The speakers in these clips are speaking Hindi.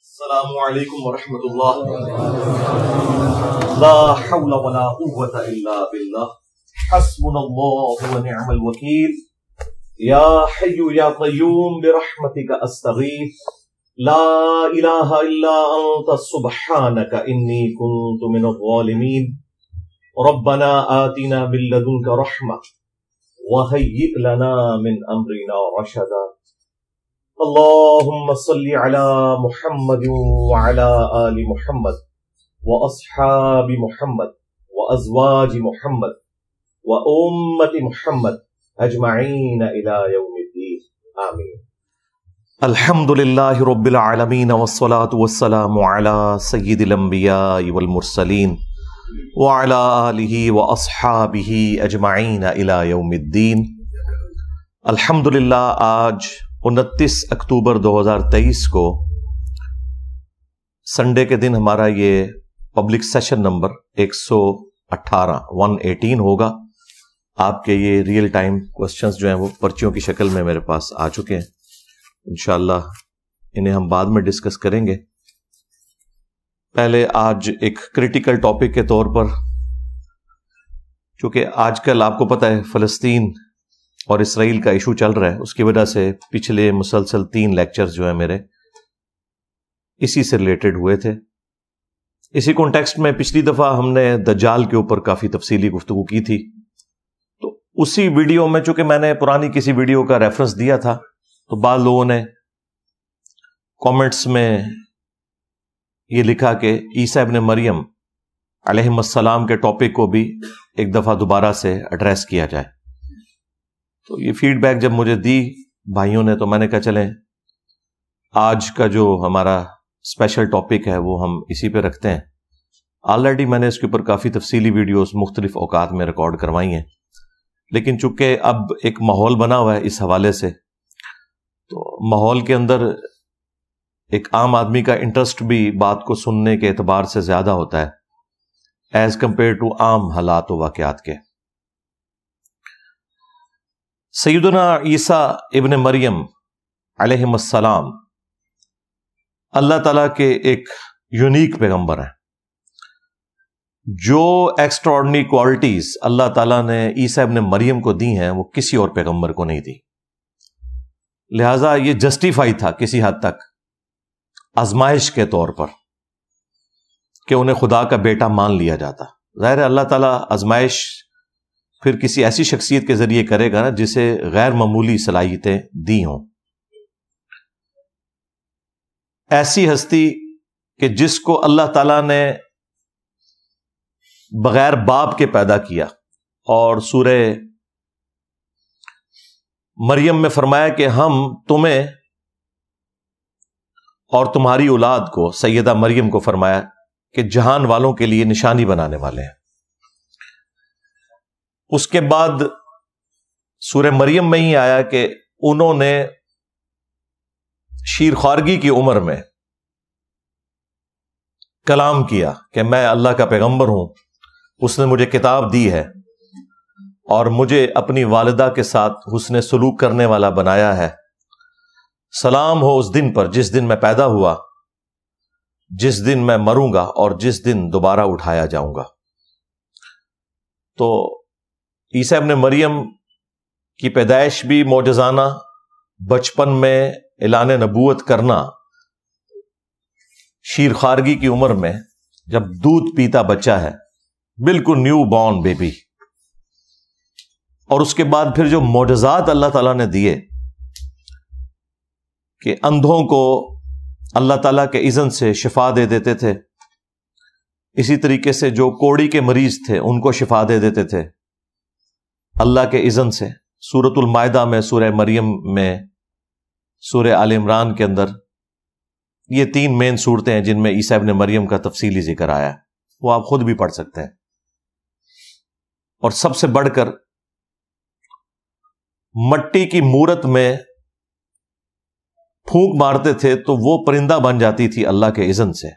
السلام عليكم ورحمة الله لا حول ولا قوة إلا بالله حسبنا الله ونعم الوكيل يا حي يا قيوم برحمتك أستغيث لا إله إلا أنت سبحانك إني كنت من الظالمين ربنا آتنا من لدنك رحمة وهيئ لنا من أمرنا رشدا اللهم صل على محمد وعلى آل محمد وأصحاب محمد وأزواج محمد وأمة محمد أجمعين إلى يوم الدين آمين الحمد لله رب العالمين والصلاة والسلام على سيد الأنبياء والمرسلين وعلى آله وأصحابه أجمعين إلى يوم الدين الحمد لله آج उनतीस अक्टूबर 2023 को संडे के दिन हमारा ये पब्लिक सेशन नंबर 118 118 होगा आपके ये रियल टाइम क्वेश्चंस जो हैं वो पर्चियों की शक्ल में मेरे पास आ चुके हैं इनशाला इन्हें हम बाद में डिस्कस करेंगे पहले आज एक क्रिटिकल टॉपिक के तौर पर क्योंकि आजकल आपको पता है फलस्तीन और इसराइल का इशू चल रहा है उसकी वजह से पिछले मुसलसल तीन लेक्चर्स जो है मेरे इसी से रिलेटेड हुए थे इसी कॉन्टेक्स्ट में पिछली दफ़ा हमने द जाल के ऊपर काफ़ी तफसीली गुफ्तु की थी तो उसी वीडियो में चूंकि मैंने पुरानी किसी वीडियो का रेफरेंस दिया था तो बाद लोगों ने कमेंट्स में ये लिखा कि ईसा इबन मरियम अलहमसलाम के टॉपिक को भी एक दफ़ा दोबारा से एड्रेस किया जाए तो ये फीडबैक जब मुझे दी भाइयों ने तो मैंने कहा चलें आज का जो हमारा स्पेशल टॉपिक है वो हम इसी पे रखते हैं ऑलरेडी मैंने इसके ऊपर काफ़ी तफसीली वीडियोस मुख्तलिफ औकात में रिकॉर्ड करवाई हैं लेकिन चूंकि अब एक माहौल बना हुआ है इस हवाले से तो माहौल के अंदर एक आम आदमी का इंटरेस्ट भी बात को सुनने के एतबार से ज़्यादा होता है एज़ कम्पेयर टू आम हालात व वाक़ात के सैदना ईसा इबन मरियम अलहमसलाम अल्लाह तला के एक यूनिक पैगंबर हैं जो एक्स्ट्रॉर्डनरी क्वालिटीज अल्लाह तला ने ईसा इबन मरियम को दी हैं वो किसी और पैगंबर को नहीं दी लिहाजा ये जस्टिफाई था किसी हद तक आजमाइश के तौर पर कि उन्हें खुदा का बेटा मान लिया जाता ज़ाहिर अल्लाह ताला आजमाइश फिर किसी ऐसी शख्सियत के जरिए करेगा ना जिसे गैर मामूली सलाहियतें दी हों ऐसी हस्ती कि जिसको अल्लाह ताला ने बगैर बाप के पैदा किया और सूर्य मरियम में फरमाया कि हम तुम्हें और तुम्हारी औलाद को सैदा मरियम को फरमाया कि जहान वालों के लिए निशानी बनाने वाले हैं उसके बाद सूर्य मरियम में ही आया कि उन्होंने शीर खारगी की उम्र में कलाम किया कि मैं अल्लाह का पैगंबर हूं उसने मुझे किताब दी है और मुझे अपनी वालदा के साथ उसने सलूक करने वाला बनाया है सलाम हो उस दिन पर जिस दिन मैं पैदा हुआ जिस दिन मैं मरूंगा और जिस दिन दोबारा उठाया जाऊंगा तो ईसा अपने मरियम की पैदाइश भी मोजाना बचपन में एलान नबूत करना शीर खारगी की उम्र में जब दूध पीता बच्चा है बिल्कुल न्यू बॉर्न बेबी और उसके बाद फिर जो मोजात अल्लाह तला ने दिए कि अंधों को अल्लाह तला के इज़न से शिफा दे देते थे इसी तरीके से जो कोड़ी के मरीज थे उनको शिफा दे देते थे अल्लाह के इज़न से सूरत सूरतुलमायदा में सूर मरियम में सूर्य आल इमरान के अंदर ये तीन मेन सूरतें हैं जिनमें ईसाब ने मरियम का तफसीली जिक्र आया वो आप खुद भी पढ़ सकते हैं और सबसे बढ़कर मट्टी की मूरत में फूक मारते थे तो वो परिंदा बन जाती थी अल्लाह के इज़न से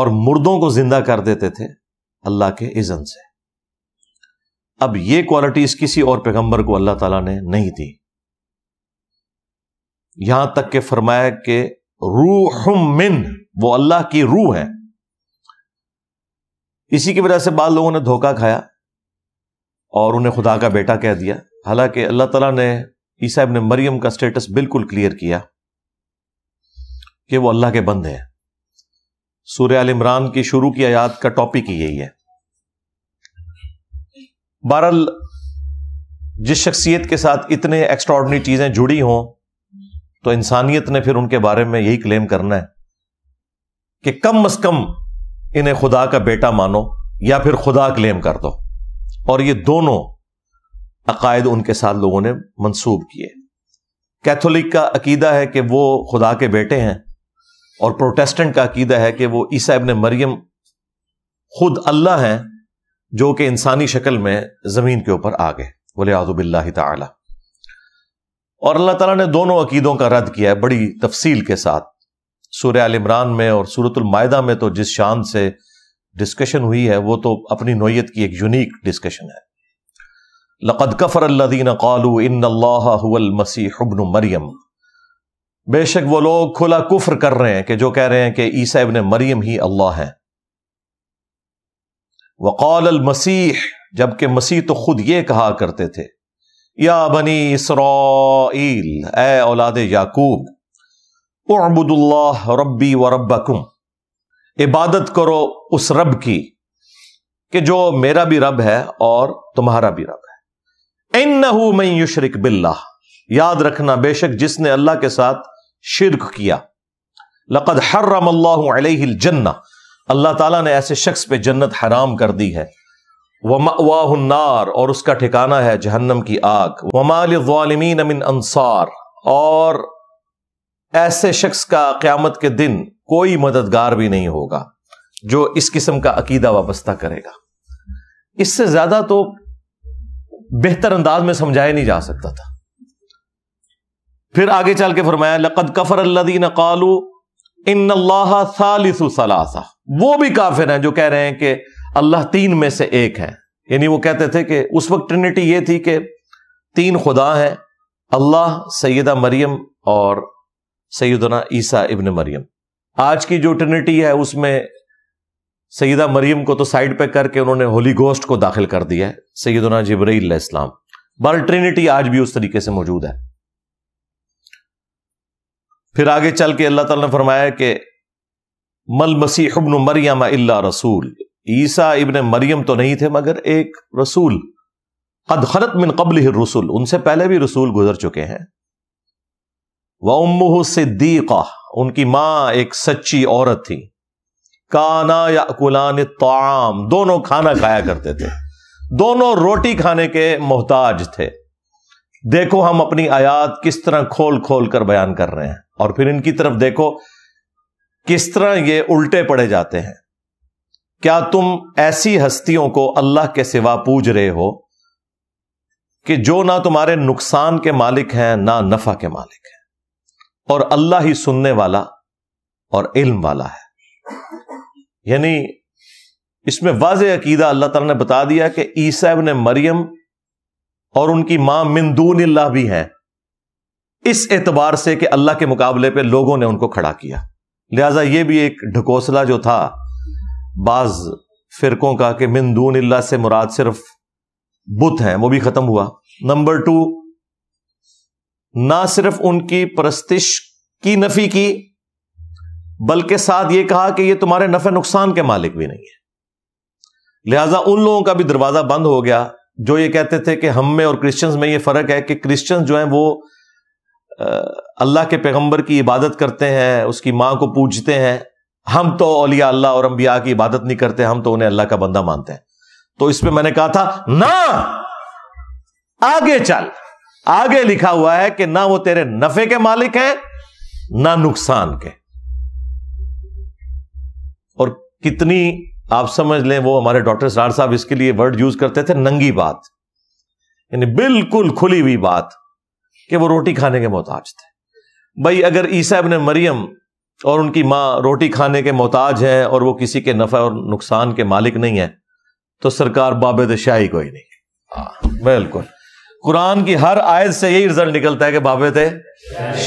और मुर्दों को जिंदा कर देते थे अल्लाह के इज़न से अब ये क्वालिटीज किसी और पैगंबर को अल्लाह ताला ने नहीं दी यहां तक के फरमाया कि रूहम मिन वो अल्लाह की रूह है इसी की वजह से बाद लोगों ने धोखा खाया और उन्हें खुदा का बेटा कह दिया हालांकि अल्लाह तला ने ईसा ने मरियम का स्टेटस बिल्कुल क्लियर किया कि वो अल्लाह के बंद है सूर्य आल इमरान की शुरू की आयात का टॉपिक ही यही है बहरल जिस शख्सियत के साथ इतने एक्स्ट्रॉर्डनरी चीजें जुड़ी हों तो इंसानियत ने फिर उनके बारे में यही क्लेम करना है कि कम अज कम इन्हें खुदा का बेटा मानो या फिर खुदा क्लेम कर दो और ये दोनों अकायद उनके साथ लोगों ने मंसूब किए कैथोलिक का अकीदा है कि वो खुदा के बेटे हैं और प्रोटेस्टेंट का अकीदा है कि वो ईसा इबन मरियम खुद अल्लाह हैं जो कि इंसानी शक्ल में ज़मीन के ऊपर आ गए बोले आजुबिल्ला ताला और अल्लाह ताला ने दोनों अकीदों का रद्द किया है बड़ी तफसील के साथ सूर्य आल इमरान में और सूरतमायदा में तो जिस शान से डिस्कशन हुई है वो तो अपनी नोयत की एक यूनिक डिस्कशन है लक़द कफ़र अल्लादीन कालू इन मसीहबन मरियम बेशक वो लोग खुला कुफर कर रहे हैं कि जो कह रहे हैं कि ईसा इबन मरियम ही अल्लाह हैं वक़ाल मसीह जबकि मसीह तो खुद ये कहा करते थे या बनी इसराइल ए औलाद याकूब उबुदुल्लाह रब्बी व रब्बकुम इबादत करो उस रब की कि जो मेरा भी रब है और तुम्हारा भी रब है इन नहू मैं युशरक बिल्ला याद रखना बेशक जिसने अल्लाह के साथ शिरक किया लकद हर्रम अल्लाह जन्ना अल्लाह ताला ने ऐसे शख्स पे जन्नत हराम कर दी है वमाहनार और उसका ठिकाना है जहन्नम की आग वमालमीन अमिन अंसार और ऐसे शख्स का क्यामत के दिन कोई मददगार भी नहीं होगा जो इस किस्म का अकीदा वाबस्ता करेगा इससे ज्यादा तो बेहतर अंदाज में समझाया नहीं जा सकता था फिर आगे चल के फरमाया लकद कफर अल्लादीन कालू इन अल्लाह सालिसु वो भी काफिर हैं जो कह रहे हैं कि अल्लाह तीन में से एक है यानी वो कहते थे कि उस वक्त ट्रिनिटी ये थी कि तीन खुदा हैं अल्लाह सैदा मरियम और सैदना ईसा इबन मरियम आज की जो ट्रिनिटी है उसमें सैदा मरियम को तो साइड पे करके उन्होंने होली गोस्ट को दाखिल कर दिया है सैदना जबरील इस्लाम बल ट्रिनिटी आज भी उस तरीके से मौजूद है फिर आगे चल के अल्लाह ताला ने फरमाया कि मल मसीह इब्न मरियम अल्ला रसूल ईसा इबन मरियम तो नहीं थे मगर एक रसूल कद खलत मिन कबल रसूल उनसे पहले भी रसूल गुजर चुके हैं वह उम्मू सिद्दीक़ा उनकी मां एक सच्ची औरत थी काना या कुलान ताम दोनों खाना खाया करते थे दोनों रोटी खाने के मोहताज थे देखो हम अपनी आयात किस तरह खोल खोल कर बयान कर रहे हैं और फिर इनकी तरफ देखो किस तरह ये उल्टे पड़े जाते हैं क्या तुम ऐसी हस्तियों को अल्लाह के सिवा पूज रहे हो कि जो ना तुम्हारे नुकसान के मालिक हैं ना नफा के मालिक हैं और अल्लाह ही सुनने वाला और इल्म वाला है यानी इसमें वाज अकीदा अल्लाह तला ने बता दिया कि ईसा ने मरियम और उनकी मां मिंदून अल्लाह भी हैं इस एतबार से कि अल्लाह के मुकाबले पर लोगों ने उनको खड़ा किया लिहाजा ये भी एक ढकोसला जो था बाज फिरकों का कि मिनदून अल्लाह से मुराद सिर्फ बुत हैं वो भी खत्म हुआ नंबर टू ना सिर्फ उनकी परस्तिश की नफी की बल्कि साथ ये कहा कि ये तुम्हारे नफे नुकसान के मालिक भी नहीं है लिहाजा उन लोगों का भी दरवाजा बंद हो गया जो ये कहते थे कि हम में और क्रिश्चियंस में ये फर्क है कि क्रिश्चियंस जो हैं वो अल्लाह के पैगंबर की इबादत करते हैं उसकी माँ को पूजते हैं हम तो अलिया अल्लाह और अम्बिया की इबादत नहीं करते हम तो उन्हें अल्लाह का बंदा मानते हैं तो इस पर मैंने कहा था ना आगे चल आगे लिखा हुआ है कि ना वो तेरे नफे के मालिक हैं ना नुकसान के और कितनी आप समझ लें वो हमारे डॉक्टर सार साहब इसके लिए वर्ड यूज करते थे नंगी बात यानी बिल्कुल खुली हुई बात कि वो रोटी खाने के मोहताज थे भाई अगर ईसा अपने मरियम और उनकी माँ रोटी खाने के मोहताज है और वो किसी के नफा और नुकसान के मालिक नहीं है तो सरकार बाबद शाही कोई नहीं बिल्कुल कुरान की हर आयत से यही रिजल्ट निकलता है कि बाबे थे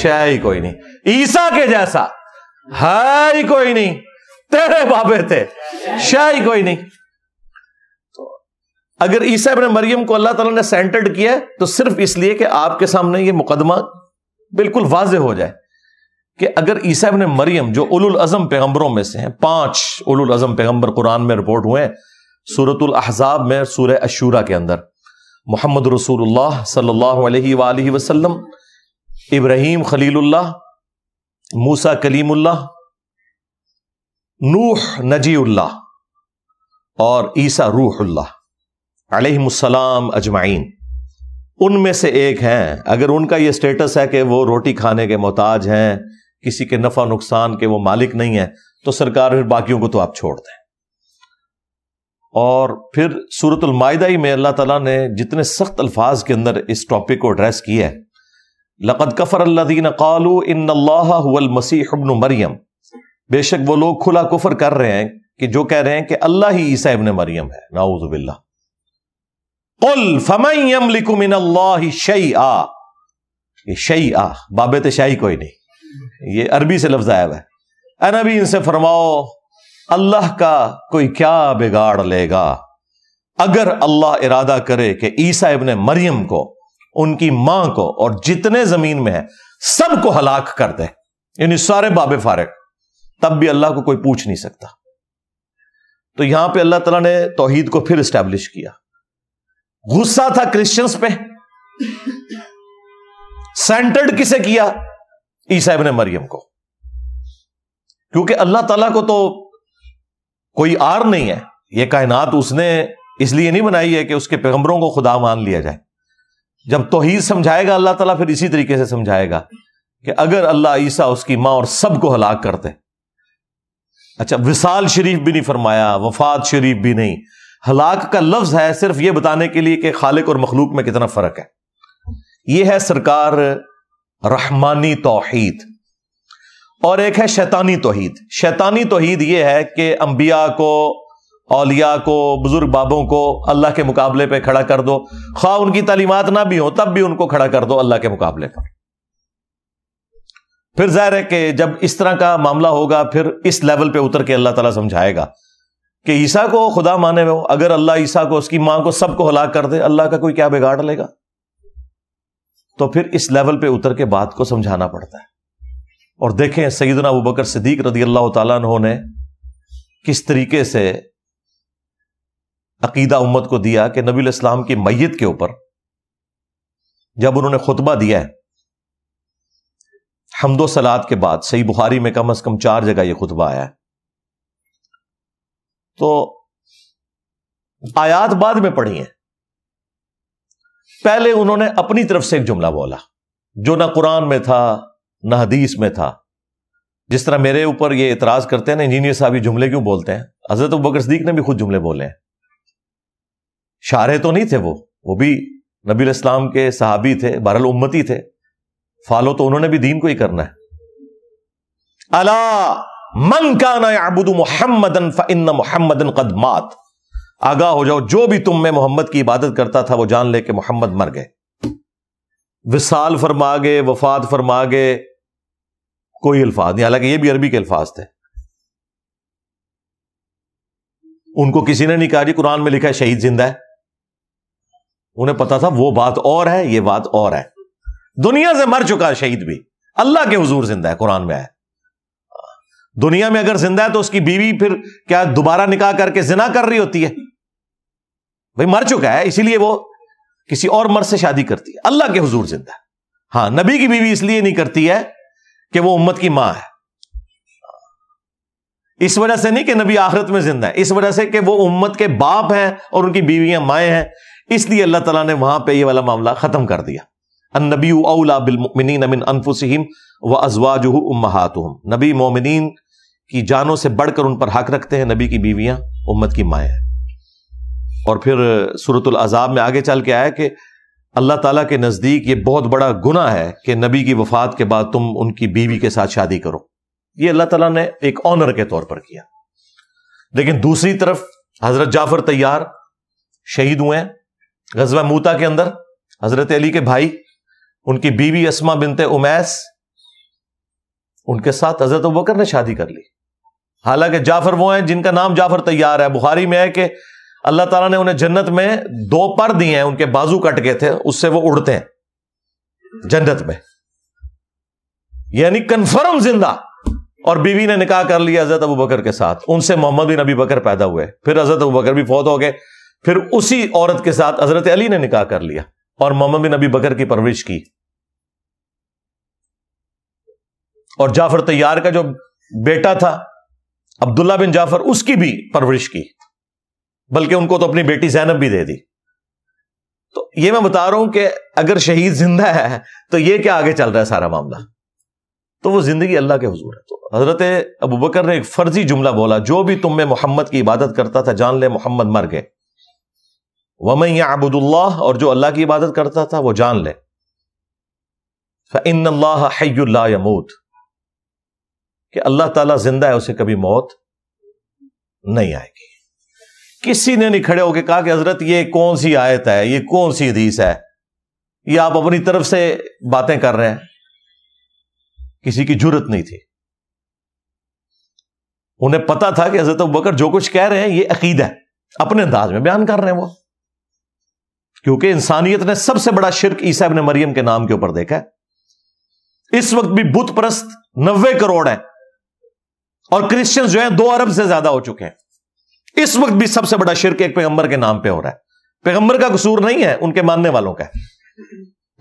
शाही कोई नहीं ईसा के जैसा है ही कोई नहीं तेरे बाबे थे शाय कोई नहीं अगर ईसा अपने मरियम को अल्लाह ताला ने सेंटर्ड किया तो सिर्फ इसलिए कि आपके सामने ये मुकदमा बिल्कुल वाज हो जाए कि अगर ईसा ने मरियम जो उलुल अजम पैगम्बरों में से हैं पांच उलुल अजम पैगम्बर कुरान में रिपोर्ट हुए हैं सूरतुल अहजाब में सूर अशूरा के अंदर मोहम्मद रसूल सल्लल्लाहु इब्राहिम खलील मूसा कलीमुल्लाह नूह नजी और ईसा रूहुल्लाह अलहसलाम अजमाइन उनमें से एक हैं अगर उनका ये स्टेटस है कि वो रोटी खाने के मोहताज हैं किसी के नफा नुकसान के वो मालिक नहीं है तो सरकार फिर बाकियों को तो आप छोड़ दें और फिर सूरत ही में अल्लाह तला ने जितने सख्त अल्फाज के अंदर इस टॉपिक को एड्रेस किया है लकद कफर अल्लादीन कलू इन मसीह मरियम बेशक वो लोग खुला कुफर कर रहे हैं कि जो कह रहे हैं कि अल्लाह ही ईसा इबन मरियम है नाउजुबिल्ला कुल फमयम शई आ ये शई आ बाबे तो शाही कोई नहीं ये अरबी से लफ्ज आया हुआ है अनबी इनसे फरमाओ अल्लाह का कोई क्या बिगाड़ लेगा अगर अल्लाह इरादा करे कि ईसा इबन मरियम को उनकी मां को और जितने जमीन में है सबको हलाक कर दे यानी सारे बाबे फारे तब भी अल्लाह को कोई पूछ नहीं सकता तो यहां पर अल्लाह तला ने तोहहीद को फिर स्टैब्लिश किया गुस्सा था क्रिश्चियंस पे सेंटर्ड किसे किया ईसा ने मरियम को क्योंकि अल्लाह ताला को तो कोई आर नहीं है यह कायनात उसने इसलिए नहीं बनाई है कि उसके पैगंबरों को खुदा मान लिया जाए जब तोहीद समझाएगा अल्लाह ताला फिर इसी तरीके से समझाएगा कि अगर अल्लाह ईसा उसकी मां और सबको हलाक करते अच्छा विसाल शरीफ भी नहीं फरमाया वफात शरीफ भी नहीं हलाक का लफ्ज है सिर्फ यह बताने के लिए कि खालिक और मखलूक में कितना फर्क है यह है सरकार रहमानी तोहीद और एक है शैतानी तोहीद शैतानी तोहीद यह है कि अंबिया को औलिया को बुजुर्ग बाबों को अल्लाह के मुकाबले पर खड़ा कर दो खा उनकी तालीमत ना भी हो तब भी उनको खड़ा कर दो अल्लाह के मुकाबले पर फिर जाहिर है कि जब इस तरह का मामला होगा फिर इस लेवल पर उतर के अल्लाह तला समझाएगा कि ईसा को खुदा माने में हो अगर अल्लाह ईसा को उसकी मां को सबको हलाक कर दे अल्लाह का कोई क्या बिगाड़ लेगा तो फिर इस लेवल पे उतर के बात को समझाना पड़ता है और देखें सईदना अबू बकर सिद्दीक रदी अल्लाह तु ने किस तरीके से अकीदा उम्मत को दिया कि नबी इस्लाम की मैत के ऊपर जब उन्होंने खुतबा दिया है हमदो सलाद के बाद सही बुखारी में कम अज कम चार जगह यह खुतबा आया है तो आयात बाद में पढ़ी है पहले उन्होंने अपनी तरफ से एक जुमला बोला जो ना कुरान में था ना हदीस में था जिस तरह मेरे ऊपर ये इतराज करते हैं ना इंजीनियर साहब ये जुमले क्यों बोलते हैं हजरत बकर सदीक ने भी खुद जुमले बोले हैं शारे तो नहीं थे वो वो भी नबी इस्लाम के सहाबी थे बहरल उम्मती थे फालो तो उन्होंने भी दीन को ही करना है अला मन का नाबुद मोहम्मदन मोहम्मद मोहम्मदन कदमात आगाह हो जाओ जो भी तुम में मोहम्मद की इबादत करता था वो जान ले के मोहम्मद मर गए विसाल फरमा गए वफात फरमा गए कोई अल्फाज नहीं हालांकि ये भी अरबी के अल्फाज थे उनको किसी ने नहीं कहा जी कुरान में लिखा है शहीद जिंदा है उन्हें पता था वो बात और है ये बात और है दुनिया से मर चुका है शहीद भी अल्लाह के हजूर जिंदा है कुरान में आया दुनिया में अगर जिंदा है तो उसकी बीवी फिर क्या दोबारा निकाह करके जिना कर रही होती है भाई मर चुका है इसीलिए वो किसी और मर्द से शादी करती है अल्लाह के हजूर जिंदा है हाँ नबी की बीवी इसलिए नहीं करती है कि वो उम्मत की मां है इस वजह से नहीं कि नबी आखिरत में जिंदा है इस वजह से कि वो उम्मत के बाप हैं और उनकी बीवियां माए हैं इसलिए अल्लाह तला ने वहां पर यह वाला मामला खत्म कर दिया नबी अला बिलमिन अमिन अनफुसम व अजवाज उम्मातम नबी मोमिन की जानों से बढ़कर उन पर हक रखते हैं नबी की बीवियां उम्मत की माएँ और फिर सूरतुल अजाब में आगे चल के आया कि अल्लाह ताला के नज़दीक ये बहुत बड़ा गुना है कि नबी की वफात के बाद तुम उनकी बीवी के साथ शादी करो ये अल्लाह ताला ने एक ऑनर के तौर पर किया लेकिन दूसरी तरफ हजरत जाफर तैयार शहीद हुए हैं गजवा मूता के अंदर हजरत अली के भाई उनकी बीवी असमा बिनते उमैस उनके साथ अजरत बकर ने शादी कर ली हालांकि जाफर वो हैं जिनका नाम जाफर तैयार है बुहारी में है कि अल्लाह तला ने उन्हें जन्नत में दो पर दिए हैं उनके बाजू कट गए थे उससे वो उड़ते हैं जन्नत में यानी कन्फर्म जिंदा और बीवी ने निकाह कर लिया अजरत अबू बकर के साथ उनसे मोहम्मद बिन अबी बकर पैदा हुए फिर हजरत अबू बकर भी फौत हो गए फिर उसी औरत के साथ हजरत अली ने निकाह कर लिया और मोहम्मद बिन अबी बकर की परवरिश की और जाफर तैयार का जो बेटा था अब्दुल्ला बिन जाफर उसकी भी परवरिश की बल्कि उनको तो अपनी बेटी जैनब भी दे दी तो ये मैं बता रहा हूं कि अगर शहीद जिंदा है तो ये क्या आगे चल रहा है सारा मामला तो वो जिंदगी अल्लाह के हजूर है तो हजरत अबू बकर ने एक फर्जी जुमला बोला जो भी तुम में मोहम्मद की इबादत करता था जान ले मोहम्मद मर गए वमई अबुदुल्लाह और जो अल्लाह की इबादत करता था वो जान ले इन अल्लाह हयूत कि अल्लाह ताला जिंदा है उसे कभी मौत नहीं आएगी किसी ने नहीं खड़े होकर कहा कि हजरत ये कौन सी आयत है ये कौन सी हदीस है ये आप अपनी तरफ से बातें कर रहे हैं किसी की जरूरत नहीं थी उन्हें पता था कि हजरत बकर जो कुछ कह रहे हैं ये अकीदा है अपने अंदाज में बयान कर रहे हैं वो क्योंकि इंसानियत ने सबसे बड़ा शिरक ईसा ने मरियम के नाम के ऊपर देखा है इस वक्त भी बुत परस्त नब्बे करोड़ है और क्रिश्चियंस जो है दो अरब से ज्यादा हो चुके हैं इस वक्त भी सबसे बड़ा शिरक एक पैगंबर के नाम पे हो रहा है पैगंबर का कसूर नहीं है उनके मानने वालों का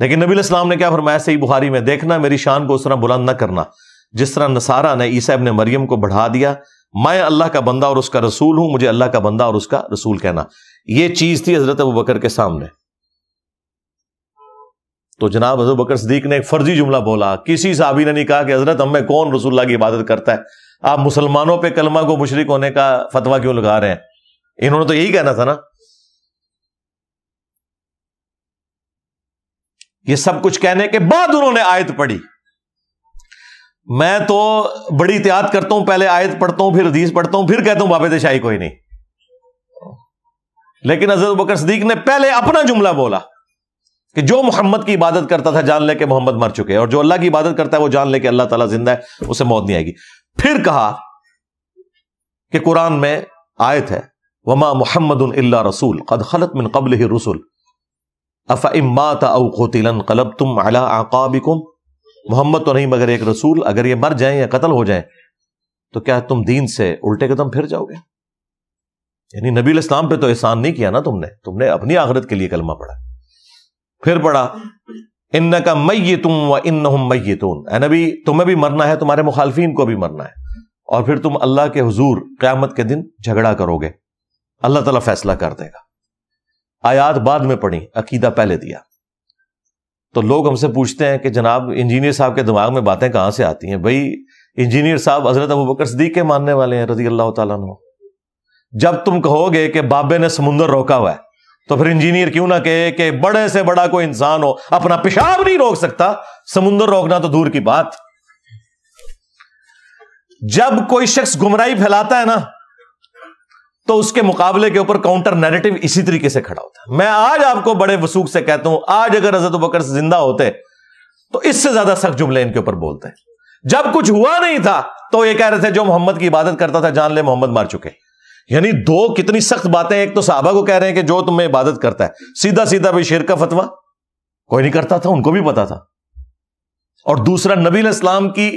लेकिन नबी इस्लाम ने क्या फरमाया सही बुहारी में देखना मेरी शान को उस तरह बुलंद न करना जिस तरह नसारा ने ईसा ने मरियम को बढ़ा दिया मैं अल्लाह का बंदा और उसका रसूल हूं मुझे अल्लाह का बंदा और उसका रसूल कहना ये चीज थी हजरत अबू बकर के सामने तो जनाब हजरत बकर सदीक ने एक फर्जी जुमला बोला किसी साहबी ने नहीं कहा कि हजरत हमें कौन रसुल्ला की इबादत करता है आप मुसलमानों पर कलमा को मुशरक होने का फतवा क्यों लगा रहे हैं इन्होंने तो यही कहना था ना ये सब कुछ कहने के बाद उन्होंने आयत पढ़ी मैं तो बड़ी एहतियात करता हूं पहले आयत पढ़ता हूं फिर हदीस पढ़ता हूं फिर कहता हूं बाबे शाही कोई नहीं लेकिन हजरत बकर सदीक ने पहले अपना जुमला बोला कि जो मोहम्मद की इबादत करता था जान लेके मोहम्मद मर चुके और जो अल्लाह की इबादत करता है वो जान लेके अल्लाह ताला जिंदा है उसे मौत नहीं आएगी फिर कहा कि कुरान में आयत है वमा मोहम्मद अल्ला रसूल कद खलत मिन कबल ही रसूल अफ़ा इमात अवकोतिलन कलब तुम अला मोहम्मद तो नहीं मगर एक रसूल अगर ये मर जाए या कतल हो जाए तो क्या तुम दीन से उल्टे कदम फिर जाओगे यानी नबी इस्लाम पे तो एहसान नहीं किया ना तुमने तुमने अपनी आखिरत के लिए कलमा पढ़ा फिर पढ़ा इन का मई तुम व इन मई तुम नबी तुम्हें भी मरना है तुम्हारे मुखालफिन को भी मरना है और फिर तुम अल्लाह के हजूर क्यामत के दिन झगड़ा करोगे अल्लाह तला फैसला कर देगा आयात बाद में पढ़ी अकीदा पहले दिया तो लोग हमसे पूछते हैं कि जनाब इंजीनियर साहब के दिमाग में बातें कहाँ से आती हैं भाई इंजीनियर साहब हजरत अबू बकर सदीक के मानने वाले हैं रजी अल्लाह तुम जब तुम कहोगे कि बाबे ने समुंदर रोका हुआ है तो फिर इंजीनियर क्यों ना कहे कि बड़े से बड़ा कोई इंसान हो अपना पेशाब नहीं रोक सकता समुंदर रोकना तो दूर की बात जब कोई शख्स गुमराही फैलाता है ना तो उसके मुकाबले के ऊपर काउंटर नैरेटिव इसी तरीके से खड़ा होता है मैं आज आपको बड़े वसूख से कहता हूं आज अगर हजरत बकर जिंदा होते तो इससे ज्यादा सख्त जुमले इनके ऊपर बोलते हैं जब कुछ हुआ नहीं था तो ये कह रहे थे जो मोहम्मद की इबादत करता था जान ले मोहम्मद मार चुके यानी दो कितनी सख्त बातें एक तो साहबा को कह रहे हैं कि जो तुम्हें इबादत करता है सीधा सीधा भी शेर का फतवा कोई नहीं करता था उनको भी पता था और दूसरा नबी इस्लाम की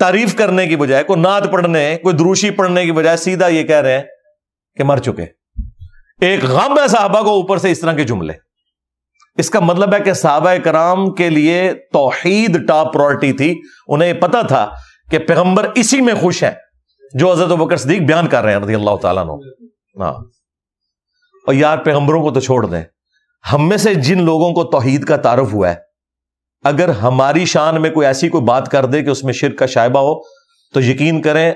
तारीफ करने की बजाय कोई नाद पढ़ने कोई द्रूशी पढ़ने की बजाय सीधा ये कह रहे हैं कि मर चुके एक गम है साहबा को ऊपर से इस तरह के जुमले इसका मतलब है कि साहब कराम के लिए तोहहीद टॉप प्रॉरिटी थी उन्हें पता था कि पैगंबर इसी में खुश हैं जो हजरत बकर सदीक बयान कर रहे हैं रजी अल्लाह तला हाँ और यार पैगम्बरों को तो छोड़ दें हम में से जिन लोगों को तोहहीद का तारफ हुआ है अगर हमारी शान में कोई ऐसी कोई बात कर दे कि उसमें शिर का शायबा हो तो यकीन करें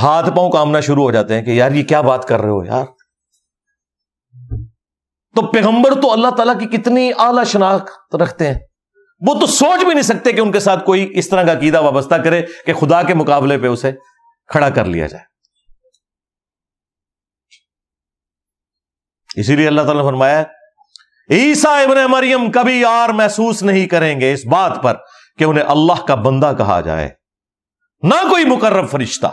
हाथ पांव कामना शुरू हो जाते हैं कि यार ये क्या बात कर रहे हो यार तो पैगंबर तो अल्लाह ताला की कितनी आला शनाख्त रखते हैं वो तो सोच भी नहीं सकते कि उनके साथ कोई इस तरह का कीदा वाबस्ता करे कि खुदा के मुकाबले पे उसे खड़ा कर लिया जाए इसीलिए अल्लाह ताला फरमाया ईसा इबन मरियम कभी यार महसूस नहीं करेंगे इस बात पर कि उन्हें अल्लाह का बंदा कहा जाए ना कोई मुकर्रम फरिश्ता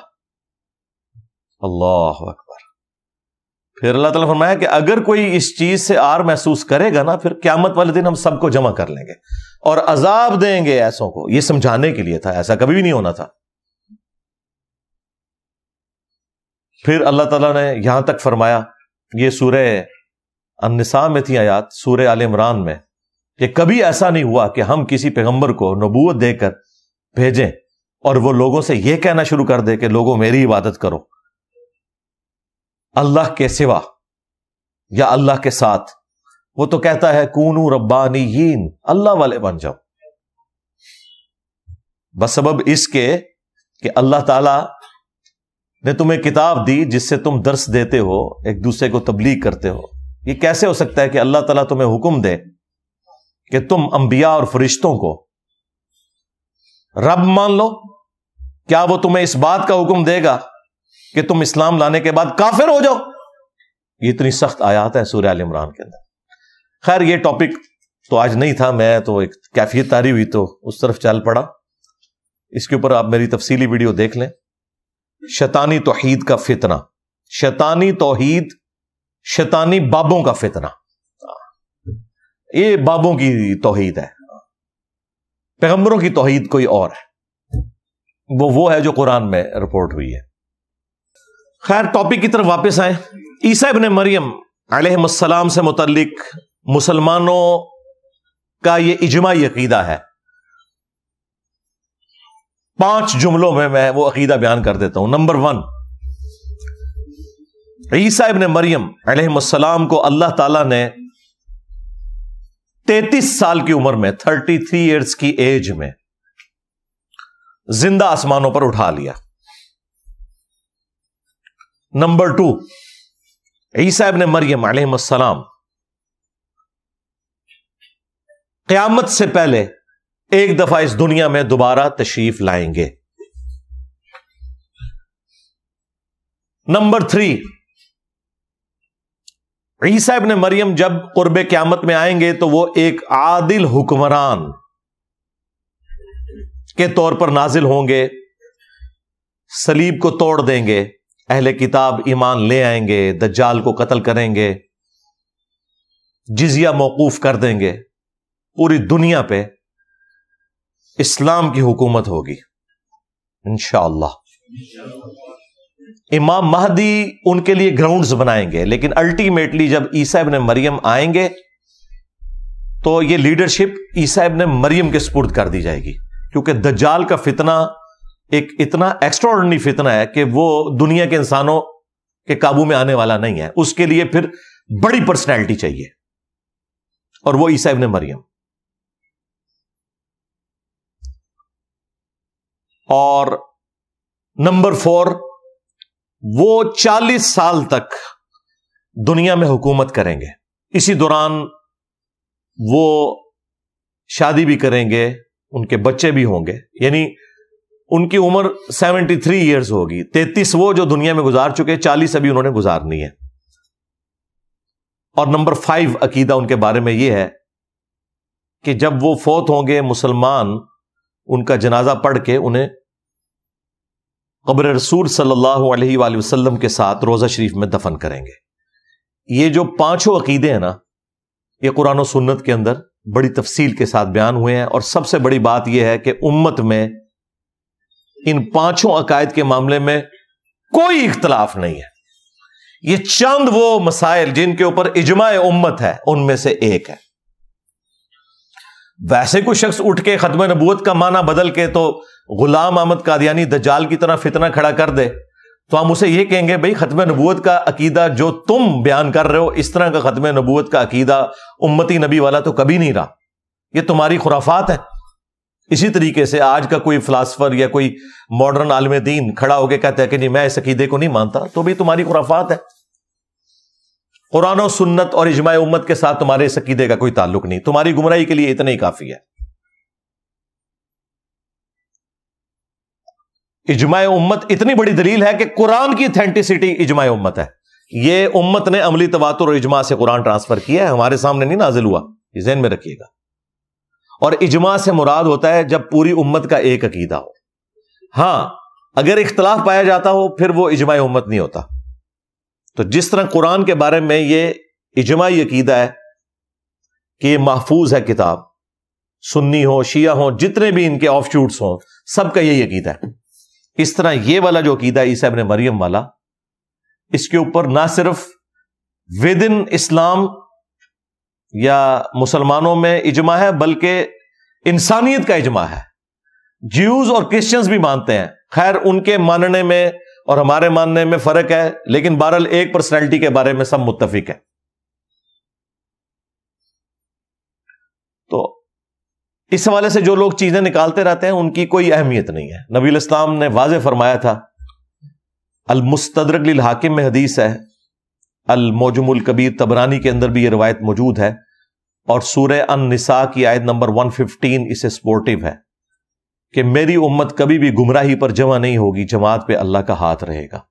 अल्लाह अकबर फिर अल्लाह ताला फरमाया कि अगर कोई इस चीज से आर महसूस करेगा ना फिर क्यामत वाले दिन हम सबको जमा कर लेंगे और अजाब देंगे ऐसों को यह समझाने के लिए था ऐसा कभी भी नहीं होना था फिर अल्लाह तला ने यहां तक फरमाया ये सूर्य अनसा में थी आयात सूर्य आल इमरान में कि कभी ऐसा नहीं हुआ कि हम किसी पैगंबर को नबूत देकर भेजें और वो लोगों से यह कहना शुरू कर दे कि लोगों मेरी इबादत करो अल्लाह के सिवा या अल्लाह के साथ वो तो कहता है कूनू रब्बानी अल्लाह वाले बन जाओ बस सबब इसके कि अल्लाह ताला ने तुम्हें किताब दी जिससे तुम दर्स देते हो एक दूसरे को तबलीग करते हो ये कैसे हो सकता है कि अल्लाह तला तुम्हें हुक्म दे कि तुम अंबिया और फरिश्तों को रब मान लो क्या वो तुम्हें इस बात का हुक्म देगा कि तुम इस्लाम लाने के बाद काफिर हो जाओ ये इतनी सख्त आयात है सूर्य आल इमरान के अंदर खैर ये टॉपिक तो आज नहीं था मैं तो एक कैफियत तारी हुई तो उस तरफ चल पड़ा इसके ऊपर आप मेरी तफसीली वीडियो देख लें शैतानी तोहीद का फितना शैतानी तोहीद शैतानी बाबों का फितना ये बाबों की तोहीद है पैगंबरों की तोहीद कोई और है वो वो है जो कुरान में रिपोर्ट हुई है खैर टॉपिक की तरफ वापस आए ईसा इबन मरियम अलहसलाम से मुतलक मुसलमानों का ये इजमा यकीदा है पांच जुमलों में मैं वो अकीदा बयान कर देता हूं नंबर वन ईसा इबन मरियम अलहसलाम को अल्लाह ताला ने तैतीस साल की उम्र में थर्टी थ्री ईयर्स की एज में जिंदा आसमानों पर उठा लिया नंबर टू ईसा इबन मरियम अलहसलाम क्यामत से पहले एक दफा इस दुनिया में दोबारा तशरीफ लाएंगे नंबर थ्री ईसा इबन मरियम जब कुर्ब क्यामत में आएंगे तो वो एक आदिल हुक्मरान के तौर पर नाजिल होंगे सलीब को तोड़ देंगे अहले किताब ईमान ले आएंगे द जाल को कत्ल करेंगे जिजिया मौकूफ कर देंगे पूरी दुनिया पे इस्लाम की हुकूमत होगी इनशाला इमाम महदी उनके लिए ग्राउंड्स बनाएंगे लेकिन अल्टीमेटली जब ईसा इबन मरियम आएंगे तो ये लीडरशिप ईसा इबन मरियम के स्पुर्द कर दी जाएगी क्योंकि दज्जाल का फितना एक इतना एक्स्ट्रॉर्डनरी फितना है कि वो दुनिया के इंसानों के काबू में आने वाला नहीं है उसके लिए फिर बड़ी पर्सनैलिटी चाहिए और वो ईसा इबन मरियम और नंबर फोर वो चालीस साल तक दुनिया में हुकूमत करेंगे इसी दौरान वो शादी भी करेंगे उनके बच्चे भी होंगे यानी उनकी उम्र सेवेंटी थ्री ईयर्स होगी तैतीस वो जो दुनिया में गुजार चुके हैं चालीस अभी उन्होंने गुजारनी है और नंबर फाइव अकीदा उनके बारे में यह है कि जब वो फौत होंगे मुसलमान उनका जनाजा पढ़ के उन्हें कब्र रसूल सल्लल्लाहु अलैहि वसल्लम के साथ रोज़ा शरीफ में दफन करेंगे ये जो पांचों अकीदे हैं ना ये कुरान सुन्नत के अंदर बड़ी तफसील के साथ बयान हुए हैं और सबसे बड़ी बात यह है कि उम्मत में इन पांचों अकायद के मामले में कोई इख्तलाफ नहीं है ये चंद वो मसाइल जिनके ऊपर इजमा उम्मत है उनमें से एक है वैसे कोई शख्स उठ के खत्म नबूत का माना बदल के तो गुलाम अहमद कादियानी दजाल की तरह फितना खड़ा कर दे तो हम उसे यह कहेंगे भाई खत्म नबूत का अकीदा जो तुम बयान कर रहे हो इस तरह का खत्म नबूत का अकीदा उम्मती नबी वाला तो कभी नहीं रहा यह तुम्हारी खुराफात है इसी तरीके से आज का कोई फिलासफर या कोई मॉडर्न आलम दीन खड़ा होकर कहते हैं कि जी मैं इस अकीदे को नहीं मानता तो भी तुम्हारी खुराफात है कुरान और सुन्नत और इजमा उम्मत के साथ तुम्हारे इस अकीदे का कोई ताल्लुक नहीं तुम्हारी गुमराही के लिए इतना ही काफी है इजमा उम्मत इतनी बड़ी दलील है कि कुरान की अथेंटिसिटी इजमा उम्मत है ये उम्मत ने अमली तवातुर और इजमा से कुरान ट्रांसफर किया है हमारे सामने नहीं नाजिल हुआ ये जहन में रखिएगा और इजमा से मुराद होता है जब पूरी उम्मत का एक अकीदा हो हां अगर इख्तलाफ पाया जाता हो फिर वो इजमाय उम्मत नहीं होता तो जिस तरह कुरान के बारे में ये इजमा यकीदा है कि ये महफूज है किताब सुन्नी हो शिया हो जितने भी इनके ऑफ शूट्स हों सबका यही अकीदा है इस तरह ये वाला जो अकीदा है ईसा मरियम वाला इसके ऊपर ना सिर्फ विद इन इस्लाम या मुसलमानों में इजमा है बल्कि इंसानियत का इजमा है ज्यूज और क्रिश्चियंस भी मानते हैं खैर उनके मानने में और हमारे मानने में फर्क है लेकिन बहरल एक पर्सनैलिटी के बारे में सब मुतफिक है तो इस हवाले से जो लोग चीजें निकालते रहते हैं उनकी कोई अहमियत नहीं है नबील इस्लाम ने वाज फरमाया था अल मुस्तदरक हाकिम में हदीस है अल मोजमुल कबीर तबरानी के अंदर भी यह रवायत मौजूद है और सूर्य अन निसा की आयत नंबर वन फिफ्टीन इसे स्पोर्टिव है कि मेरी उम्मत कभी भी गुमराही पर जमा नहीं होगी जमात पे अल्लाह का हाथ रहेगा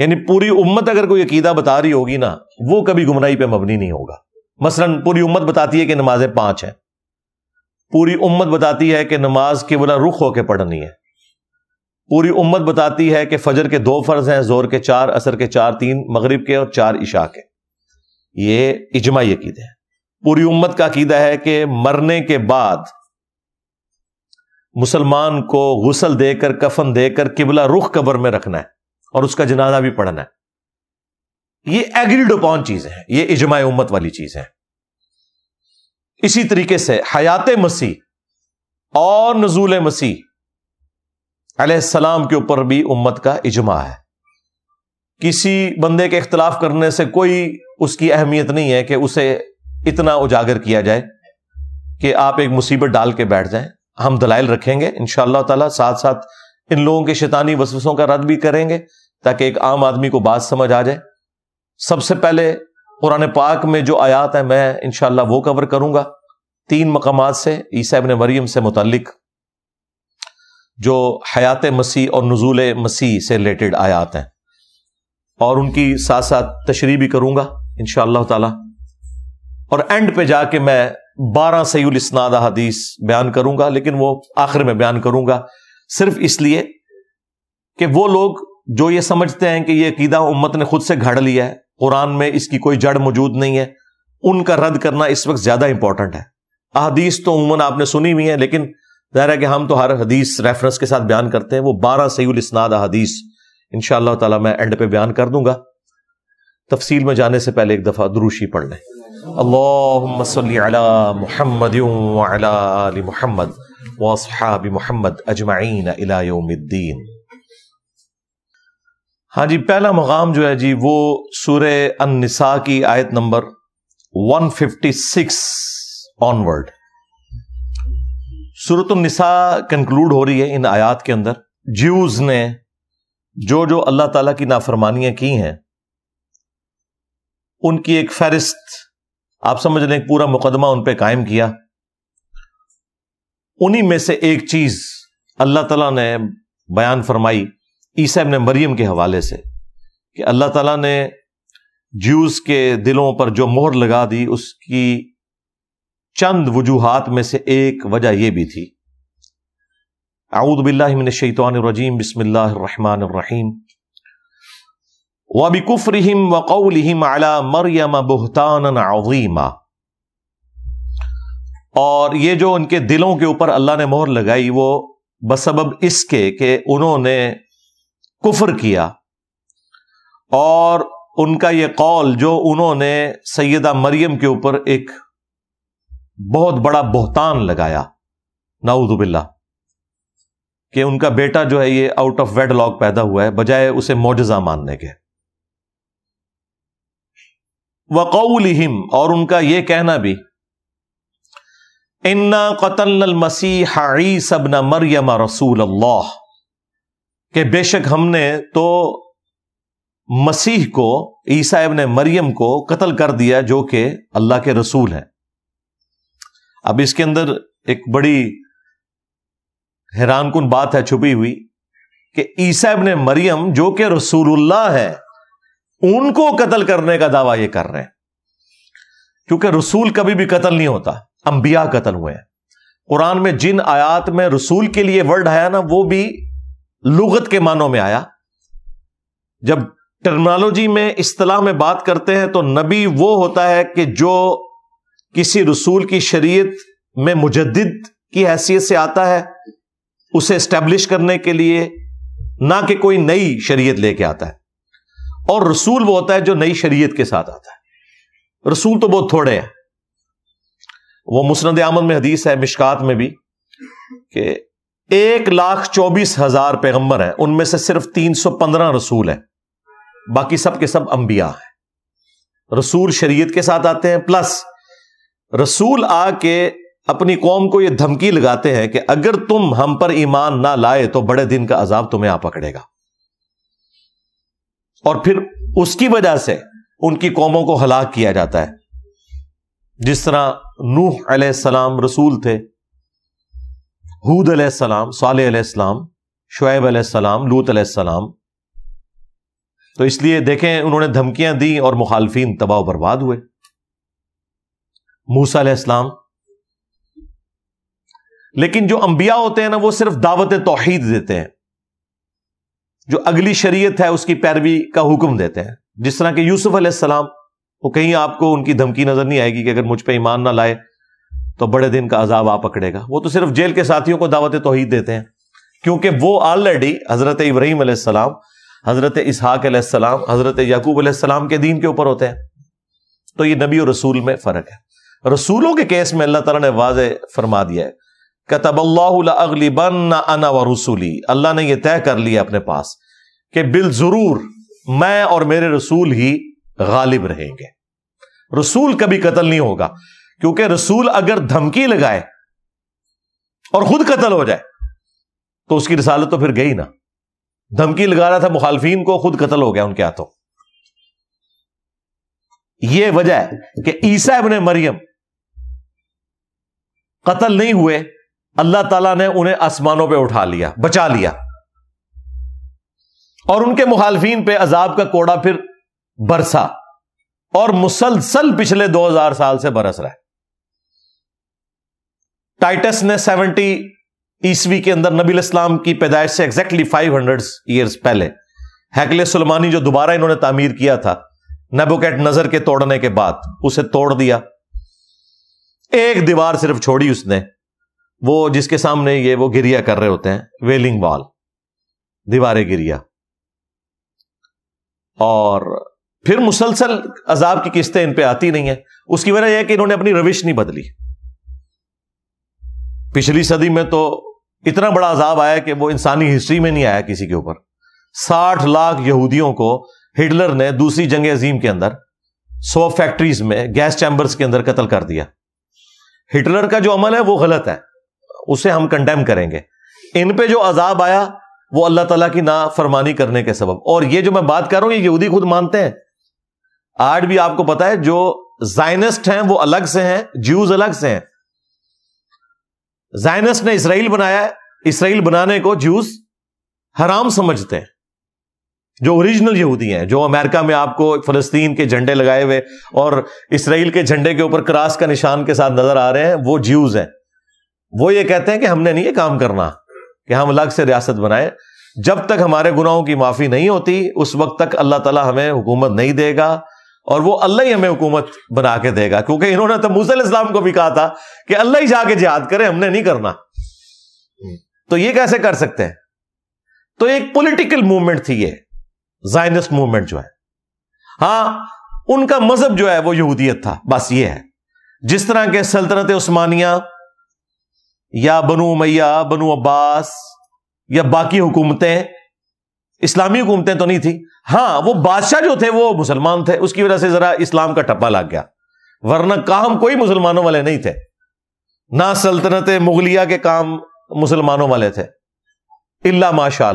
यानी पूरी उम्मत अगर कोई अकीदा बता रही होगी ना वो कभी गुमराही पे मबनी नहीं होगा मसलन पूरी उम्मत बताती है कि नमाजें पांच हैं पूरी उम्मत बताती है कि नमाज के केवल रुख होकर पढ़नी है पूरी उम्मत बताती है कि फजर के दो फर्ज हैं जोर के चार असर के चार तीन मगरिब के और चार इशा के ये इजमाही अकीदे हैं पूरी उम्मत का अकीदा है कि मरने के बाद मुसलमान को गुसल देकर कफन देकर किबला रुख कबर में रखना है और उसका जनाजा भी पढ़ना है ये एग्रीड अपॉन चीजें हैं ये इजमा उम्मत वाली चीज है इसी तरीके से हयात मसीह और नजूल मसीह सलाम के ऊपर भी उम्मत का इजमा है किसी बंदे के इख्तलाफ करने से कोई उसकी अहमियत नहीं है कि उसे इतना उजागर किया जाए कि आप एक मुसीबत डाल के बैठ जाएं हम दलाइल रखेंगे इन ताला साथ साथ इन लोगों के शैतानी वसवसों का रद्द भी करेंगे ताकि एक आम आदमी को बात समझ आ जाए सबसे पहले कुरान पाक में जो आयात है मैं इनशाला वो कवर करूंगा तीन मकाम से ईसा इबन मरीम से मुतल जो हयात मसीह और नजूल मसीह से रिलेटेड आयात हैं और उनकी साथ साथ तशरी भी करूंगा इन ताला और एंड पे जाके मैं बारह सयूल इसनाद हदीस बयान करूंगा लेकिन वो आखिर में बयान करूंगा सिर्फ इसलिए कि वो लोग जो ये समझते हैं कि ये अकीदा उम्मत ने खुद से घड़ लिया है कुरान में इसकी कोई जड़ मौजूद नहीं है उनका रद्द करना इस वक्त ज्यादा इंपॉर्टेंट है अदीस तो उमूमन आपने सुनी हुई है लेकिन जाहिर है कि हम तो हर हदीस रेफरेंस के साथ बयान करते हैं वो बारह सयूल इसनाद हदीस इन ताला मैं एंड पे बयान कर दूंगा तफसील में जाने से पहले एक दफा दुरुशी पढ़ लें اللهم صل على محمد وعلى ال محمد واصحاب محمد اجمعين الى يوم الدين हाँ जी पहला मुकाम जो है जी वो सूर्य अनसा की आयत नंबर 156 ऑनवर्ड सूरत निसा कंक्लूड हो रही है इन आयत के अंदर ज्यूज ने जो जो अल्लाह ताला की नाफरमानियां की हैं उनकी एक फहरिस्त आप समझ लें पूरा मुकदमा उन पर कायम किया उन्हीं में से एक चीज अल्लाह तला ने बयान फरमाई ईसा ने मरियम के हवाले से कि अल्लाह तला ने ज्यूस के दिलों पर जो मोहर लगा दी उसकी चंद वजूहत में से एक वजह यह भी थी आऊद बिल्लामिन शैतान बिस्मिल्लाम वबिकुफ्रिहिम वकौलिहिम अला मरियम बुहतान अजीमा और ये जो उनके दिलों के ऊपर अल्लाह ने मोहर लगाई वो बसबब इसके कि उन्होंने कुफर किया और उनका ये कौल जो उन्होंने सैदा मरियम के ऊपर एक बहुत बड़ा बहतान लगाया नाउदबिल्ला कि उनका बेटा जो है ये आउट ऑफ वेड लॉक पैदा हुआ है बजाय उसे मोजा मानने के वकौलहिम और उनका यह कहना भी इन्ना कतल मसीह सबन मरियम रसूल अल्लाह के बेशक हमने तो मसीह को ईसा ने मरियम को कत्ल कर दिया जो कि अल्लाह के रसूल है अब इसके अंदर एक बड़ी हैरानकुन बात है छुपी हुई कि ईसा ने मरियम जो कि रसूल्लाह है उनको कतल करने का दावा ये कर रहे हैं क्योंकि रसूल कभी भी कतल नहीं होता अंबिया कतल हुए हैं कुरान में जिन आयात में रसूल के लिए वर्ड आया ना वो भी लुगत के मानों में आया जब टर्मिनोलॉजी में इस्तलाह में बात करते हैं तो नबी वो होता है कि जो किसी रसूल की शरीयत में मुजद की हैसियत से आता है उसे स्टैब्लिश करने के लिए ना कि कोई नई शरीयत लेके आता है और रसूल वो होता है जो नई शरीयत के साथ आता है रसूल तो बहुत थोड़े हैं वो मुस्ंद आमद में हदीस है मिशकात में भी कि एक लाख चौबीस हजार पैगम्बर हैं उनमें से सिर्फ तीन सौ पंद्रह रसूल है बाकी सब के सब अंबिया हैं रसूल शरीयत के साथ आते हैं प्लस रसूल आके अपनी कौम को यह धमकी लगाते हैं कि अगर तुम हम पर ईमान ना लाए तो बड़े दिन का अजाब तुम्हें आ पकड़ेगा और फिर उसकी वजह से उनकी कौमों को हलाक किया जाता है जिस तरह नूह सलाम रसूल थे हूद सलाम साल सलाम शुएब सलाम लूत सलाम तो इसलिए देखें उन्होंने धमकियां दी और मुखालफी तबाह बर्बाद हुए मूसा इस्लाम लेकिन जो अंबिया होते हैं ना वो सिर्फ दावत तोहहीद देते हैं जो अगली शरीयत है उसकी पैरवी का हुक्म देते हैं जिस तरह के यूसुफ अलैहिस्सलाम वो कहीं आपको उनकी धमकी नजर नहीं आएगी कि अगर मुझ पर ईमान ना लाए तो बड़े दिन का अजाब आ पकड़ेगा वो तो सिर्फ जेल के साथियों को दावत तोहहीद देते हैं क्योंकि वो ऑलरेडी हजरत इब्राहिम अलैहिस्सलाम हजरत इसहाक अलैहिस्सलाम हजरत याकूब अलैहिस्सलाम के दीन के ऊपर होते हैं तो ये नबी और रसूल में फर्क है रसूलों के केस में अल्लाह तला ने वाज फरमा दिया है अगली व रसूली अल्लाह ने यह तय कर लिया अपने पास कि बिल जरूर मैं और मेरे रसूल ही गालिब रहेंगे रसूल कभी कतल नहीं होगा क्योंकि रसूल अगर धमकी लगाए और खुद कतल हो जाए तो उसकी रिसालत तो फिर गई ना धमकी लगा रहा था मुखालफीन को खुद कतल हो गया उनके हाथों यह वजह कि ईसा इबन मरियम कतल नहीं हुए अल्लाह ताला ने उन्हें आसमानों पे उठा लिया बचा लिया और उनके मुखालफी पे अजाब का कोड़ा फिर बरसा और मुसलसल पिछले 2000 साल से बरस रहा है टाइटस ने 70 ईस्वी के अंदर नबी इस्लाम की पैदाइश से एग्जैक्टली फाइव हंड्रेड ईयर्स पहले हैकले सुलमानी जो दोबारा इन्होंने तामीर किया था नबोकेट नजर के तोड़ने के बाद उसे तोड़ दिया एक दीवार सिर्फ छोड़ी उसने वो जिसके सामने ये वो गिरिया कर रहे होते हैं वेलिंग वॉल दीवारे गिरिया और फिर मुसलसल अजाब की किस्तें इन पर आती नहीं है उसकी वजह यह कि इन्होंने अपनी रविश नहीं बदली पिछली सदी में तो इतना बड़ा अजाब आया कि वो इंसानी हिस्ट्री में नहीं आया किसी के ऊपर साठ लाख यहूदियों को हिटलर ने दूसरी जंग अजीम के अंदर सौ फैक्ट्रीज में गैस चैम्बर्स के अंदर कत्ल कर दिया हिटलर का जो अमल है वो गलत है उसे हम कंडेम करेंगे इन पे जो अजाब आया वो अल्लाह तला की ना फरमानी करने के सबब और ये जो मैं बात कर रहा हूं ये यहूदी खुद मानते हैं आज भी आपको पता है जो जाइनस्ट हैं वो अलग से हैं ज्यूज अलग से हैं जाइनस्ट ने इसराइल बनाया है इसराइल बनाने को ज्यूज हराम समझते हैं जो ओरिजिनल यहूदी हैं जो अमेरिका में आपको फलस्तीन के झंडे लगाए हुए और इसराइल के झंडे के ऊपर क्रास का निशान के साथ नजर आ रहे हैं वो ज्यूज हैं वो ये कहते हैं कि हमने नहीं ये काम करना कि हम अलग से रियासत बनाए जब तक हमारे गुनाहों की माफ़ी नहीं होती उस वक्त तक अल्लाह ताला हमें हुकूमत नहीं देगा और वो अल्लाह ही हमें हुकूमत बना के देगा क्योंकि इन्होंने तो मूसल इस्लाम को भी कहा था कि अल्लाह ही जाके जिहाद करे हमने नहीं करना तो ये कैसे कर सकते हैं तो एक पॉलिटिकल मूवमेंट थी ये जायनिस्ट मूवमेंट जो है हाँ उनका मजहब जो है वो यहूदियत था बस ये है जिस तरह के सल्तनत उस्मानिया या बनु मैया बनु अब्बास या बाकी हुकूमतें इस्लामी हुकूमतें तो नहीं थी हाँ वो बादशाह जो थे वो मुसलमान थे उसकी वजह से जरा इस्लाम का टप्पा लग गया वरना काम कोई मुसलमानों वाले नहीं थे ना सल्तनत मुगलिया के काम मुसलमानों वाले थे इल्ला माशा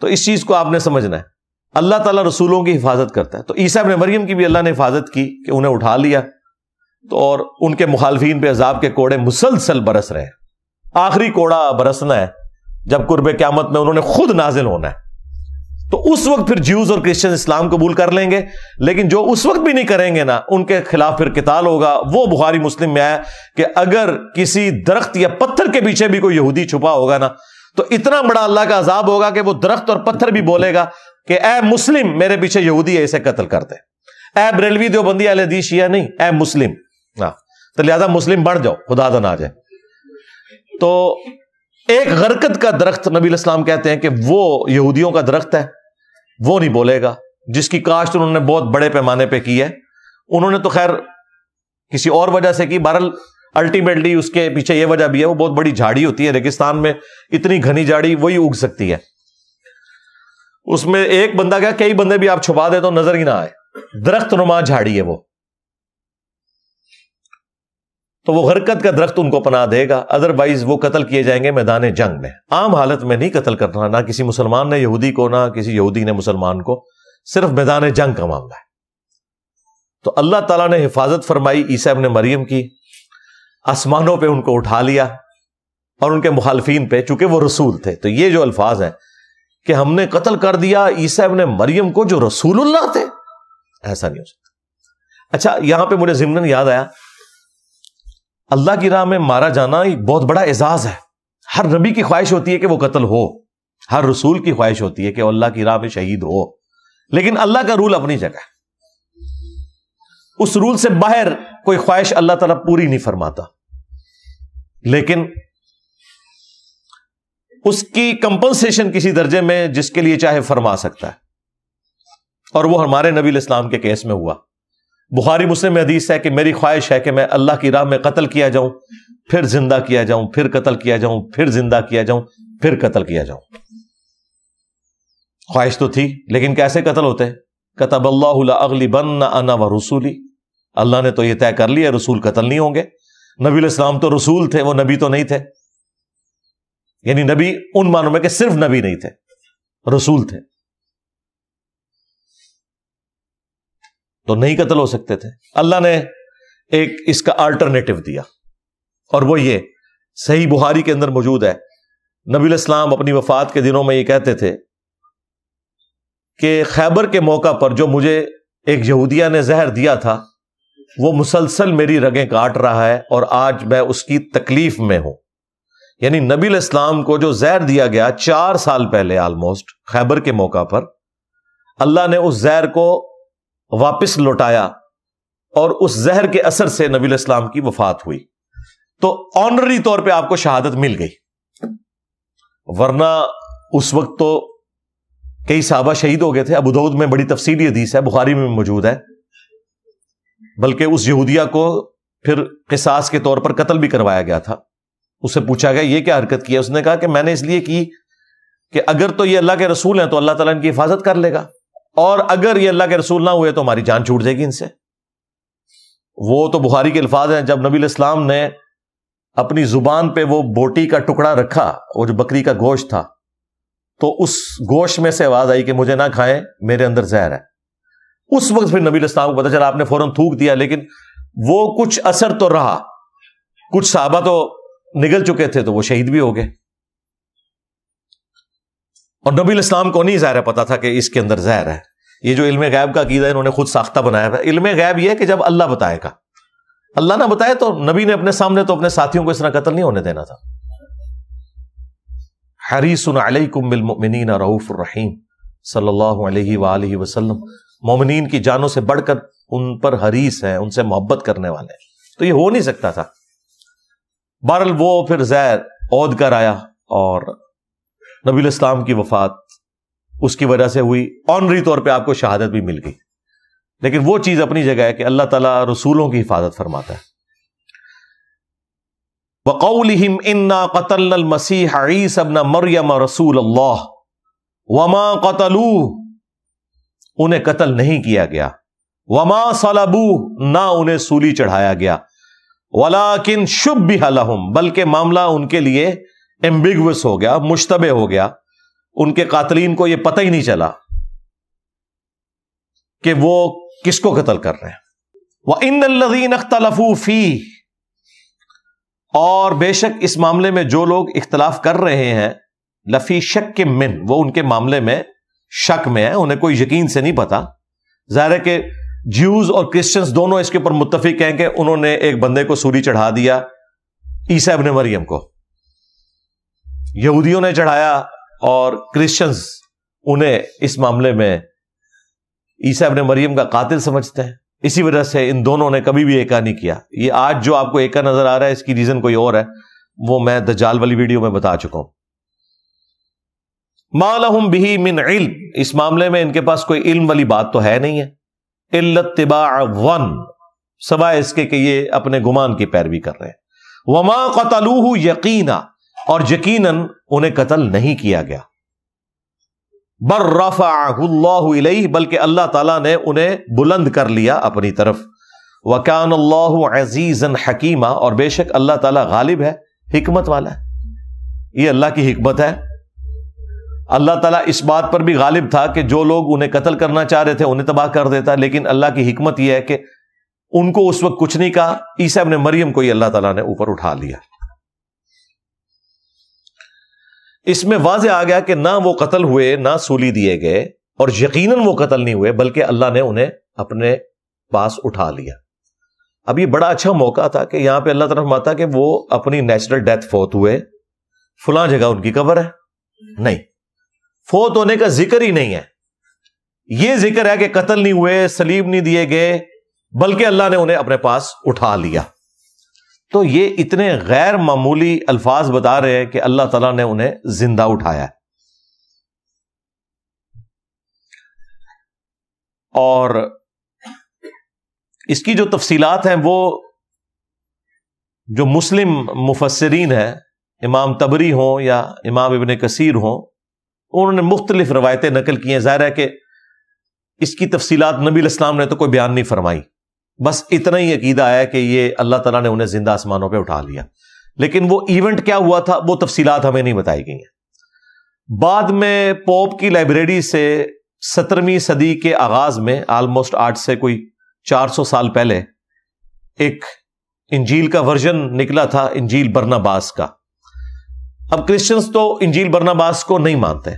तो इस चीज को आपने समझना है अल्लाह ताला रसूलों की हिफाजत करता है तो ईसा ने मरियम की भी अल्लाह ने हिफाजत की कि उन्हें उठा लिया तो और उनके मुखालफी पे अजाब के कोड़े मुसलसल बरस रहे हैं आखिरी कोड़ा बरसना है जब कुर्ब क्यामत में उन्होंने खुद नाजिल होना है तो उस वक्त फिर ज्यूज और क्रिश्चियन इस्लाम कबूल कर लेंगे लेकिन जो उस वक्त भी नहीं करेंगे ना उनके खिलाफ फिर किताल होगा वो बुहारी मुस्लिम में आया कि अगर किसी दरख्त या पत्थर के पीछे भी कोई यहूदी छुपा होगा ना तो इतना बड़ा अल्लाह का अजाब होगा कि वो दरख्त और पत्थर भी बोलेगा कि ए मुस्लिम मेरे पीछे यहूदी है इसे कत्ल कर दे ए बरेलवी देवबंदी अलहदी शिया नहीं ए मुस्लिम हाँ तो लिहाजा मुस्लिम बढ़ जाओ खुदा दना जाए तो एक गरकत का दरख्त नबी इस्लाम कहते हैं कि वो यहूदियों का दरख्त है वो नहीं बोलेगा जिसकी काश्त उन्होंने बहुत बड़े पैमाने पर की है उन्होंने तो खैर किसी और वजह से की बहरल अल्टीमेटली उसके पीछे यह वजह भी है वो बहुत बड़ी झाड़ी होती है रेगिस्तान में इतनी घनी झाड़ी वही उग सकती है उसमें एक बंदा क्या कई बंदे भी आप छुपा दे तो नजर ही ना आए दरख्त नुमा झाड़ी है वो तो वो हरकत का दरख्त उनको पना देगा अदरवाइज वो कतल किए जाएंगे मैदान जंग में आम हालत में नहीं कतल करना ना किसी मुसलमान ने यहूदी को ना किसी यहूदी ने मुसलमान को सिर्फ मैदान जंग का मामला है तो अल्लाह तला ने हिफाजत फरमाई ईसा ने मरियम की आसमानों पर उनको उठा लिया और उनके मुखालफी पे चूंकि वो रसूल थे तो ये जो अल्फाज है कि हमने कतल कर दिया ईसा ने मरियम को जो रसूल्ला थे ऐसा नहीं हो सकता अच्छा यहां पर मुझे जिमन याद आया अल्लाह की राह में मारा जाना एक बहुत बड़ा एजाज है हर नबी की ख्वाहिश होती है कि वो कत्ल हो हर रसूल की ख्वाहिश होती है कि अल्लाह की राह में शहीद हो लेकिन अल्लाह का रूल अपनी जगह उस रूल से बाहर कोई ख्वाहिश अल्लाह तला पूरी नहीं फरमाता लेकिन उसकी कंपनसेशन किसी दर्जे में जिसके लिए चाहे फरमा सकता है और वो हमारे नबी इस्लाम के केस में हुआ बुखारी मुस्लिम में हदीस है कि मेरी ख्वाहिश है कि मैं अल्लाह की राह में कत्ल किया जाऊं फिर जिंदा किया जाऊं फिर कत्ल किया जाऊं फिर जिंदा किया जाऊं फिर कत्ल किया जाऊं ख्वाहिश तो थी लेकिन कैसे कत्ल होते कतब कतब अगली बन अना व रसूली अल्लाह ने तो यह तय कर लिया रसूल कतल नहीं होंगे नबी इस्लाम तो रसूल थे वो नबी तो नहीं थे यानी नबी उन मानों में कि सिर्फ नबी नहीं थे रसूल थे तो नहीं कत्ल हो सकते थे अल्लाह ने एक इसका अल्टरनेटिव दिया और वो ये सही बुहारी के अंदर मौजूद है नबी इस्लाम अपनी वफात के दिनों में ये कहते थे कि खैबर के मौका पर जो मुझे एक यहूदिया ने जहर दिया था वो मुसलसल मेरी रगें काट रहा है और आज मैं उसकी तकलीफ में हूं यानी नबी इस्लाम को जो जहर दिया गया चार साल पहले आलमोस्ट खैबर के मौका पर अल्लाह ने उस जहर को वापस लौटाया और उस जहर के असर से नबी इस्लाम की वफात हुई तो ऑनरी तौर पे आपको शहादत मिल गई वरना उस वक्त तो कई साहबा शहीद हो गए थे अब अबूदाऊद में बड़ी तफसीली हदीस है बुखारी में मौजूद है बल्कि उस यहूदिया को फिर किसास के तौर पर कत्ल भी करवाया गया था उससे पूछा गया यह क्या हरकत किया उसने कहा कि मैंने इसलिए की कि अगर तो ये अल्लाह के रसूल हैं तो अल्लाह तला की हिफाजत कर लेगा और अगर ये अल्लाह के रसूल ना हुए तो हमारी जान छूट जाएगी इनसे वो तो बुहारी के अल्फाज हैं जब नबी इस्लाम ने अपनी जुबान पे वो बोटी का टुकड़ा रखा वो जो बकरी का गोश्त था तो उस गोश्त में से आवाज आई कि मुझे ना खाए मेरे अंदर जहर है उस वक्त फिर नबी इस्लाम को पता चला आपने फौरन थूक दिया लेकिन वो कुछ असर तो रहा कुछ साहबा तो निगल चुके थे तो वो शहीद भी हो गए और नबी इस्लाम को नहीं जहर पता था कि इसके अंदर जहर है ये जो इल्म गैब का कीदा इन्होंने खुद साख्ता बनाया था इल्म गैब यह है कि जब अल्लाह बताएगा अल्लाह ना बताए तो नबी ने अपने सामने तो अपने साथियों को इस तरह कतल नहीं होने देना था हरी सुन अलमिन रऊफ़ रहीम सल्लल्लाहु अलैहि मोमिन की जानों से बढ़कर उन पर हरीस है उनसे मोहब्बत करने वाले हैं तो ये हो नहीं सकता था बहरल वो फिर जैर ओद कर आया और नबी इस्लाम की वफात उसकी वजह से हुई ऑनरी तौर पर आपको शहादत भी मिल गई लेकिन वो चीज अपनी जगह है कि अल्लाह तला रसूलों की हिफाजत फरमाता है बकौलहिम इन्ना कतल मसीह ابن मरियम رسول अल्लाह وما कतलू उन्हें कत्ल नहीं किया गया वमा सलाबू ना उन्हें सूली चढ़ाया गया वलाकिन शुभ भी بلکہ बल्कि मामला उनके लिए एम्बिगस हो गया मुश्तबे हो गया उनके कातलीन को यह पता ही नहीं चला कि वो किसको कत्ल कर रहे हैं वह इन लदीन अख्तलफूफी और बेशक इस मामले में जो लोग इख्तलाफ कर रहे हैं लफी शक के मिन वो उनके मामले में शक में है उन्हें कोई यकीन से नहीं पता जाहिर है कि ज्यूज और क्रिश्चियंस दोनों इसके ऊपर मुतफिक हैं कि उन्होंने एक बंदे को सूरी चढ़ा दिया ईसा अबन मरियम को यहूदियों ने चढ़ाया और क्रिश्चियंस उन्हें इस मामले में ईसा अपने मरियम का कातिल समझते हैं इसी वजह से इन दोनों ने कभी भी एका नहीं किया ये आज जो आपको एका नजर आ रहा है इसकी रीजन कोई और है वो मैं जाल वाली वीडियो में बता चुका हूं मालहम बिही मिन इल्म इस मामले में इनके पास कोई इल्म वाली बात तो है नहीं है तिबा वन सवाए इसके कि ये अपने गुमान की पैरवी कर रहे हैं वमा कतलूह यकीना और यकीनन उन्हें कत्ल नहीं किया गया बर्रफ़ाह बल्कि अल्लाह तला ने उन्हें बुलंद कर लिया अपनी तरफ वकान अजीजन हकीमा और बेशक अल्लाह तला गालिब है हिकमत वाला है ये अल्लाह की हिकमत है अल्लाह तला इस बात पर भी गालिब था कि जो लोग उन्हें कत्ल करना चाह रहे थे उन्हें तबाह कर देता लेकिन अल्लाह की हिकमत यह है कि उनको उस वक्त कुछ नहीं कहा इसे अपने मरियम को ही अल्लाह तला ने ऊपर उठा लिया इसमें वाज आ गया कि ना वो कत्ल हुए ना सूली दिए गए और यकीन वो कत्ल नहीं हुए बल्कि अल्लाह ने उन्हें अपने पास उठा लिया अब यह बड़ा अच्छा मौका था कि यहां पर अल्लाह तरफ माता कि वो अपनी नेचुरल डेथ फोत हुए फुला जगह उनकी कबर है नहीं फोत होने का जिक्र ही नहीं है यह जिक्र है कि कत्ल नहीं हुए सलीम नहीं दिए गए बल्कि अल्लाह ने उन्हें अपने पास उठा लिया तो ये इतने गैर मामूली अल्फाज बता रहे हैं कि अल्लाह ताला ने उन्हें जिंदा उठाया है और इसकी जो तफसीलात हैं वो जो मुस्लिम मुफसरीन है इमाम तबरी हों या इमाम इबन कसीर हों उन्होंने मुख्तलिफ रवायतें नकल की हैं ज़ाहिर है कि इसकी तफसीलात नबी इस्लाम ने तो कोई बयान नहीं फरमाई बस इतना ही अकीदा है कि ये अल्लाह तला ने उन्हें जिंदा आसमानों पर उठा लिया लेकिन वो इवेंट क्या हुआ था वो तफसीलात हमें नहीं बताई गई बाद में पोप की लाइब्रेरी से सत्रहवीं सदी के आगाज में आलमोस्ट आठ से कोई चार सौ साल पहले एक इंजील का वर्जन निकला था इंजील बरनाबास का अब क्रिश्चियंस तो इंजील बरनाबास को नहीं मानते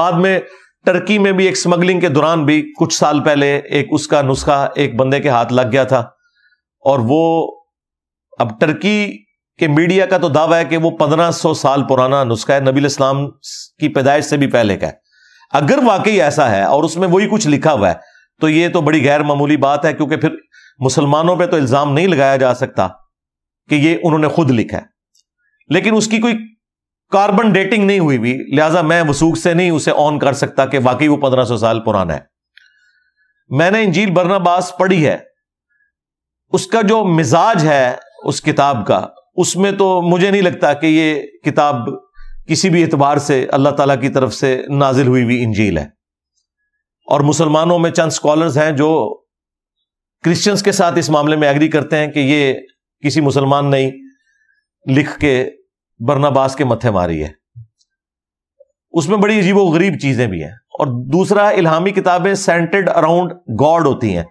बाद में टर्की में भी एक स्मगलिंग के दौरान भी कुछ साल पहले एक उसका नुस्खा एक बंदे के हाथ लग गया था और वो अब टर्की के मीडिया का तो दावा है कि वो 1500 साल पुराना नुस्खा है नबी इस्लाम की पैदाइश से भी पहले का है अगर वाकई ऐसा है और उसमें वही कुछ लिखा हुआ है तो ये तो बड़ी गैर मामूली बात है क्योंकि फिर मुसलमानों पे तो इल्जाम नहीं लगाया जा सकता कि ये उन्होंने खुद लिखा है लेकिन उसकी कोई कार्बन डेटिंग नहीं हुई हुई लिहाजा मैं वसूख से नहीं उसे ऑन कर सकता कि वाकई वो पंद्रह सौ साल पुराना है मैंने इंजील बरनाबास पढ़ी है उसका जो मिजाज है उस किताब का उसमें तो मुझे नहीं लगता कि ये किताब किसी भी एतबार से अल्लाह ताला की तरफ से नाजिल हुई हुई इंजील है और मुसलमानों में चंद स्कॉलर्स हैं जो क्रिश्चियंस के साथ इस मामले में एग्री करते हैं कि ये किसी मुसलमान ने लिख के बरनाबास के मथे मारी है उसमें बड़ी अजीब गरीब चीजें भी हैं और दूसरा इलामी किताबें सेंटर्ड अराउंड गॉड होती हैं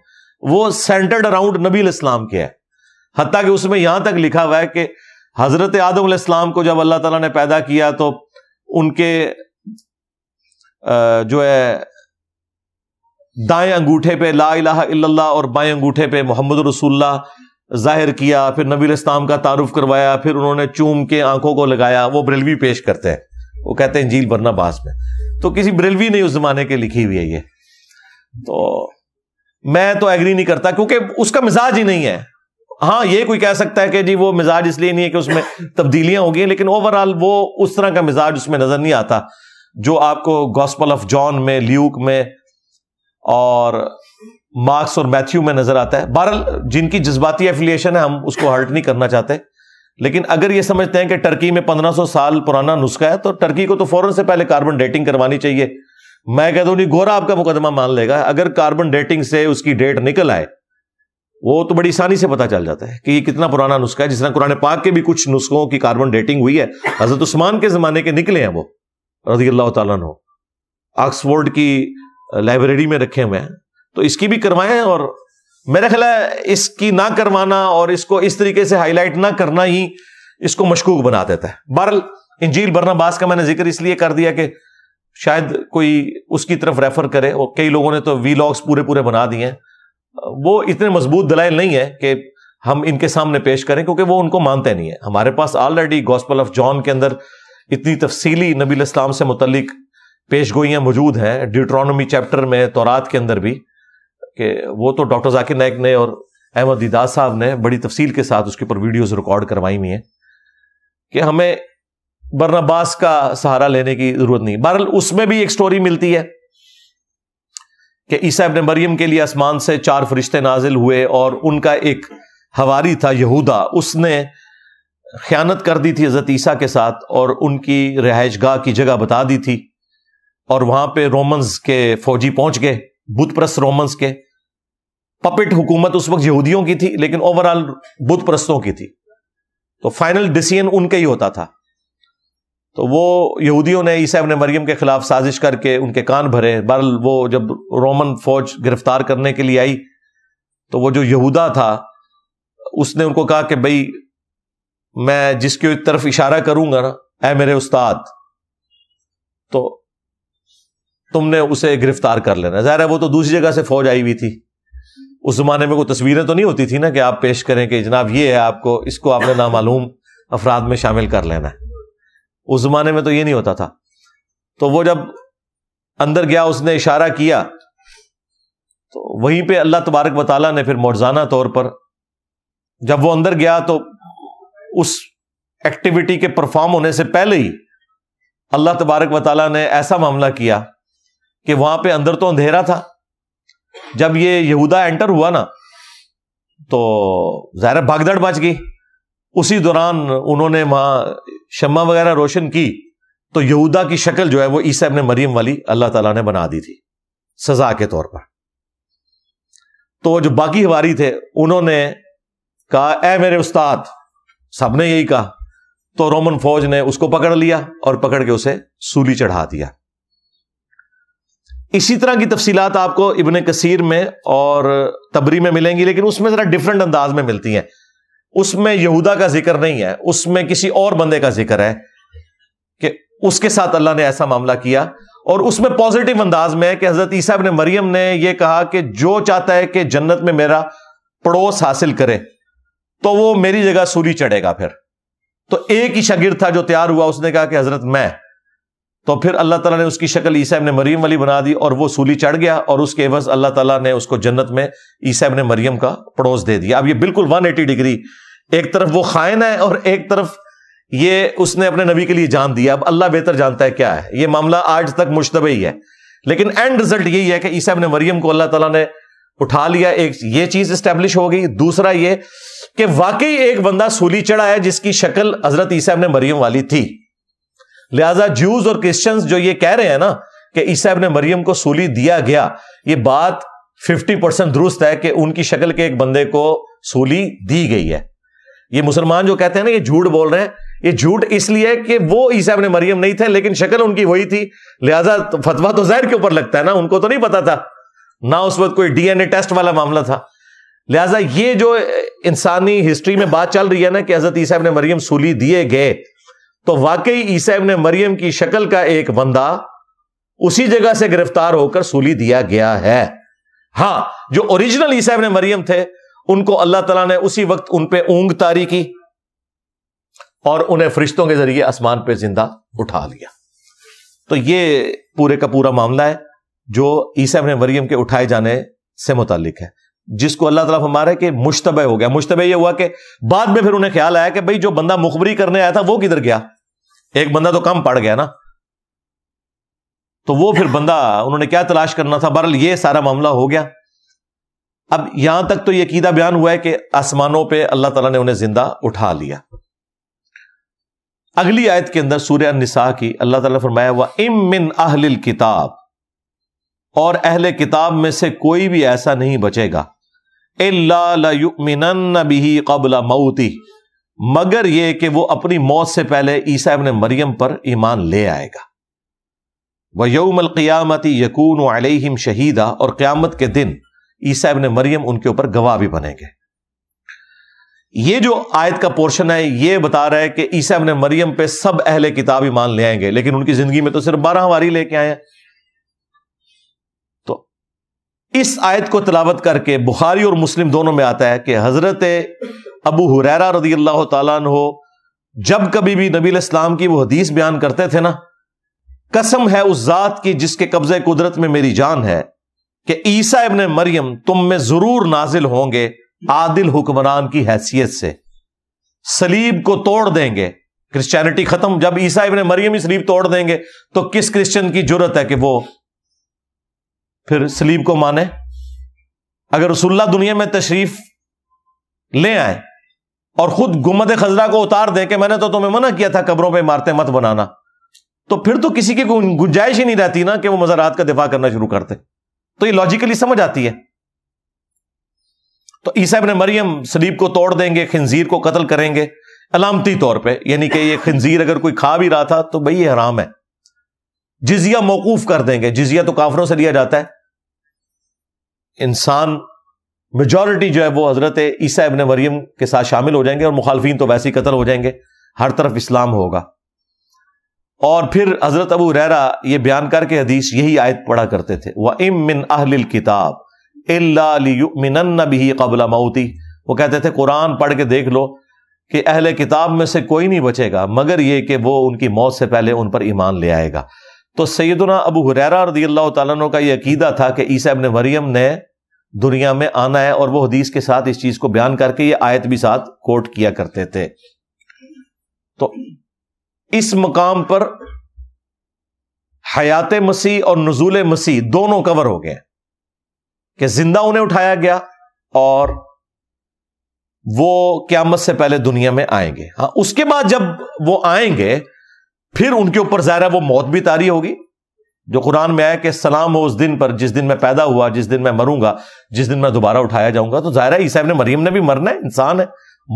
वो सेंटर्ड अराउंड नबी इस्लाम के है हती कि उसमें यहां तक लिखा हुआ है कि हजरत आदम इस्लाम को जब अल्लाह तला ने पैदा किया तो उनके जो है दाएं अंगूठे पे ला इला और बाएं अंगूठे पे मोहम्मद रसुल्ला जाहिर किया फिर नबी इस्लाम का तारुफ करवाया फिर उन्होंने चूम के आंखों को लगाया वो ब्रेलवी पेश करते हैं वो कहते हैं झील बरना बास में तो किसी ब्रेलवी ने उस जमाने के लिखी हुई है ये तो मैं तो एग्री नहीं करता क्योंकि उसका मिजाज ही नहीं है हाँ ये कोई कह सकता है कि जी वो मिजाज इसलिए नहीं है कि उसमें तब्दीलियां हो गई लेकिन ओवरऑल वो उस तरह का मिजाज उसमें नजर नहीं आता जो आपको गॉस्पल ऑफ जॉन में ल्यूक में और मार्क्स और मैथ्यू में नजर आता है बहरल जिनकी जज्बाती एफिलिएशन है हम उसको हर्ट नहीं करना चाहते लेकिन अगर ये समझते हैं कि टर्की में 1500 साल पुराना नुस्खा है तो टर्की को तो फौरन से पहले कार्बन डेटिंग करवानी चाहिए मैं कह दूं नहीं गोरा आपका मुकदमा मान लेगा अगर कार्बन डेटिंग से उसकी डेट निकल आए वो तो बड़ी आसानी से पता चल जाता है कि ये कितना पुराना नुस्खा है जिस तरह कुरान पाक के भी कुछ नुस्खों की कार्बन डेटिंग हुई है हजरत उस्मान के जमाने के निकले हैं वो रजी अल्लाह तला ऑक्सफोर्ड की लाइब्रेरी में रखे हुए हैं तो इसकी भी करवाएं और मेरा ख्याल है इसकी ना करवाना और इसको इस तरीके से हाईलाइट ना करना ही इसको मशकूक बना देता है बहर इंजील बरनाबास का मैंने जिक्र इसलिए कर दिया कि शायद कोई उसकी तरफ रेफर करे और कई लोगों ने तो वीलॉग्स पूरे पूरे बना दिए हैं वो इतने मजबूत दलाइल नहीं है कि हम इनके सामने पेश करें क्योंकि वो उनको मानते नहीं है हमारे पास ऑलरेडी गॉस्पल ऑफ जॉन के अंदर इतनी तफसीली नबी इस्लाम से मुतलिक पेश गोइयाँ मौजूद हैं ड्यूट्रॉनमी चैप्टर में तोरात के अंदर भी कि वो तो डॉक्टर जाकिर नायक ने और अहमद दीदार साहब ने बड़ी तफसील के साथ उसके ऊपर वीडियोज रिकॉर्ड करवाई हुई है कि हमें बर्नबास का सहारा लेने की जरूरत नहीं बहरल उसमें भी एक स्टोरी मिलती है कि ईसा अपने मरियम के लिए आसमान से चार फरिश्ते नाजिल हुए और उनका एक हवारी था यहूदा उसने ख्यानत कर दी थी हजरत ईसा के साथ और उनकी रिहायश गाह की जगह बता दी थी और वहां पर रोमन्स के फौजी पहुंच गए बुतप्रस्त रोमन्स के पपिट हुकूमत उस वक्त यहूदियों की थी लेकिन ओवरऑल बुद्ध प्रस्तों की थी तो फाइनल डिसीजन उनका ही होता था तो वो यहूदियों ने ईसा ने मरियम के खिलाफ साजिश करके उनके कान भरे बहरल वो जब रोमन फौज गिरफ्तार करने के लिए आई तो वो जो यहूदा था उसने उनको कहा कि भाई मैं जिसकी तरफ इशारा करूंगा ना ए मेरे उस्ताद तो तुमने उसे गिरफ्तार कर लेना जहरा वो तो दूसरी जगह से फौज आई हुई थी उस जमाने में कोई तस्वीरें तो नहीं होती थी ना कि आप पेश करें कि जनाब ये है आपको इसको आपने नामालूम अफराद में शामिल कर लेना है उस जमाने में तो ये नहीं होता था तो वो जब अंदर गया उसने इशारा किया तो वहीं पे अल्लाह तबारक वाली ने फिर मोरजाना तौर पर जब वो अंदर गया तो उस एक्टिविटी के परफॉर्म होने से पहले ही अल्लाह तबारक वाली ने ऐसा मामला किया कि वहां पे अंदर तो अंधेरा था जब ये यहूदा एंटर हुआ ना तो ज़ाहिर भागदड़ मच गई उसी दौरान उन्होंने वहाँ शमा वगैरह रोशन की तो यहूदा की शक्ल जो है वो ईसा ने मरियम वाली अल्लाह तला ने बना दी थी सजा के तौर पर तो जो बाकी हवारी थे उन्होंने कहा ए मेरे उस्ताद सबने यही कहा तो रोमन फौज ने उसको पकड़ लिया और पकड़ के उसे सूली चढ़ा दिया इसी तरह की तफसीलात आपको इबन कसीर में और तबरी में मिलेंगी लेकिन उसमें ज़रा डिफरेंट अंदाज में मिलती है उसमें यहूदा का जिक्र नहीं है उसमें किसी और बंदे का जिक्र है कि उसके साथ अल्लाह ने ऐसा मामला किया और उसमें पॉजिटिव अंदाज में है कि हजरत ईसा ने मरियम ने यह कहा कि जो चाहता है कि जन्नत में मेरा पड़ोस हासिल करे तो वो मेरी जगह सूरी चढ़ेगा फिर तो एक ही शगिर था जो तैयार हुआ उसने कहा कि हजरत मैं तो फिर अल्लाह तला ने उसकी शक्ल ईसा ने मरियम वाली बना दी और वो सूली चढ़ गया और उसके एवज अल्लाह तला ने उसको जन्नत में ईसा ने मरियम का पड़ोस दे दिया अब ये बिल्कुल वन एटी डिग्री एक तरफ वो खाइन है और एक तरफ ये उसने अपने नबी के लिए जान दिया अब अल्लाह बेहतर जानता है क्या है ये मामला आज तक मुश्तबे ही है लेकिन एंड रिजल्ट यही है कि ईसा ने मरियम को अल्लाह तला ने उठा लिया एक ये चीज स्टैब्लिश हो गई दूसरा ये कि वाकई एक बंदा सूली चढ़ा है जिसकी शक्ल हजरत ईसा ने मरियम वाली थी लिहाजा ज्यूज और क्रिश्चियंस जो ये कह रहे हैं ना कि ईसा ने मरियम को सूली दिया गया ये बात फिफ्टी परसेंट दुरुस्त है कि उनकी शक्ल के एक बंदे को सूली दी गई है ये मुसलमान जो कहते हैं ना ये झूठ बोल रहे हैं ये झूठ इसलिए कि वो ईसा ने मरियम नहीं थे लेकिन शक्ल उनकी वही थी लिहाजा तो फतवा तो जहर के ऊपर लगता है ना उनको तो नहीं पता था ना उस वक्त कोई डीएनए टेस्ट वाला मामला था लिहाजा ये जो इंसानी हिस्ट्री में बात चल रही है ना कि हजरत ईसा ने मरियम सूली दिए गए तो वाकई ईसा ने मरियम की शक्ल का एक बंदा उसी जगह से गिरफ्तार होकर सूली दिया गया है हां जो ओरिजिनल ईसा ने मरियम थे उनको अल्लाह तला ने उसी वक्त उन पर ऊंग तारी की और उन्हें फरिश्तों के जरिए आसमान पर जिंदा उठा लिया तो ये पूरे का पूरा मामला है जो ईसा ने मरियम के उठाए जाने से मुतालिक है जिसको अल्लाह तला हमारा कि मुश्तबे हो गया मुश्तबे ये हुआ कि बाद में फिर उन्हें ख्याल आया कि भाई जो बंदा मुखबरी करने आया था वो किधर गया एक बंदा तो कम पड़ गया ना तो वो फिर बंदा उन्होंने क्या तलाश करना था बहरल ये सारा मामला हो गया अब यहां तक तो यह कीदा बयान हुआ है कि आसमानों पर अल्लाह तला ने उन्हें जिंदा उठा लिया अगली आयत के अंदर सूर्य निशाह की अल्लाह तला फरमाया हुआ इम मिन अहलिल किताब और अहल किताब में से कोई भी ऐसा नहीं बचेगा इल्ला बिही कबला मऊती मगर यह कि वो अपनी मौत से पहले ईसा इबन मरियम पर ईमान ले आएगा व यौमल क़ियामती यकून अलहिम शहीदा और क़्यामत के दिन ईसा इबन मरियम उनके ऊपर गवाह भी बनेंगे ये जो आयत का पोर्शन है यह बता रहा है कि ईसा इबन मरियम पर सब अहले किताब ईमान ले आएंगे लेकिन उनकी जिंदगी में तो सिर्फ बारह हमारी लेके आए हैं तो इस आयत को तलावत करके बुखारी और मुस्लिम दोनों में आता है कि हजरत अबू हुरैरा रजी अल्लाह तहो जब कभी भी नबी इस्लाम की वो हदीस बयान करते थे ना कसम है उस जात की जिसके कब्जे कुदरत में मेरी जान है कि ईसा इबन मरियम तुम में जरूर नाजिल होंगे आदिल हुक्मरान की हैसियत से सलीब को तोड़ देंगे क्रिश्चियनिटी खत्म जब ईसा इबन मरियम ही सलीब तोड़ देंगे तो किस क्रिश्चियन की जरूरत है कि वो फिर सलीब को माने अगर रसुल्ला दुनिया में तशरीफ ले आए और खुद गुमद खजरा को उतार दे के मैंने तो तुम्हें मना किया था कब्रों पर इमारतें मत बनाना तो फिर तो किसी की गुंजाइश ही नहीं रहती ना कि वो मजारात का दिफा करना शुरू करते तो ये लॉजिकली समझ आती है तो ईसा अपने मरियम सलीब को तोड़ देंगे खंजीर को कतल करेंगे अलामती तौर पर यानी कि ये खंजीर अगर कोई खा भी रहा था तो भाई ये हराम है जिजिया मौकूफ कर देंगे जिजिया तो काफरों से लिया जाता है इंसान मेजॉरिटी जो है वो हजरत ईसा इबन मरियम के साथ शामिल हो जाएंगे और मुखालफिन तो वैसे ही कतल हो जाएंगे हर तरफ इस्लाम होगा और फिर हजरत अबू रैरा ये बयान करके हदीस यही आयत पढ़ा करते थे वह इम मिन अहल किताब मिनन्न कबला मऊती वो कहते थे कुरान पढ़ के देख लो कि अहल किताब में से कोई नहीं बचेगा मगर ये कि वो उनकी मौत से पहले उन पर ईमान ले आएगा तो सैदना अबू हुरैरा रदी अल्लाह तु का यह अकीदा था कि ईसा अबन मरियम ने दुनिया में आना है और वो हदीस के साथ इस चीज को बयान करके ये आयत भी साथ कोट किया करते थे तो इस मकाम पर हयात मसीह और नजूल मसीह दोनों कवर हो गए कि जिंदा उन्हें उठाया गया और वो क्यामत से पहले दुनिया में आएंगे हाँ उसके बाद जब वो आएंगे फिर उनके ऊपर जाहिर है वो मौत भी तारी होगी जो कुरान में आया कि सलाम हो उस दिन पर जिस दिन मैं पैदा हुआ जिस दिन मैं मरूंगा जिस दिन मैं दोबारा उठाया जाऊंगा तो ज़ाहिर है ईसा ने मरियम ने भी मरना है इंसान है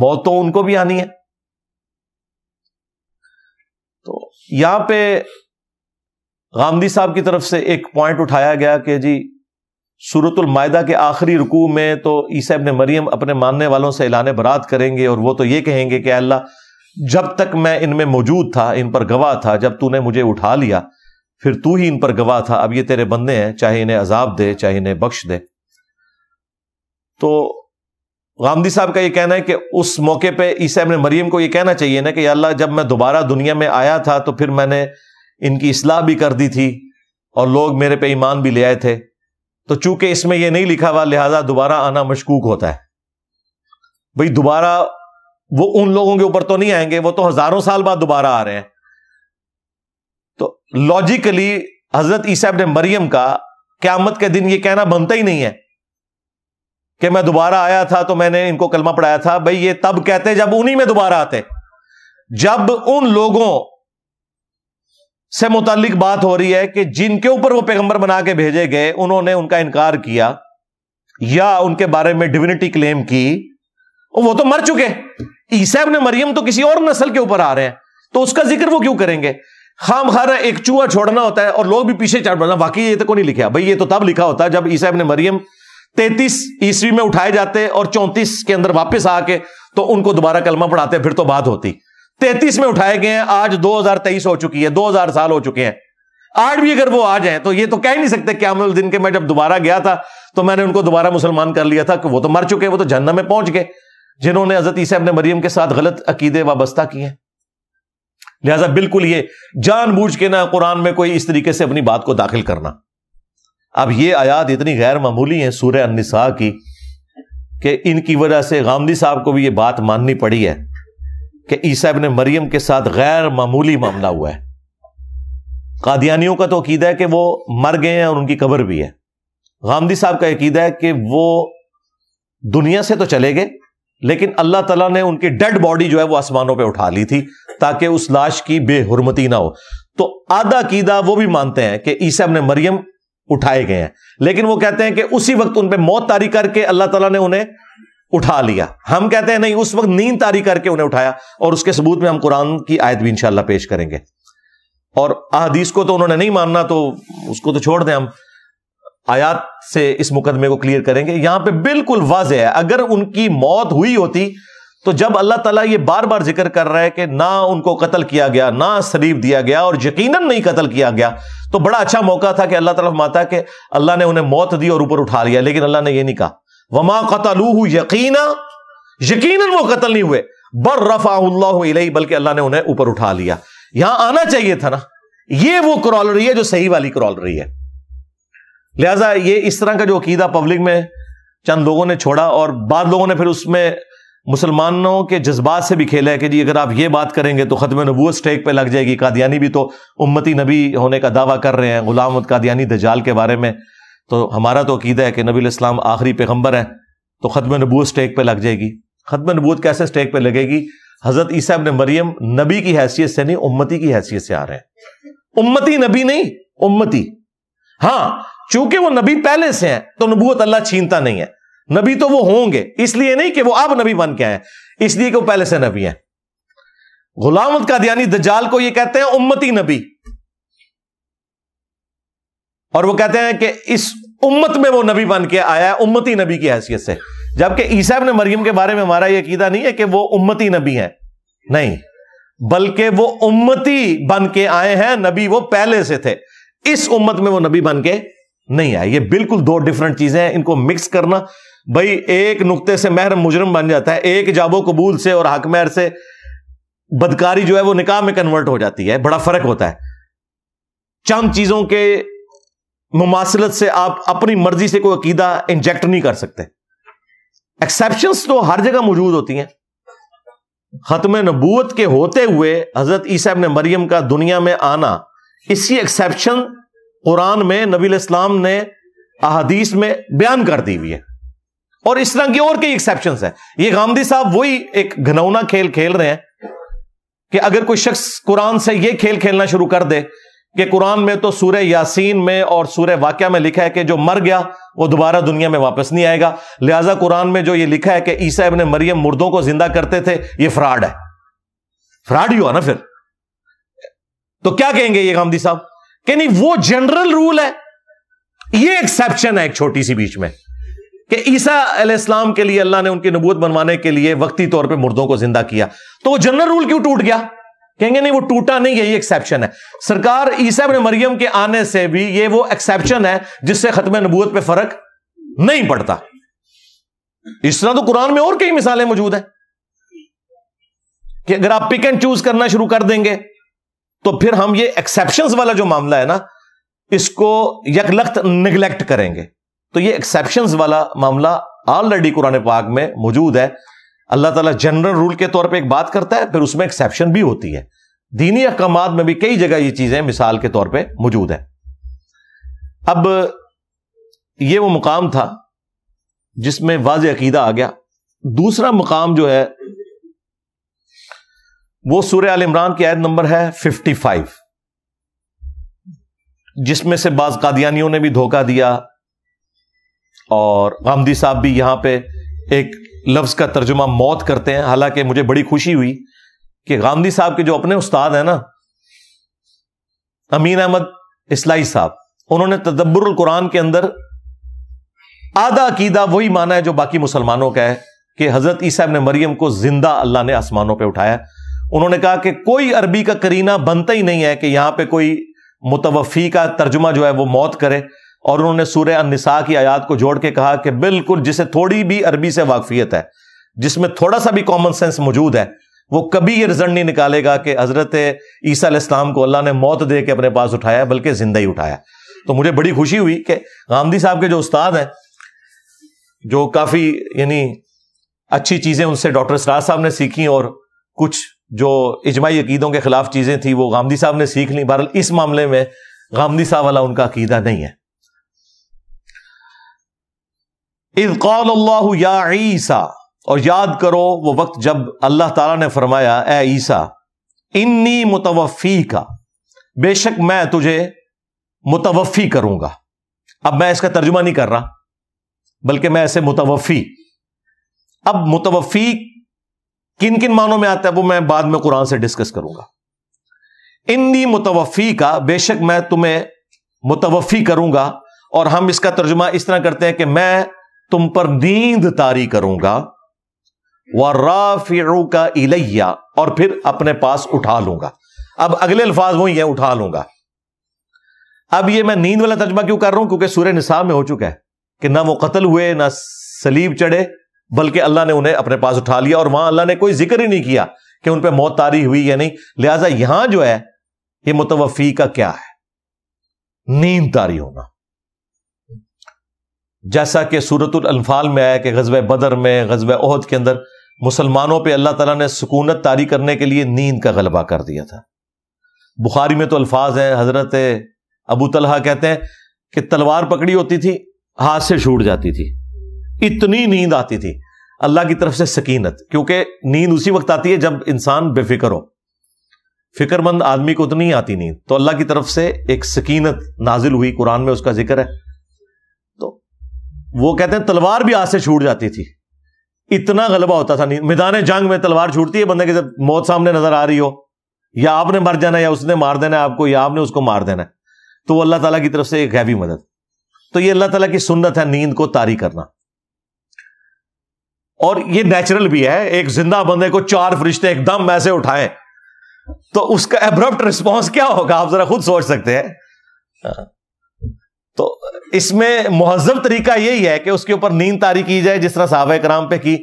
मौत तो उनको भी आनी है तो यहां पर गांधी साहब की तरफ से एक पॉइंट उठाया गया कि जी सूरतुल मायदा के आखिरी रुकू में तो ईसा ने मरियम अपने मानने वालों से एलान बरात करेंगे और वो तो ये कहेंगे कि अल्लाह जब तक मैं इनमें मौजूद था इन पर गवाह था जब तूने मुझे उठा लिया फिर तू ही इन पर गवाह था अब ये तेरे बंदे हैं चाहे इन्हें अजाब दे चाहे इन्हें बख्श दे तो गांधी साहब का ये कहना है कि उस मौके पे ईसा ने मरियम को ये कहना चाहिए ना कि अल्लाह जब मैं दोबारा दुनिया में आया था तो फिर मैंने इनकी इसलाह भी कर दी थी और लोग मेरे पे ईमान भी ले आए थे तो चूंकि इसमें यह नहीं लिखा हुआ लिहाजा दोबारा आना मशकूक होता है भाई दोबारा वो उन लोगों के ऊपर तो नहीं आएंगे वो तो हजारों साल बाद दोबारा आ रहे हैं लॉजिकली हजरत ईसा ने मरियम का क्यामत के दिन यह कहना बनता ही नहीं है कि मैं दोबारा आया था तो मैंने इनको कलमा पढ़ाया था भाई ये तब कहते जब उन्हीं में दोबारा आते जब उन लोगों से मुतालिक बात हो रही है कि जिनके ऊपर वो पैगंबर बना के भेजे गए उन्होंने उनका इनकार किया या उनके बारे में डिविनिटी क्लेम की वो तो मर चुके ईसा ने मरियम तो किसी और नस्ल के ऊपर आ रहे हैं तो उसका जिक्र वो क्यों करेंगे खाम खाना एक चूहा छोड़ना होता है और लोग भी पीछे चाट बढ़ना वाकई ये तो को नहीं लिखा भाई ये तो तब लिखा होता है जब ईसा ने मरियम तैतीस ईस्वी में उठाए जाते और चौंतीस के अंदर वापस आके तो उनको दोबारा कलमा पढ़ाते फिर तो बात होती तैतीस में उठाए गए हैं आज दो हजार तेईस हो चुकी है दो हजार साल हो चुके हैं आज भी अगर वो आ जाए तो ये तो कह नहीं सकते क्या दिन के मैं जब दोबारा गया था तो मैंने उनको दोबारा मुसलमान कर लिया था कि वो तो मर चुके वो तो झन्ना में पहुंच गए जिन्होंने हजरत ईसा ने मरियम के साथ गलत अकीदे वाबस्ता किए हैं लिहाजा बिल्कुल ये जानबूझ के ना कुरान में कोई इस तरीके से अपनी बात को दाखिल करना अब ये आयात इतनी गैर मामूली है सूर्य अनसा की कि इनकी वजह से गांधी साहब को भी ये बात माननी पड़ी है कि ईसा ने मरियम के साथ गैर मामूली मामला हुआ है कादियानियों का तो अकीदा है कि वो मर गए हैं और उनकी कबर भी है गांधी साहब का अकीदा है कि वो दुनिया से तो चले गए लेकिन अल्लाह तला ने उनकी डेड बॉडी जो है वो आसमानों पर उठा ली थी ताकि उस लाश की बेहरमती ना हो तो आधा कीदा वो भी मानते हैं कि ईसा ने मरियम उठाए गए हैं लेकिन वो कहते हैं कि उसी वक्त उन पर मौत तारी करके अल्लाह तला ने उन्हें उठा लिया हम कहते हैं नहीं उस वक्त नींद तारी करके उन्हें उठाया और उसके सबूत में हम कुरान की आयत भी इंशाला पेश करेंगे और अहदीस को तो उन्होंने नहीं मानना तो उसको तो छोड़ दें हम आयात से इस मुकदमे को क्लियर करेंगे यहां पे बिल्कुल वाज है अगर उनकी मौत हुई होती तो जब अल्लाह ताला ये बार बार जिक्र कर रहा है कि ना उनको कत्ल किया गया ना शरीफ दिया गया और यकीनन नहीं कत्ल किया गया तो बड़ा अच्छा मौका था कि अल्लाह तला माता के अल्लाह ने उन्हें मौत दी और ऊपर उठा लिया लेकिन अल्लाह ने यह नहीं कहा वमा कतलू यकीन यकीन वो कत्ल नहीं हुए बर रफाला बल्कि अल्लाह ने उन्हें ऊपर उठा लिया यहां आना चाहिए था ना ये वो क्रॉल रही है जो सही वाली क्रॉल रही है लिहाजा ये इस तरह का जो अकीदा पब्लिक में चंद लोगों ने छोड़ा और बाद लोगों ने फिर उसमें मुसलमानों के जज्बात से भी खेला है कि जी अगर आप ये बात करेंगे तो ख़त्म नबूत स्टेक पे लग जाएगी कादियानी भी तो उम्मती नबी होने का दावा कर रहे हैं गुलाम कादियानी दजाल के बारे में तो हमारा तो अकीदा है कि नबी इस्लाम आखिरी पैगम्बर है तो ख़त्म नबूत स्टेक पर लग जाएगी ख़त्म नबूत कैसे स्टेक पर लगेगी हज़रत ईसा ने मरियम नबी की हैसियत से नहीं उम्मती की हैसियत से आ रहे हैं उम्मती नबी नहीं उम्मती हाँ चूंकि वो नबी पहले से हैं तो नबूत अल्लाह छीनता नहीं है नबी तो वो होंगे इसलिए नहीं कि वो अब नबी बन के आए इसलिए कि वो पहले से नबी हैं गुलाम कादियानी दज्जाल को ये कहते हैं उम्मती नबी और वो कहते हैं कि इस उम्मत में वो नबी बन के आया है उम्मती नबी की हैसियत से जबकि ईसा ने मरियम के बारे में हमारा यह अकीदा नहीं है कि वो उम्मती नबी है नहीं बल्कि वो उम्मती बन के आए हैं नबी वो पहले से थे इस उम्मत में वो नबी बन के नहीं आया ये बिल्कुल दो डिफरेंट चीजें हैं इनको मिक्स करना भाई एक नुक्ते से महर मुजरम बन जाता है एक जाबो कबूल से और हक महर से बदकारी जो है वो निकाह में कन्वर्ट हो जाती है बड़ा फर्क होता है चंद चीजों के मुमासलत से आप अपनी मर्जी से कोई अकीदा इंजेक्ट नहीं कर सकते एक्सेप्शन तो हर जगह मौजूद होती हैं खत्म नबूत के होते हुए हजरत ईसा ने मरियम का दुनिया में आना इसी एक्सेप्शन कुरान में नबी इस्लाम ने अहादीस में बयान कर दी हुई है और इस तरह की और कई एक्सेप्शन है ये गांधी साहब वही एक घनौना खेल खेल रहे हैं कि अगर कोई शख्स कुरान से यह खेल खेलना शुरू कर दे कि कुरान में तो सूर्य यासीन में और सूर्य वाक्य में लिखा है कि जो मर गया वो दोबारा दुनिया में वापस नहीं आएगा लिहाजा कुरान में जो ये लिखा है कि ईसा इबन मरियम मुर्दों को जिंदा करते थे ये फ्रॉड है फ्रॉड ही हुआ ना फिर तो क्या कहेंगे ये गांधी साहब कि नहीं वो जनरल रूल है ये एक्सेप्शन है एक छोटी सी बीच में कि ईसा अलैहिस्सलाम के लिए अल्लाह ने उनकी नबूत बनवाने के लिए वक्ती तौर पे मुर्दों को जिंदा किया तो वो जनरल रूल क्यों टूट गया कहेंगे नहीं वो टूटा नहीं है ये एक्सेप्शन है सरकार ईसा अपने मरियम के आने से भी ये वो एक्सेप्शन है जिससे खत्म नबूत पर फर्क नहीं पड़ता इस तरह तो कुरान में और कई मिसालें मौजूद है कि अगर आप पिक एंड चूज करना शुरू कर देंगे तो फिर हम ये एक्सेप्शन वाला जो मामला है ना इसको यकलख्त निगलेक्ट करेंगे तो ये एक्सेप्शन वाला मामला ऑलरेडी कुरान पाक में मौजूद है अल्लाह ताला जनरल रूल के तौर पे एक बात करता है फिर उसमें एक्सेप्शन भी होती है दीनी अहकाम में भी कई जगह ये चीजें मिसाल के तौर पे मौजूद है अब ये वो मुकाम था जिसमें वाज अकीदा आ गया दूसरा मुकाम जो है वो सूर्य आल इमरान की आयत नंबर है फिफ्टी फाइव जिसमें से बाज कादियानियों ने भी धोखा दिया और गांधी साहब भी यहां पर एक लफ्ज का तर्जुमा मौत करते हैं हालांकि मुझे बड़ी खुशी हुई कि गांधी साहब के जो अपने उस्ताद हैं ना अमीन अहमद इसलाई साहब उन्होंने तदब्बर कुरान के अंदर आधा अकीदा वही माना है जो बाकी मुसलमानों का है कि हजरत ईसा ने मरियम को जिंदा अल्लाह ने आसमानों पर उठाया उन्होंने कहा कि कोई अरबी का करीना बनता ही नहीं है कि यहां पर कोई मुतवफ़ी का तर्जुमा जो है वो मौत करे और उन्होंने सूर्य अनसा की आयात को जोड़ के कहा कि बिल्कुल जिसे थोड़ी भी अरबी से वाकफियत है जिसमें थोड़ा सा भी कॉमन सेंस मौजूद है वो कभी ये रिजल्ट नहीं निकालेगा कि हजरत ईसा इस्लाम को अल्लाह ने मौत दे के अपने पास उठाया बल्कि जिंदा ही उठाया तो मुझे बड़ी खुशी हुई कि गांधी साहब के जो उस्ताद हैं जो काफ़ी यानी अच्छी चीज़ें उनसे डॉक्टर सराज साहब ने सीखी और कुछ जो इजमाही अकीदों के खिलाफ चीज़ें थी वो गांधी साहब ने सीख ली बहरल इस मामले में गांधी साहब वाला उनका अकीदा नहीं है इज कौल अल्लाह या ईसा और याद करो वो वक्त जब अल्लाह तला ने फरमाया ए ईसा इन्नी मुतवफ़ी का बेशक मैं तुझे मुतवफ़ी करूंगा अब मैं इसका तर्जुमा नहीं कर रहा बल्कि मैं ऐसे मुतवफ़ी अब मुतवफ़ी किन किन मानों में आता है वो मैं बाद में कुरान से डिस्कस करूंगा इन्नी मुतवफ़ी का बेशक मैं तुम्हें मुतवफ़ी करूंगा और हम इसका तर्जुमा इस तरह करते हैं कि मैं तुम पर नींद तारी करूंगा व का इलैया और फिर अपने पास उठा लूंगा अब अगले अल्फाज वही है उठा लूंगा अब ये मैं नींद वाला तर्जमा क्यों कर रहा हूं क्योंकि सूर्य निसा में हो चुका है कि ना वो कत्ल हुए ना सलीब चढ़े बल्कि अल्लाह ने उन्हें अपने पास उठा लिया और वहां अल्लाह ने कोई जिक्र ही नहीं किया कि उन पर मौत तारी हुई या नहीं लिहाजा यहां जो है ये मुतवफी का क्या है नींद तारी होना जैसा कि सूरत अल्फाल में आया कि गजब बदर में गजब ओहद के अंदर मुसलमानों पर अल्लाह तला ने सुकूनत तारी करने के लिए नींद का गलबा कर दिया था बुखारी में तो अल्फाज हैं हजरत अबू तलहा कहते हैं कि तलवार पकड़ी होती थी हाथ से छूट जाती थी इतनी नींद आती थी अल्लाह की तरफ से सकीनत क्योंकि नींद उसी वक्त आती है जब इंसान बेफिक्र हो फिक्रमंद आदमी को तो नहीं आती नींद तो अल्लाह की तरफ से एक सकीनत नाजिल हुई कुरान में उसका जिक्र है तो वो कहते हैं तलवार भी आज से छूट जाती थी इतना गलबा होता था नींद मैदान जंग में तलवार छूटती है बंदे के जब मौत सामने नजर आ रही हो या आपने मर जाना या उसने मार देना है आपको या आपने उसको मार देना है तो वो अल्लाह ताला की तरफ से एक हैवी मदद तो ये अल्लाह ताला की सुन्नत है नींद को तारी करना और ये नेचुरल भी है एक जिंदा बंदे को चार फरिश्ते एकदम ऐसे उठाएं तो उसका एब्रप्ट रिस्पॉन्स क्या होगा आप जरा खुद सोच सकते हैं हाँ। तो इसमें महजब तरीका यही है कि उसके ऊपर नींद तारी की जाए जिस तरह साहब कराम पे की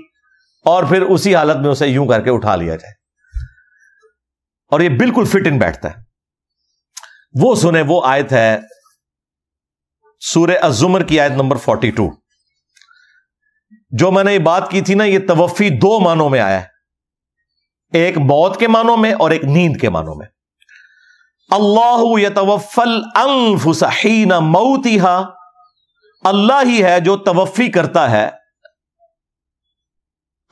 और फिर उसी हालत में उसे यूं करके उठा लिया जाए और ये बिल्कुल फिट इन बैठता है वो सुने वो आयत है सूर्य अजुमर की आयत नंबर फोर्टी टू जो मैंने ये बात की थी ना ये तवफ़ी दो मानों में आया है एक मौत के मानों में और एक नींद के मानों में अल्लाह यतवफल अंफुसहीन मऊतिहा अल्लाह ही है जो तवफ़ी करता है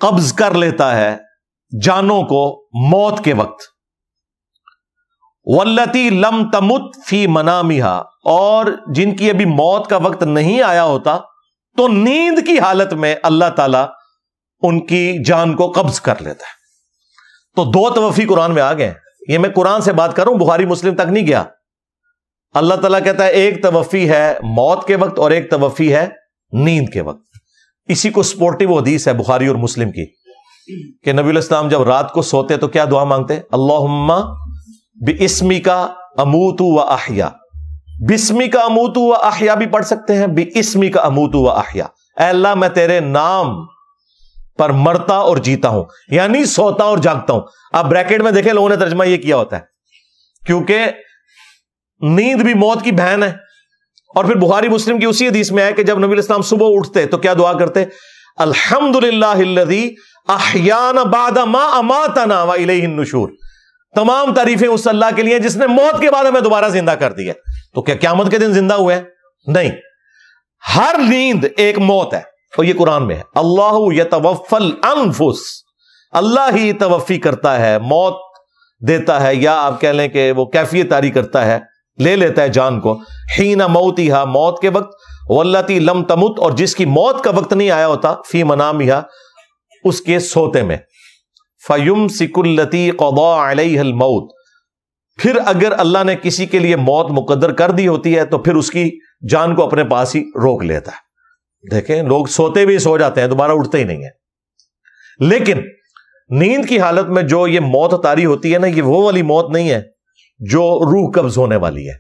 कब्ज कर लेता है जानों को मौत के वक्त वल्लती लम तमुत फी मनामिहा और जिनकी अभी मौत का वक्त नहीं आया होता तो नींद की हालत में अल्लाह ताला उनकी जान को कब्ज कर लेता है तो दो तवफी कुरान में आ गए ये मैं कुरान से बात करूं बुहारी मुस्लिम तक नहीं गया अल्लाह ताला कहता है एक तवफी है मौत के वक्त और एक तवफी है नींद के वक्त इसी को स्पोर्टिव हदीस है बुखारी और मुस्लिम की कि नबी इस्लाम जब रात को सोते तो क्या दुआ मांगते अल्लाह बस्मी का अमूतू व आहिया बिस्मी का अमूत हुआ आहिया भी पढ़ सकते हैं इसमी का अमूत हुआ आहिया अल्लाह मैं तेरे नाम पर मरता और जीता हूं यानी सोता और जागता हूं अब ब्रैकेट में देखें लोगों ने तर्जमा यह किया होता है क्योंकि नींद भी मौत की बहन है और फिर बुहारी मुस्लिम की उसी हदीस में है कि जब नबी इस्लाम सुबह उठते तो क्या दुआ करते अल्हम्दुलिल्लाहिल्लज़ी अहयाना तमाम तारीफें उस अल्लाह के लिए जिसने मौत के बाद हमें दोबारा जिंदा कर दिया तो क्या क्यामत के दिन जिंदा हुए नहीं हर नींद एक मौत है और ये कुरान में है अल्लाह यवफल अनफुस अल्लाह ही तवफ़ी करता है मौत देता है या आप कह लें कि वो कैफियत तारी करता है ले लेता है जान को ही ना मौत ही मौत के वक्त वल्लती लम तमुत और जिसकी मौत का वक्त नहीं आया होता फी मनाम यहा उसके सोते में फयुम सिकुल्लती हल मौत फिर अगर अल्लाह ने किसी के लिए मौत मुकदर कर दी होती है तो फिर उसकी जान को अपने पास ही रोक लेता है देखें लोग सोते भी सो जाते हैं दोबारा उठते ही नहीं है लेकिन नींद की हालत में जो ये मौत तारी होती है ना ये वो वाली मौत नहीं है जो रूह कब्ज होने वाली है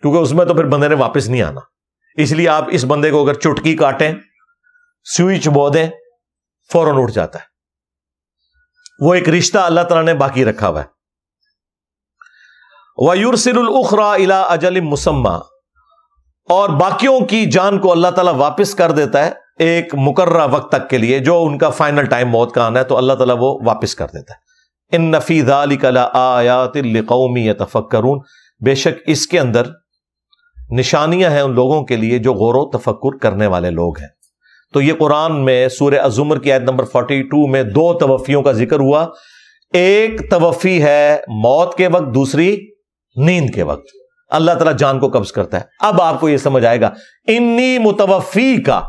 क्योंकि उसमें तो फिर बंदे ने वापस नहीं आना इसलिए आप इस बंदे को अगर चुटकी काटें सुई बो दें फौरन उठ जाता है वो एक रिश्ता अल्लाह तला ने बाकी रखा हुआ है वयुरसिलखरा इला अजल मुसम्मा और बाकियों की जान को अल्लाह ताला वापस कर देता है एक मुकर्र वक्त तक के लिए जो उनका फाइनल टाइम मौत का आना है तो अल्लाह ताला वो वापस कर देता है इन नफीद आयातमी तफक्रून बेशक इसके अंदर निशानियां हैं उन लोगों के लिए जो गौरव तफक्र करने वाले लोग हैं तो ये कुरान में सूर्य अजुमर की आयत नंबर 42 में दो तवफ़ियों का जिक्र हुआ एक तवफ़ी है मौत के वक्त दूसरी नींद के वक्त अल्लाह तला जान को कब्ज करता है अब आपको यह समझ आएगा इन्नी मुतवफी का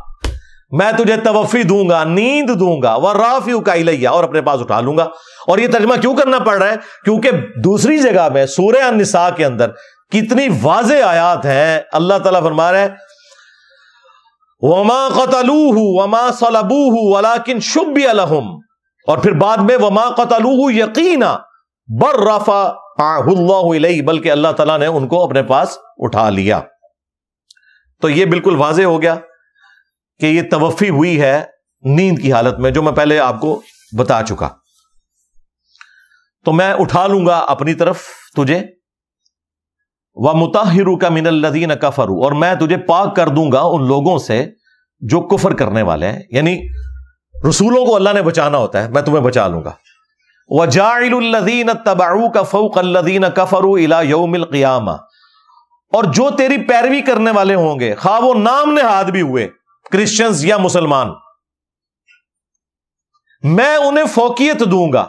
मैं तुझे तवफी दूंगा नींद दूंगा वह राफी का इलैया और अपने पास उठा लूंगा और यह तर्जमा क्यों करना पड़ रहा है क्योंकि दूसरी जगह में सूर्य अनिसा के अंदर कितनी वाज आयात हैं अल्लाह तला फरमा रहे वमा कतलूह वमा सलबूह वलाकिन शुभ अलहम और फिर बाद में वमा कतलूह यकीना बर्रफा बल्कि अल्लाह तला ने उनको अपने पास उठा लिया तो यह बिल्कुल वाजे हो गया कि यह तवफ़ी हुई है नींद की हालत में जो मैं पहले आपको बता चुका तो मैं उठा लूंगा अपनी तरफ तुझे व मुताहिरू का मिनल्लदीन कफरू और मैं तुझे पाक कर दूंगा उन लोगों से जो कुफर करने वाले हैं यानी रसूलों को अल्लाह ने बचाना होता है मैं तुम्हें बचा लूंगा वजाइलदीन तबाऊ का फ़ोक कफरू इला योमिल क़ियामा और जो तेरी पैरवी करने वाले होंगे खा वो नाम हाथ भी हुए क्रिश्चियंस या मुसलमान मैं उन्हें फोकियत दूंगा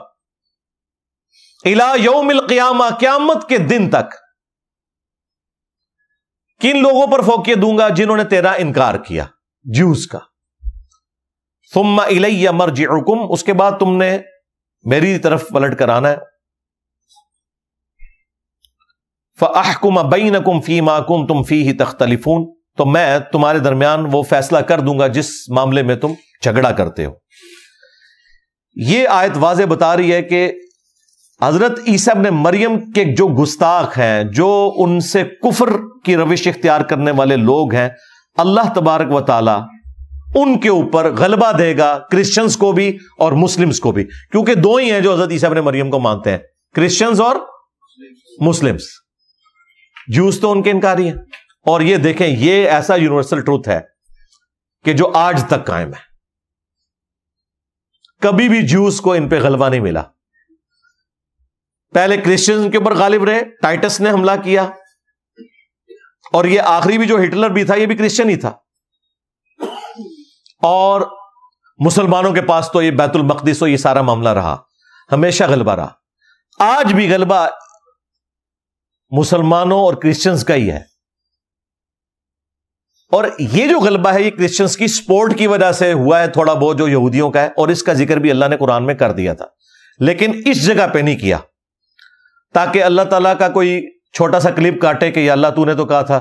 इला योमिल क़ियामा क्यामत के दिन तक किन लोगों पर फोकियत दूंगा जिन्होंने तेरा इनकार किया जूस का सुम्मा इलैया मर्जी उसके बाद तुमने मेरी तरफ पलट कर आना है फ़ाहकुम बैनकुम फ़ी माकुम तुम फ़ी ही तख्तलिफून तो मैं तुम्हारे दरमियान वो फैसला कर दूंगा जिस मामले में तुम झगड़ा करते हो यह आयत वाज बता रही है कि हजरत ईसब ने मरियम के जो गुस्ताख हैं जो उनसे कुफर की रविश इख्तियार करने वाले लोग हैं अल्लाह तबारक व ताला उनके ऊपर गलबा देगा क्रिश्चियंस को भी और मुस्लिम्स को भी क्योंकि दो ही हैं जो हजरत ईसा ने मरियम को मानते हैं क्रिश्चियंस और मुस्लिम्स जूस तो उनके इनकार ही है और ये देखें ये ऐसा यूनिवर्सल ट्रूथ है कि जो आज तक कायम है कभी भी जूस को इन पर गलबा नहीं मिला पहले क्रिश्चियंस के ऊपर गालिब रहे टाइटस ने हमला किया और ये आखिरी भी जो हिटलर भी था ये भी क्रिश्चियन ही था और मुसलमानों के पास तो ये बैतुल मकदस ये सारा मामला रहा हमेशा गलबा रहा आज भी गलबा मुसलमानों और क्रिश्चियंस का ही है और ये जो गलबा है ये क्रिश्चियंस की स्पोर्ट की वजह से हुआ है थोड़ा बहुत जो यहूदियों का है और इसका जिक्र भी अल्लाह ने कुरान में कर दिया था लेकिन इस जगह पर नहीं किया ताकि अल्लाह तला का कोई छोटा सा क्लिप काटे कि अल्लाह तू ने तो कहा था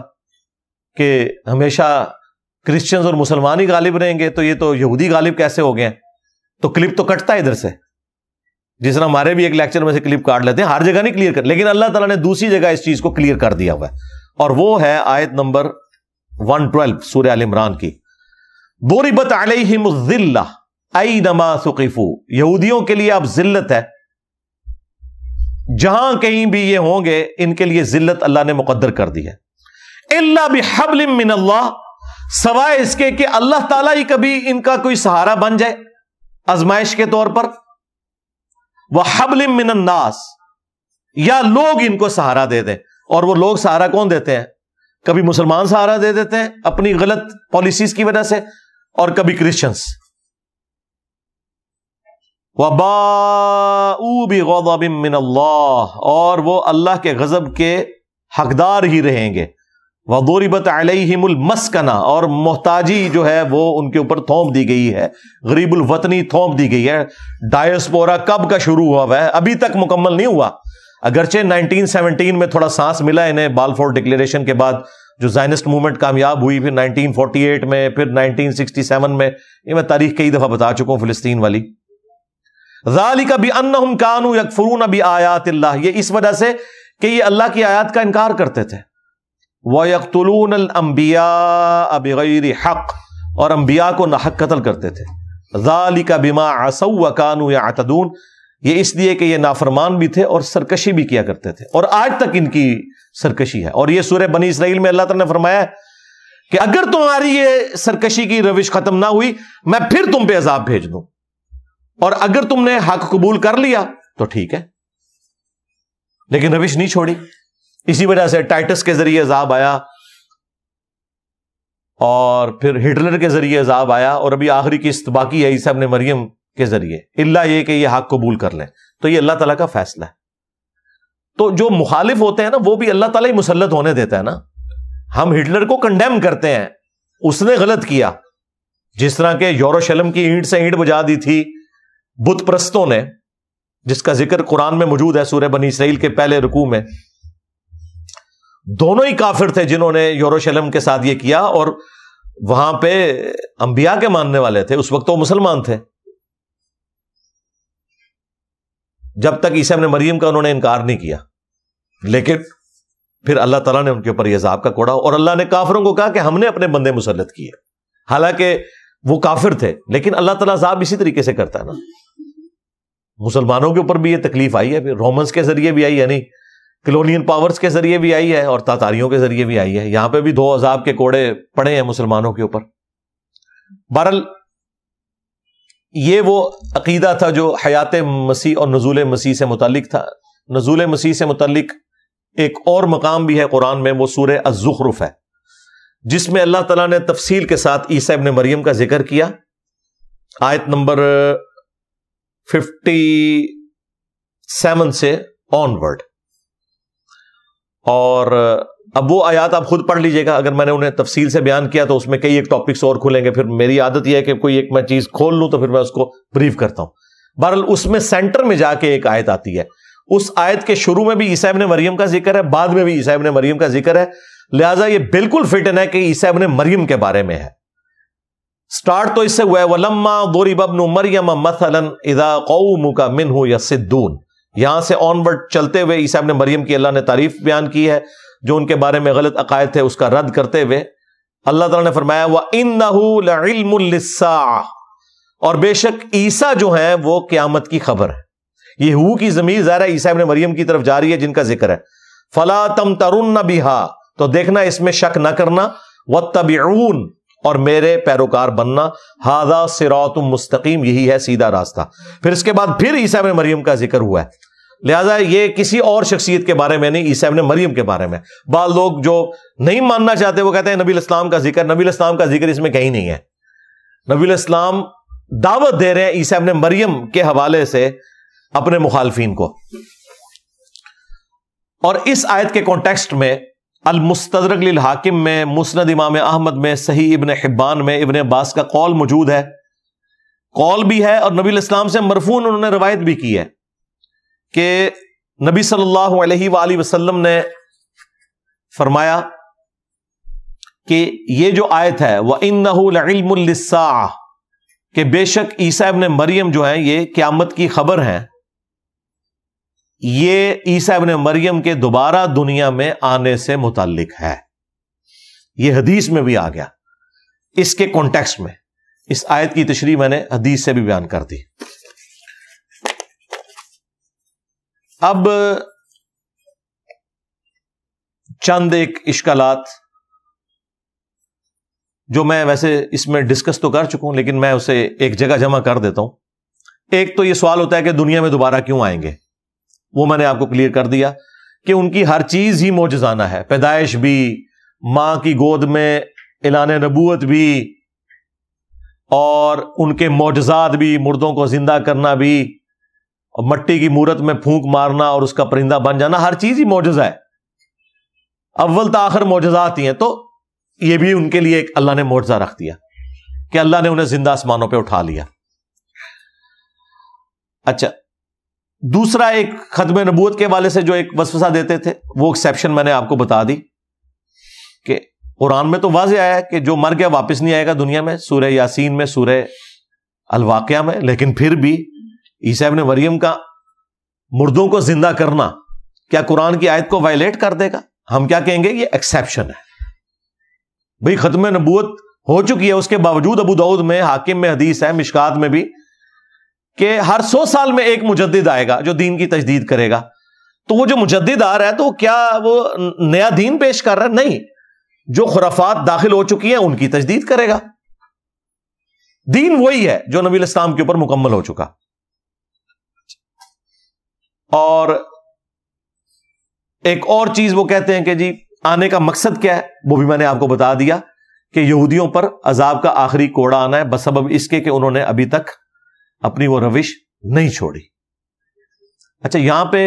कि हमेशा क्रिश्चियंस और मुसलमान ही गालिब रहेंगे तो ये तो यहूदी गालिब कैसे हो गए तो क्लिप तो कटता है इधर से जिस तरह हमारे भी एक लेक्चर में से क्लिप काट लेते हैं हर जगह नहीं क्लियर कर लेकिन अल्लाह तला ने दूसरी जगह इस चीज को क्लियर कर दिया हुआ है और वो है आयत नंबर 112 सूर्य अल इमरान की बोरीबत अलहिमिल्ला आई सुकीफू यहूदियों के लिए अब जिल्लत है जहां कहीं भी ये होंगे इनके लिए जिल्लत अल्लाह ने मुकदर कर दी है इल्ला बिहबलिम मिन अल्लाह सवाए इसके कि अल्लाह ताला ही कभी इनका कोई सहारा बन जाए आजमाइश के तौर पर वह हबलिम मिनन्नास या लोग इनको सहारा दे दें और वो लोग सहारा कौन देते हैं कभी मुसलमान सहारा दे देते हैं अपनी गलत पॉलिसीज की वजह से और कभी क्रिश्चियंस वबाबिन और वो अल्लाह के गजब के हकदार ही रहेंगे वदोरिबत अलहिमुलमस्कना और मोहताजी जो है वो उनके ऊपर थोप दी गई है गरीबुल वतनी थोप दी गई है डायस्पोरा कब का शुरू हुआ है अभी तक मुकम्मल नहीं हुआ अगरचे 1917 में थोड़ा सांस मिला इन्हें बालफोर डिक्लेरेशन के बाद जो जाइनिस्ट मूवमेंट कामयाब हुई फिर 1948 में फिर 1967 में ये मैं तारीख कई दफ़ा बता चुका हूँ फिलिस्तीन वाली जाली का भी अन्न कानू यकफरून अभी आयात ये इस वजह से कि ये अल्लाह की आयात का इनकार करते थे वयकतलून अम्बिया अबैर हक और अम्बिया को नाहक कतल करते थे जाली का बिमा आसौ वकानू या आतदून ये इसलिए कि ये नाफरमान भी थे और सरकशी भी किया करते थे और आज तक इनकी सरकशी है और ये सूर्य बनी इसराइल में अल्लाह तला ने फरमाया कि अगर तुम्हारी ये सरकशी की रविश खत्म ना हुई मैं फिर तुम पर अजाब भेज दू और अगर तुमने हक कबूल कर लिया तो ठीक है लेकिन रविश नहीं छोड़ी इसी वजह से टाइटस के जरिए अजाब आया और फिर हिटलर के जरिए अजाब आया और अभी आखिरी किस्त बाकी है ईसा ने मरियम के जरिए इल्ला ये कि ये हक कबूल कर लें तो ये अल्लाह तला का फैसला है तो जो मुखालिफ होते हैं ना वो भी अल्लाह तला ही मुसलत होने देता है ना हम हिटलर को कंडेम करते हैं उसने गलत किया जिस तरह के यूरोशलम की ईंट से ईंट बुझा दी थी बुत ने जिसका जिक्र कुरान में मौजूद है सूर्य बनी इसराइल के पहले रुकू में दोनों ही काफिर थे जिन्होंने यरूशलेम के साथ ये किया और वहां पे अंबिया के मानने वाले थे उस वक्त तो वो मुसलमान थे जब तक ईसा ने मरियम का उन्होंने इनकार नहीं किया लेकिन फिर अल्लाह तला ने उनके ऊपर यजाब का कोड़ा और अल्लाह ने काफिरों को कहा कि हमने अपने बंदे मुसलत किए हालांकि वो काफिर थे लेकिन अल्लाह तला अजाब इसी तरीके से करता है ना मुसलमानों के ऊपर भी ये तकलीफ आई है फिर रोमन्स के जरिए भी आई यानी कलोनियल पावर्स के जरिए भी आई है और तातारियों के जरिए भी आई है यहां पे भी दो अजाब के कोड़े पड़े हैं मुसलमानों के ऊपर बहरल ये वो अकीदा था जो हयात मसीह और नजूल मसीह से मुतलिक था नजूल मसीह से मुतलिक एक और मकाम भी है कुरान में वो सूर अजुखरुफ है जिसमें अल्लाह तला ने तफसील के साथ ईसा इबन मरियम का जिक्र किया आयत नंबर फिफ्टी सेवन से ऑनवर्ड और अब वो आयात आप खुद पढ़ लीजिएगा अगर मैंने उन्हें तफसील से बयान किया तो उसमें कई एक टॉपिक्स और खुलेंगे फिर मेरी आदत यह है कि कोई एक मैं चीज़ खोल लूँ तो फिर मैं उसको ब्रीफ करता हूं बहरहाल उसमें सेंटर में जाके एक आयत आती है उस आयत के शुरू में भी ईसाब ने मरियम का जिक्र है बाद में भी ईसाब ने मरियम का जिक्र है लिहाजा ये बिल्कुल फिट है कि ईसा ने मरियम के बारे में है स्टार्ट तो इससे हुआ है वलम्मा बबनू मरियम मथलन इदा कऊ मुका मिन या सिद्धून यहां से ऑनवर्ड चलते हुए ईसा ने मरियम की अल्लाह ने तारीफ बयान की है जो उनके बारे में गलत अकायद थे उसका रद्द करते हुए अल्लाह तला ने फरमाया वह इन और बेशक ईसा जो है वो क्यामत की खबर है ये हु की जमीर ज़ाहिर है ईसा ने मरियम की तरफ जा रही है जिनका जिक्र है फला तम तरुण न बिहा तो देखना इसमें शक न करना व तबिऊन और मेरे पैरोकार बनना हादा सिरात मुस्तकीम यही है सीधा रास्ता फिर इसके बाद फिर ईसा में मरियम का जिक्र हुआ है लिहाजा ये किसी और शख्सियत के बारे में नहीं ईसा मरियम के बारे में बाल लोग जो नहीं मानना चाहते वो कहते हैं नबी इस्लाम का जिक्र नबी इस्लाम का जिक्र इसमें कहीं नहीं है नबी इस्लाम दावत दे रहे हैं ईसा ने मरियम के हवाले से अपने मुखालफी को और इस आयत के कॉन्टेक्स्ट में अलमुस्तरक हाकिम में मुस्ंद इमाम अहमद में सही इबन हिब्बान में इबन अब्बास का कौल मौजूद है कौल भी है और नबी इस्लाम से मरफून उन्होंने रवायत भी की है कि नबी सल्लल्लाहु अलैहि वसल्लम ने फरमाया कि ये जो आयत है वह इनसा के बेशक ईसा इबन मरियम जो है ये क्यामत की खबर है ये ईसा ने मरियम के दोबारा दुनिया में आने से मुतल है ये हदीस में भी आ गया इसके कॉन्टेक्स्ट में इस आयत की तशरी मैंने हदीस से भी बयान कर दी अब चंद एक इश्कालात जो मैं वैसे इसमें डिस्कस तो कर चुका हूं लेकिन मैं उसे एक जगह जमा कर देता हूं एक तो यह सवाल होता है कि दुनिया में दोबारा क्यों आएंगे वो मैंने आपको क्लियर कर दिया कि उनकी हर चीज ही मोजजाना है पैदाइश भी मां की गोद में एलान नबूत भी और उनके मोजात भी मुर्दों को जिंदा करना भी और मट्टी की मूर्त में फूंक मारना और उसका परिंदा बन जाना हर चीज ही मोजा है अव्वल तो आखिर आती हैं तो ये भी उनके लिए एक अल्लाह ने मोजा रख दिया कि अल्लाह ने उन्हें जिंदा आसमानों पर उठा लिया अच्छा दूसरा एक खदम नबूत के हवाले से जो एक वसफसा देते थे वो एक्सेप्शन मैंने आपको बता दी कि कुरान में तो वाज आया है कि जो मर गया वापस नहीं आएगा दुनिया में सूर्य यासीन में सूर्य अलवाक़ में लेकिन फिर भी ईसा ने मरियम का मुर्दों को जिंदा करना क्या कुरान की आयत को वायलेट कर देगा हम क्या कहेंगे ये एक्सेप्शन है भाई खत्म नबूत हो चुकी है उसके बावजूद अबू दाऊद में हाकिम में हदीस है मिशकात में भी कि हर सौ साल में एक मुजद आएगा जो दीन की तजदीद करेगा तो वो जो मुजद आ रहा है तो क्या वो नया दीन पेश कर रहा है नहीं जो खुराफात दाखिल हो चुकी है उनकी तजदीद करेगा दीन वही है जो नबी इस्लाम के ऊपर मुकम्मल हो चुका और एक और चीज वो कहते हैं कि जी आने का मकसद क्या है वो भी मैंने आपको बता दिया कि यहूदियों पर अजाब का आखिरी कोड़ा आना है बस अब इसके कि उन्होंने अभी तक अपनी वो रविश नहीं छोड़ी अच्छा यहां पे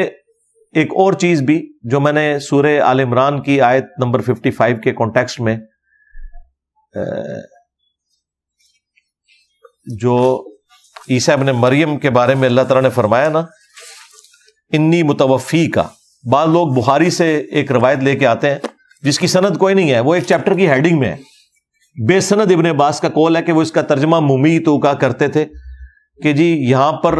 एक और चीज भी जो मैंने सूर्य आल इमरान की आयत नंबर फिफ्टी फाइव के कॉन्टेक्स्ट में जो ईसा ने मरियम के बारे में अल्लाह तला ने फरमाया ना इन्नी मुतवफ़ी का बाद लोग बुखारी से एक रवायत लेके आते हैं जिसकी सनद कोई नहीं है वो एक चैप्टर की हेडिंग में है बेसनद इबन बास का कौल है कि वो इसका तर्जमा मुमी तो का करते थे कि जी यहां पर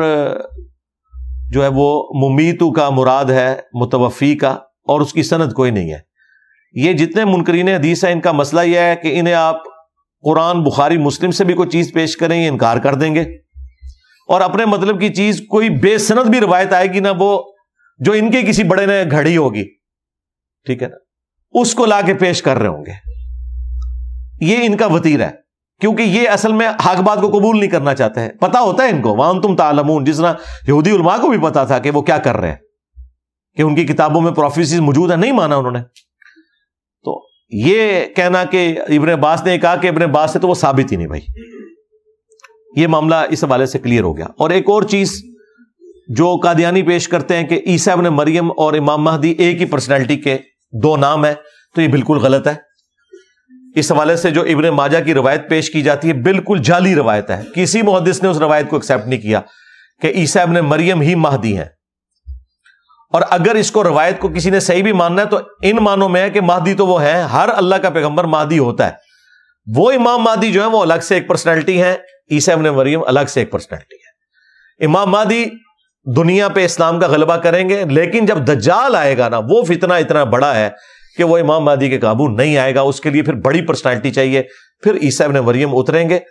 जो है वो मुमीतु का मुराद है मुतवफ़ी का और उसकी सनद कोई नहीं है ये जितने मुनकरीन हदीस है इनका मसला यह है कि इन्हें आप कुरान बुखारी मुस्लिम से भी कोई चीज़ पेश करें ये इनकार कर देंगे और अपने मतलब की चीज कोई बेसनत भी रिवायत आएगी ना वो जो इनके किसी बड़े ने घड़ी होगी ठीक है ना उसको ला के पेश कर रहे होंगे ये इनका वतीरा है क्योंकि ये असल में हक को कबूल नहीं करना चाहते हैं पता होता है इनको वहां तुम तालमून जिस तरह यहूदी उलमा को भी पता था कि वो क्या कर रहे हैं कि उनकी किताबों में प्रोफिस मौजूद है नहीं माना उन्होंने तो ये कहना कि इबन बास ने कहा कि इबन से तो वो साबित ही नहीं भाई ये मामला इस हवाले से क्लियर हो गया और एक और चीज जो कादियानी पेश करते हैं कि ईसा ने मरियम और इमाम महदी एक ही पर्सनैलिटी के दो नाम है तो ये बिल्कुल गलत है इस हवाले से जो इबन माजा की रवायत पेश की जाती है बिल्कुल जाली रवायत है किसी मुहदस ने उस रवायत को एक्सेप्ट नहीं किया कि ईसा इबन मरियम ही महदी है और अगर इसको रवायत को किसी ने सही भी मानना है तो इन मानों में है कि महदी तो वो है हर अल्लाह का पैगंबर महदी होता है वो इमाम मादी जो है वो अलग से एक पर्सनैलिटी है ईसा इबन मरियम अलग से एक पर्सनैलिटी है इमाम मादी दुनिया पे इस्लाम का गलबा करेंगे लेकिन जब दज्जाल आएगा ना वो फितना इतना बड़ा है कि वो इमाम मादी के काबू नहीं आएगा उसके लिए फिर बड़ी पर्सनैलिटी चाहिए फिर ईसा अबन मरियम उतरेंगे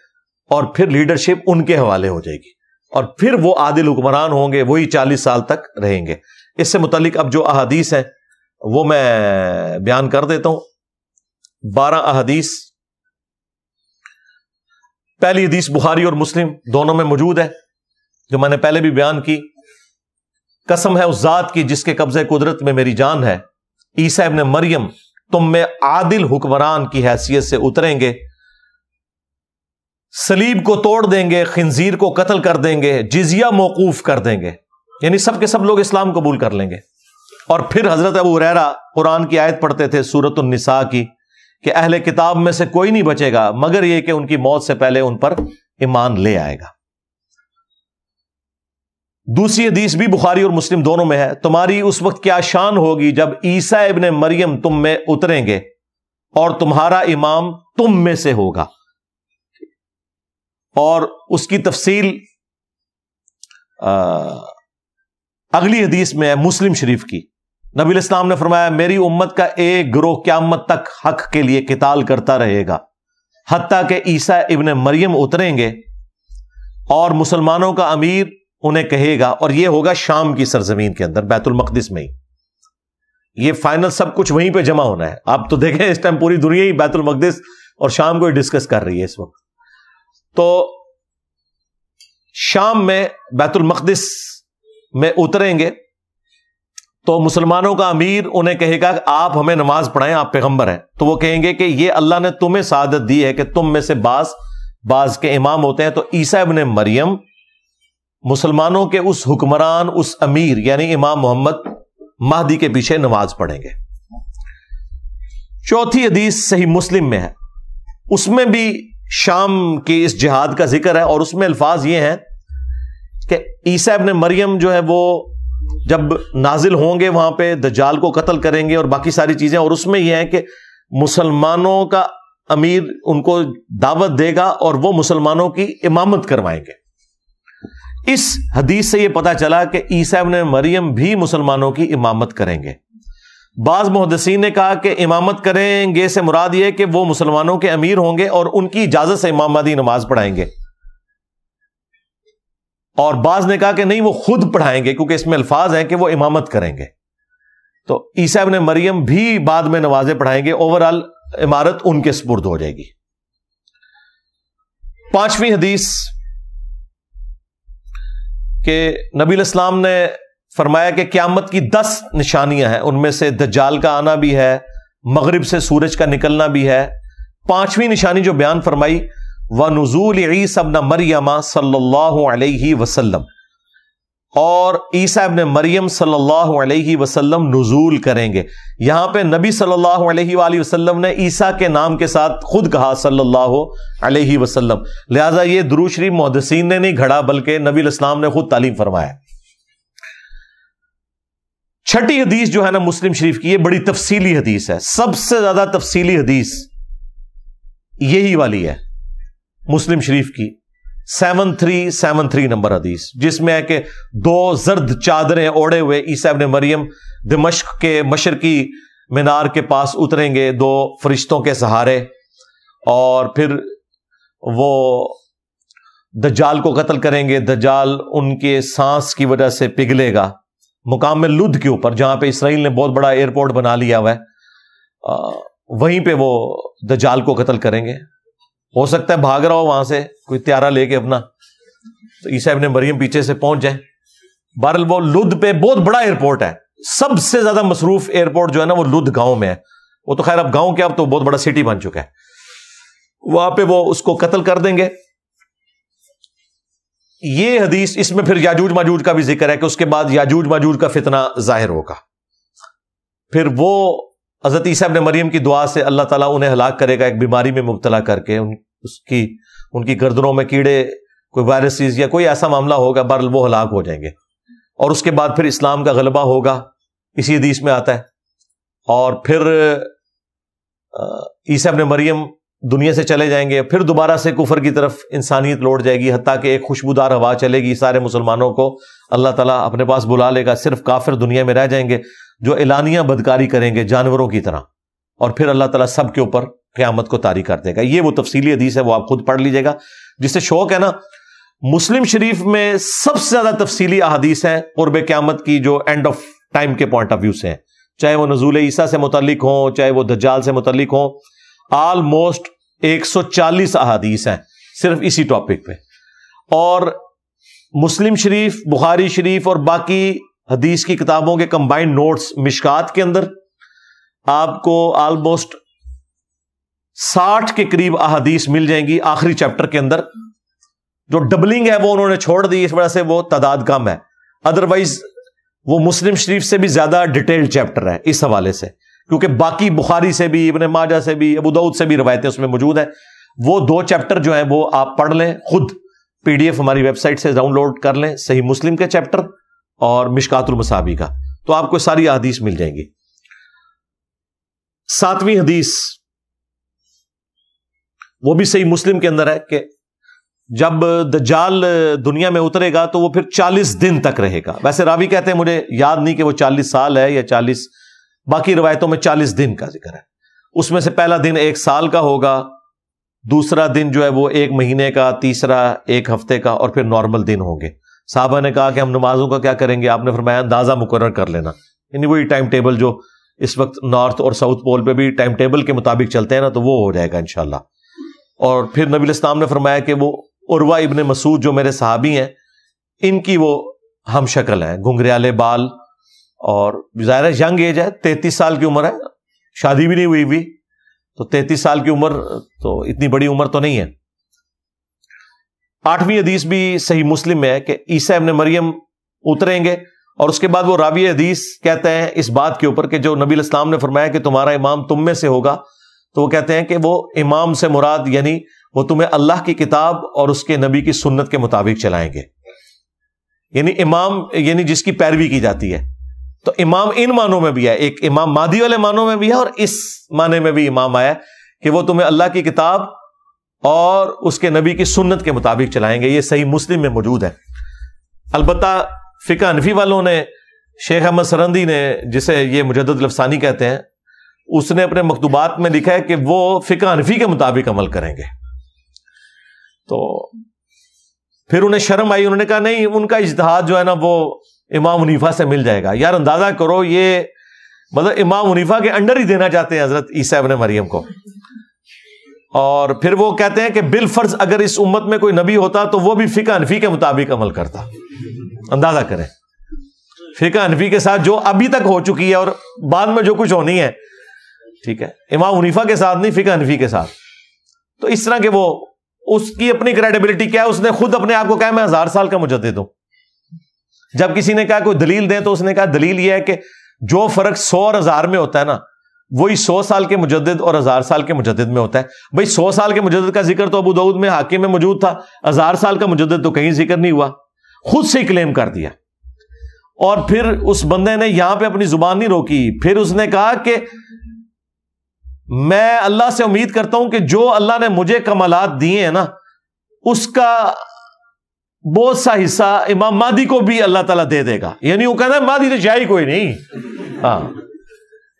और फिर लीडरशिप उनके हवाले हो जाएगी और फिर वो आदिल हुक्मरान होंगे वही चालीस साल तक रहेंगे इससे मुतलिक अब जो अहादीस है वो मैं बयान कर देता हूं बारह अहदीस पहली हदीस बुखारी और मुस्लिम दोनों में मौजूद है जो मैंने पहले भी बयान की कसम है उस जात की जिसके कब्जे कुदरत में मेरी जान है ईसा ने मरियम तुम में आदिल हुक्मरान की हैसियत से उतरेंगे सलीब को तोड़ देंगे खिंजीर को कत्ल कर देंगे जिजिया मौकूफ कर देंगे यानी सब के सब लोग इस्लाम कबूल कर लेंगे और फिर हजरत अबू हुरैरा कुरान की आयत पढ़ते थे सूरत की कि अहले किताब में से कोई नहीं बचेगा मगर यह कि उनकी मौत से पहले उन पर ईमान ले आएगा दूसरी हदीस भी बुखारी और मुस्लिम दोनों में है तुम्हारी उस वक्त क्या शान होगी जब ईसा इबन मरियम तुम में उतरेंगे और तुम्हारा इमाम तुम में से होगा और उसकी तफसील अगली हदीस में है मुस्लिम शरीफ की नबी इस्लाम ने फरमाया मेरी उम्मत का एक ग्रोह क्यामत तक हक के लिए किताल करता रहेगा हती के ईसा इबन मरियम उतरेंगे और मुसलमानों का अमीर उन्हें कहेगा और यह होगा शाम की सरजमीन के अंदर बैतुलमकदस में ही ये फाइनल सब कुछ वहीं पे जमा होना है आप तो देखें इस टाइम पूरी दुनिया ही बैतुलमकदस और शाम को डिस्कस कर रही है इस वक्त तो शाम में बैतुलमकदस में उतरेंगे तो मुसलमानों का अमीर उन्हें कहेगा आप हमें नमाज पढ़ाएं आप पैगंबर हैं तो वो कहेंगे कि ये अल्लाह ने तुम्हें सादत दी है कि तुम में से बास बाज के इमाम होते हैं तो ईसा इबन मरियम मुसलमानों के उस हुक्मरान उस अमीर यानी इमाम मोहम्मद महदी के पीछे नमाज पढ़ेंगे चौथी हदीस सही मुस्लिम में है उसमें भी शाम की इस जिहाद का जिक्र है और उसमें अल्फाज ये हैं कि ईसा इबन मरियम जो है वो जब नाजिल होंगे वहां पे दजाल को कत्ल करेंगे और बाकी सारी चीजें और उसमें यह है कि मुसलमानों का अमीर उनको दावत देगा और वो मुसलमानों की इमामत करवाएंगे इस हदीस से यह पता चला कि ईसा ने मरियम भी मुसलमानों की इमामत करेंगे बाज मुहदसिन ने कहा कि इमामत करेंगे से मुराद ये कि वो मुसलमानों के अमीर होंगे और उनकी इजाजत से इमामदी नमाज पढ़ाएंगे और बाज ने कहा कि नहीं वो खुद पढ़ाएंगे क्योंकि इसमें अल्फाज हैं कि वो इमामत करेंगे तो ईसा ने मरियम भी बाद में नवाजे पढ़ाएंगे ओवरऑल इमारत उनके स्पुर्द हो जाएगी पांचवी हदीस के नबी इस्लाम ने फरमाया कि क्यामत की दस निशानियां हैं उनमें से दज्जाल का आना भी है मगरब से सूरज का निकलना भी है पांचवी निशानी जो बयान फरमाई व नजूल ईसबन मरियमा सल्लल्लाहु अलैहि और ईसा इबन मरियम सल्लल्लाहु अलैहि नजूल करेंगे यहां पर नबी सल्लल्लाहु वसलम ने ईसा के नाम के साथ खुद कहा सल्लल्लाहु अलैहि लिहाजा ये दुरूशरी मोहदसिन ने नहीं घड़ा बल्कि नबी इस्लाम ने खुद तालीम फरमाया छठी हदीस जो है ना मुस्लिम शरीफ की यह बड़ी तफसीली हदीस है सबसे ज्यादा तफसीली हदीस यही वाली है मुस्लिम शरीफ की seven three seven three number हदीस जिसमें है कि दो जर्द चादरें ओढ़े हुए ईसा ने मरियम दमश्क के मशरकी मीनार के पास उतरेंगे दो फरिश्तों के सहारे और फिर वो जाल को कत्ल करेंगे जाल उनके सांस की वजह से पिघलेगा मुकाम में लुध के ऊपर जहां पे इसराइल ने बहुत बड़ा एयरपोर्ट बना लिया हुआ है वहीं पे वो जाल को कत्ल करेंगे हो सकता है भाग रहा हो वहां से कोई त्यारा लेके अपना तो ईसा इब्ने मरियम पीछे से पहुंच जाए बहरल वो लुद्ध पे बहुत बड़ा एयरपोर्ट है सबसे ज्यादा मसरूफ एयरपोर्ट जो है ना वो लुद्ध गांव में है वो तो खैर अब गांव के अब तो बहुत बड़ा सिटी बन चुका है वहां पे वो उसको कत्ल कर देंगे ये हदीस इसमें फिर याजूज माजूज का भी जिक्र है कि उसके बाद याजूज माजूज का फितना जाहिर होगा फिर वो हज़रत ईसा ने मरियम की दुआ से अल्लाह ताला उन्हें हलाक करेगा एक बीमारी में मुबतला करके उन उसकी उनकी गर्दनों में कीड़े कोई वायरसेस या कोई ऐसा मामला होगा बर वो हलाक हो जाएंगे और उसके बाद फिर इस्लाम का गलबा होगा इसी हदीस में आता है और फिर ईसा ने मरियम दुनिया से चले जाएंगे फिर दोबारा से कुफर की तरफ इंसानियत लौट जाएगी हती कि एक खुशबूदार हवा चलेगी सारे मुसलमानों को अल्लाह ताला अपने पास बुला लेगा सिर्फ काफिर दुनिया में रह जाएंगे जो एलानिया बदकारी करेंगे जानवरों की तरह और फिर अल्लाह तला सब के ऊपर क्यामत को तारी कर देगा ये वो तफसीली हदीस है वो आप खुद पढ़ लीजिएगा जिससे शौक है ना मुस्लिम शरीफ में सबसे ज्यादा तफसीली अहादीस है कुर्ब क्यामत की जो एंड ऑफ टाइम के पॉइंट ऑफ व्यू से है चाहे वो नजूल ईसा से मुतल हो चाहे वो दज्जाल से मुतल हो आलमोस्ट एक सौ चालीस अहादीस हैं सिर्फ इसी टॉपिक पे और मुस्लिम शरीफ बुखारी शरीफ और बाकी हदीस की किताबों के कंबाइंड नोट्स मिशकात के अंदर आपको ऑलमोस्ट साठ के करीब अहादीस मिल जाएंगी आखिरी चैप्टर के अंदर जो डबलिंग है वो उन्होंने छोड़ दी इस वजह से वो तादाद कम है अदरवाइज वो मुस्लिम शरीफ से भी ज्यादा डिटेल्ड चैप्टर है इस हवाले से क्योंकि बाकी बुखारी से भी इबन माजा से भी अबूदाऊद से भी रवायतें उसमें मौजूद है वो दो चैप्टर जो है वो आप पढ़ लें खुद पीडीएफ हमारी वेबसाइट से डाउनलोड कर लें सही मुस्लिम के चैप्टर और मसाबी का तो आपको सारी अदीस मिल जाएंगी सातवीं हदीस वो भी सही मुस्लिम के अंदर है कि जब दजाल दुनिया में उतरेगा तो वो फिर 40 दिन तक रहेगा वैसे रावी कहते हैं मुझे याद नहीं कि वो 40 साल है या 40 बाकी रिवायतों में 40 दिन का जिक्र है उसमें से पहला दिन एक साल का होगा दूसरा दिन जो है वो एक महीने का तीसरा एक हफ्ते का और फिर नॉर्मल दिन होंगे साहबा ने कहा कि हम नमाजों का क्या करेंगे आपने फरमाया अंदाज़ा मुकर कर लेना यानी वही टाइम टेबल जो इस वक्त नॉर्थ और साउथ पोल पे भी टाइम टेबल के मुताबिक चलते हैं ना तो वो हो जाएगा इनशाला और फिर नबी इस्लाम ने फरमाया कि वो उर्वा इबन मसूद जो मेरे सहाबी हैं इनकी वो हम शक्ल है घुंगरेले बाल और ज़ाहिर है यंग एज है तैतीस साल की उम्र है शादी भी नहीं हुई हुई तो तैतीस साल की उम्र तो इतनी बड़ी उम्र तो नहीं है आठवीं हदीस भी सही मुस्लिम में है कि ईसा इब्ने मरियम उतरेंगे और उसके बाद वो रावी हदीस कहते हैं इस बात के ऊपर कि जो नबी इस्लाम ने फरमाया कि तुम्हारा इमाम तुम में से होगा तो वो कहते हैं कि वो इमाम से मुराद यानी वो तुम्हें अल्लाह की किताब और उसके नबी की सुन्नत के मुताबिक चलाएंगे यानी इमाम यानी जिसकी पैरवी की जाती है तो इमाम इन मानों में भी है एक इमाम मादी वाले मानों में भी है और इस माने में भी इमाम आया कि वो तुम्हें अल्लाह की किताब और उसके नबी की सुन्नत के मुताबिक चलाएंगे ये सही मुस्लिम में मौजूद है अलबत् फ़िका अनफी वालों ने शेख अहमद सरंदी ने जिसे ये मुजद लफसानी कहते हैं उसने अपने मकतूबात में लिखा है कि वो फ़िका अनफी के मुताबिक अमल करेंगे तो फिर उन्हें शर्म आई उन्होंने कहा नहीं उनका इजतहाद जो है ना वो इमाम मुनीफा से मिल जाएगा यार अंदाज़ा करो ये मतलब इमाम मुनीफा के अंडर ही देना चाहते हैं हज़रत ईसा ने मरियम को और फिर वो कहते हैं कि बिल फर्ज अगर इस उम्मत में कोई नबी होता तो वो भी फिका अनफी के मुताबिक अमल करता अंदाजा करें फिका अनफी के साथ जो अभी तक हो चुकी है और बाद में जो कुछ होनी है ठीक है इमाम उनीफा के साथ नहीं फिका अनफी के साथ तो इस तरह के वो उसकी अपनी क्रेडिबिलिटी क्या है उसने खुद अपने आप को कहा मैं हजार साल का मुझे दे दू जब किसी ने कहा कोई दलील दे तो उसने कहा दलील यह है कि जो फर्क सौ और हजार में होता है ना वही सौ साल के मुजद और हजार साल के मुजद में होता है भाई सौ साल के मुजद का जिक्र तो अबू दाऊद में हाके में मौजूद था हजार साल का मुजद तो कहीं जिक्र नहीं हुआ खुद से क्लेम कर दिया और फिर उस बंदे ने यहां पर अपनी जुबान नहीं रोकी फिर उसने कहा कि मैं अल्लाह से उम्मीद करता हूं कि जो अल्लाह ने मुझे कमालात दिए हैं ना उसका बहुत सा हिस्सा इमाम मादी को भी अल्लाह ताला दे देगा यानी वो कहना है मादी तो जाए कोई नहीं हाँ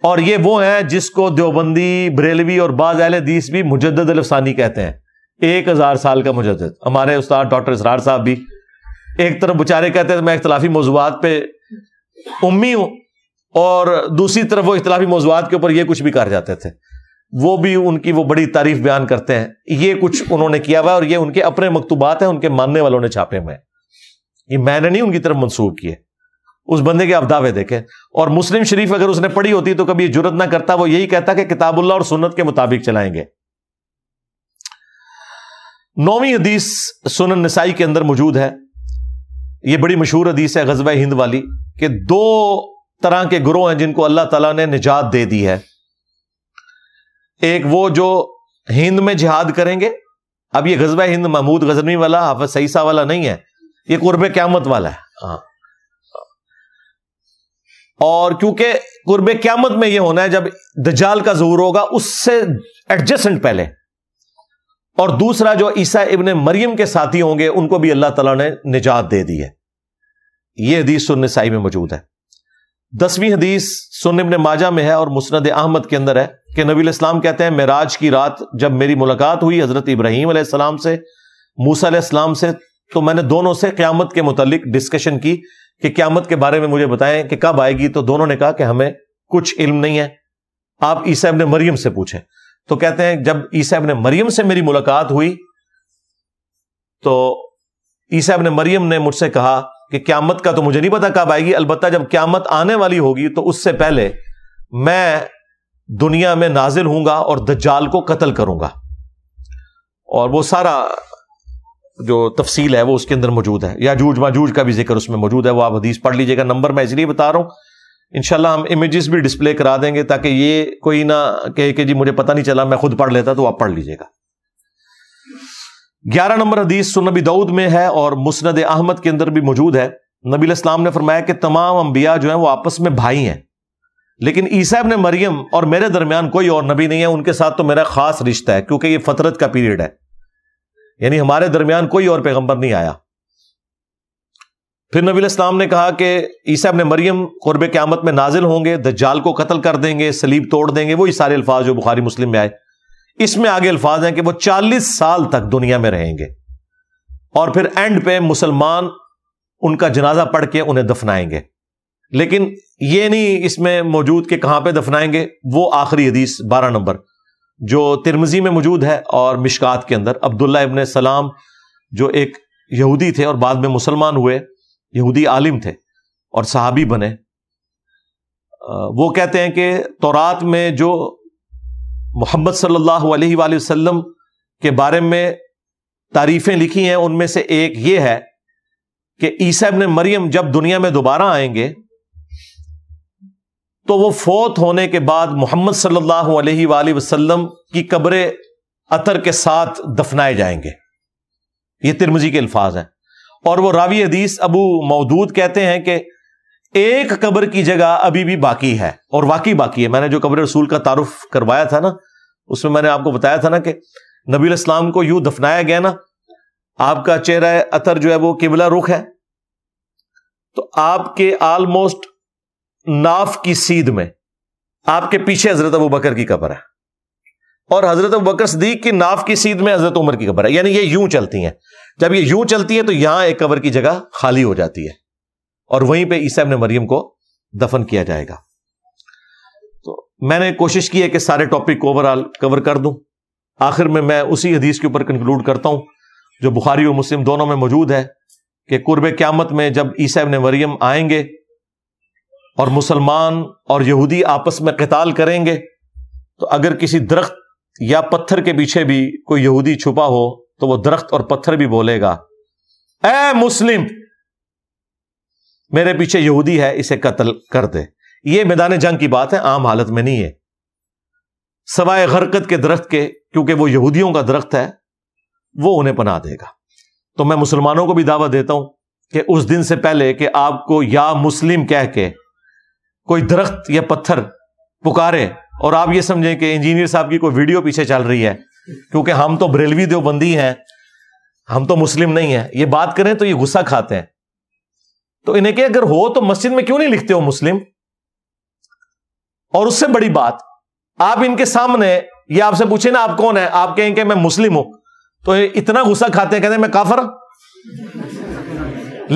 और ये वो हैं जिसको देवबंदी बरेलवी और बाज अहल हदीस भी मुजद अफसानी कहते हैं एक हजार साल का मुजद हमारे उस्ताद डॉक्टर इसरार साहब भी एक तरफ बेचारे कहते हैं मैं इख्तलाफी मौजूद पे उम्मी हूं और दूसरी तरफ वो इख्तलाफी मौजूद के ऊपर ये कुछ भी कर जाते थे वो भी उनकी वो बड़ी तारीफ बयान करते हैं ये कुछ उन्होंने किया हुआ है और ये उनके अपने मकतूबात हैं उनके मानने वालों ने छापे हुए ये मैंने नहीं उनकी तरफ मंसूब किए उस बंदे के आप दावे देखें और मुस्लिम शरीफ अगर उसने पढ़ी होती तो कभी जरूरत ना करता वो यही कहता कि किताबुल्ला और सुन्नत के मुताबिक चलाएंगे नौवीं हदीस सुन नसाई के अंदर मौजूद है ये बड़ी मशहूर हदीस है गजब हिंद वाली कि दो तरह के गुरु हैं जिनको अल्लाह तला ने निजात दे दी है एक वो जो हिंद में जिहाद करेंगे अब ये गजब हिंद महमूद गजनवी वाला हाफ सईसा वाला नहीं है ये कुर्ब क्यामत वाला है हाँ और क्योंकि कुर्ब क्यामत में यह होना है जब दजाल का जहूर होगा उससे एडजस्टेंट पहले और दूसरा जो ईसा इबन मरियम के साथी होंगे उनको भी अल्लाह तला ने निजात दे दी है यह हदीस सुनसाई में मौजूद है दसवीं हदीस सुन इबन माजा में है और मुस्द अहमद के अंदर है कि नबी इस्लाम कहते हैं मेराज की रात जब मेरी मुलाकात हुई हजरत इब्राहिम से मूसा से तो मैंने दोनों से क्यामत के मुतालिक डिस्कशन की कि क्यामत के बारे में मुझे बताएं कि कब आएगी तो दोनों ने कहा कि हमें कुछ इल्म नहीं है आप ईसा ने मरियम से पूछे तो कहते हैं जब ईसा ने मरियम से मेरी मुलाकात हुई तो ईसा ने मरियम ने मुझसे कहा कि क्यामत का तो मुझे नहीं पता कब आएगी अलबत्ता जब क्यामत आने वाली होगी तो उससे पहले मैं दुनिया में नाजिल हूंगा और दज्जाल को कत्ल करूंगा और वो सारा जो तफसील है वो उसके अंदर मौजूद है या जूज माजूज का भी जिक्र उसमें मौजूद है वो आप हदीस पढ़ लीजिएगा नंबर मैं इसलिए बता रहा हूँ इनशाला हम इमेजेस भी डिस्प्ले करा देंगे ताकि ये कोई ना कहे कि जी मुझे पता नहीं चला मैं खुद पढ़ लेता तो आप पढ़ लीजिएगा ग्यारह नंबर हदीस सुनबी दऊद में है और मुस्द अहमद के अंदर भी मौजूद है नबी इस्लाम ने फरमाया कि तमाम अंबिया जो है वो आपस में भाई हैं लेकिन ईसाब ने मरियम और मेरे दरमियान कोई और नबी नहीं है उनके साथ तो मेरा खास रिश्ता है क्योंकि ये फतरत का पीरियड है यानी हमारे दरमियान कोई और पैगंबर नहीं आया फिर नबी इस्लाम ने कहा कि ईसा अपने मरियम कुरब क्यामत में नाजिल होंगे द जाल को कतल कर देंगे सलीब तोड़ देंगे वही सारे अल्फाज जो बुखारी मुस्लिम में आए इसमें आगे अल्फाज हैं कि वह चालीस साल तक दुनिया में रहेंगे और फिर एंड पे मुसलमान उनका जनाजा पढ़ के उन्हें दफनाएंगे लेकिन ये नहीं इसमें मौजूद कि कहां पे दफनाएंगे वो आखिरी हदीस बारह नंबर जो तिरमजी में मौजूद है और मिशकात के अंदर अब्दुल्ला इबन सलाम जो एक यहूदी थे और बाद में मुसलमान हुए यहूदी आलिम थे और सहाबी बने वो कहते हैं कि तौरात में जो मोहम्मद सल्लल्लाहु अलैहि वसल्लम के बारे में तारीफें लिखी हैं उनमें से एक ये है कि ईसा ने मरियम जब दुनिया में दोबारा आएंगे तो वो फोत होने के बाद मोहम्मद सल्लल्लाहु अलैहि वसल्लम की कब्र अतर के साथ दफनाए जाएंगे ये तिरमजी के अल्फाज हैं और वो रावी हदीस अबू मौदूद कहते हैं कि एक कब्र की जगह अभी भी बाकी है और वाकई बाकी है मैंने जो कब्र रसूल का तारुफ करवाया था ना उसमें मैंने आपको बताया था ना कि नबी इस्लाम को यूं दफनाया गया ना आपका चेहरा अतर जो है वो किबला रुख है तो आपके ऑलमोस्ट नाफ की सीध में आपके पीछे हजरत अबू बकर की कब्र है और हजरत अबू बकर सदीक की नाफ की सीध में हजरत उमर की कब्र है यानी ये यूं चलती हैं जब ये यूं चलती है तो यहां एक कबर की जगह खाली हो जाती है और वहीं पे ईसा ने मरियम को दफन किया जाएगा तो मैंने कोशिश की है कि सारे टॉपिक ओवरऑल कवर कर दूं आखिर में मैं उसी हदीस के ऊपर कंक्लूड करता हूं जो बुखारी और मुस्लिम दोनों में मौजूद है कि कुर्ब क्यामत में जब ईसा ने मरियम आएंगे और मुसलमान और यहूदी आपस में कताल करेंगे तो अगर किसी दरख्त या पत्थर के पीछे भी कोई यहूदी छुपा हो तो वह दरख्त और पत्थर भी बोलेगा ए मुस्लिम मेरे पीछे यहूदी है इसे कत्ल कर दे ये मैदान जंग की बात है आम हालत में नहीं है सवाए गरकत के दरख्त के क्योंकि वो यहूदियों का दरख्त है वो उन्हें पना देगा तो मैं मुसलमानों को भी दावा देता हूं कि उस दिन से पहले कि आपको या मुस्लिम कह के कोई दरख्त या पत्थर पुकारे और आप ये समझें कि इंजीनियर साहब की कोई वीडियो पीछे चल रही है क्योंकि हम तो बरेलवी देवबंदी हैं हम तो मुस्लिम नहीं है ये बात करें तो ये गुस्सा खाते हैं तो इन्हें के अगर हो तो मस्जिद में क्यों नहीं लिखते हो मुस्लिम और उससे बड़ी बात आप इनके सामने ये आपसे पूछे ना आप कौन है आप कहें कि मैं मुस्लिम हूं तो इतना गुस्सा खाते हैं कहते हैं मैं काफर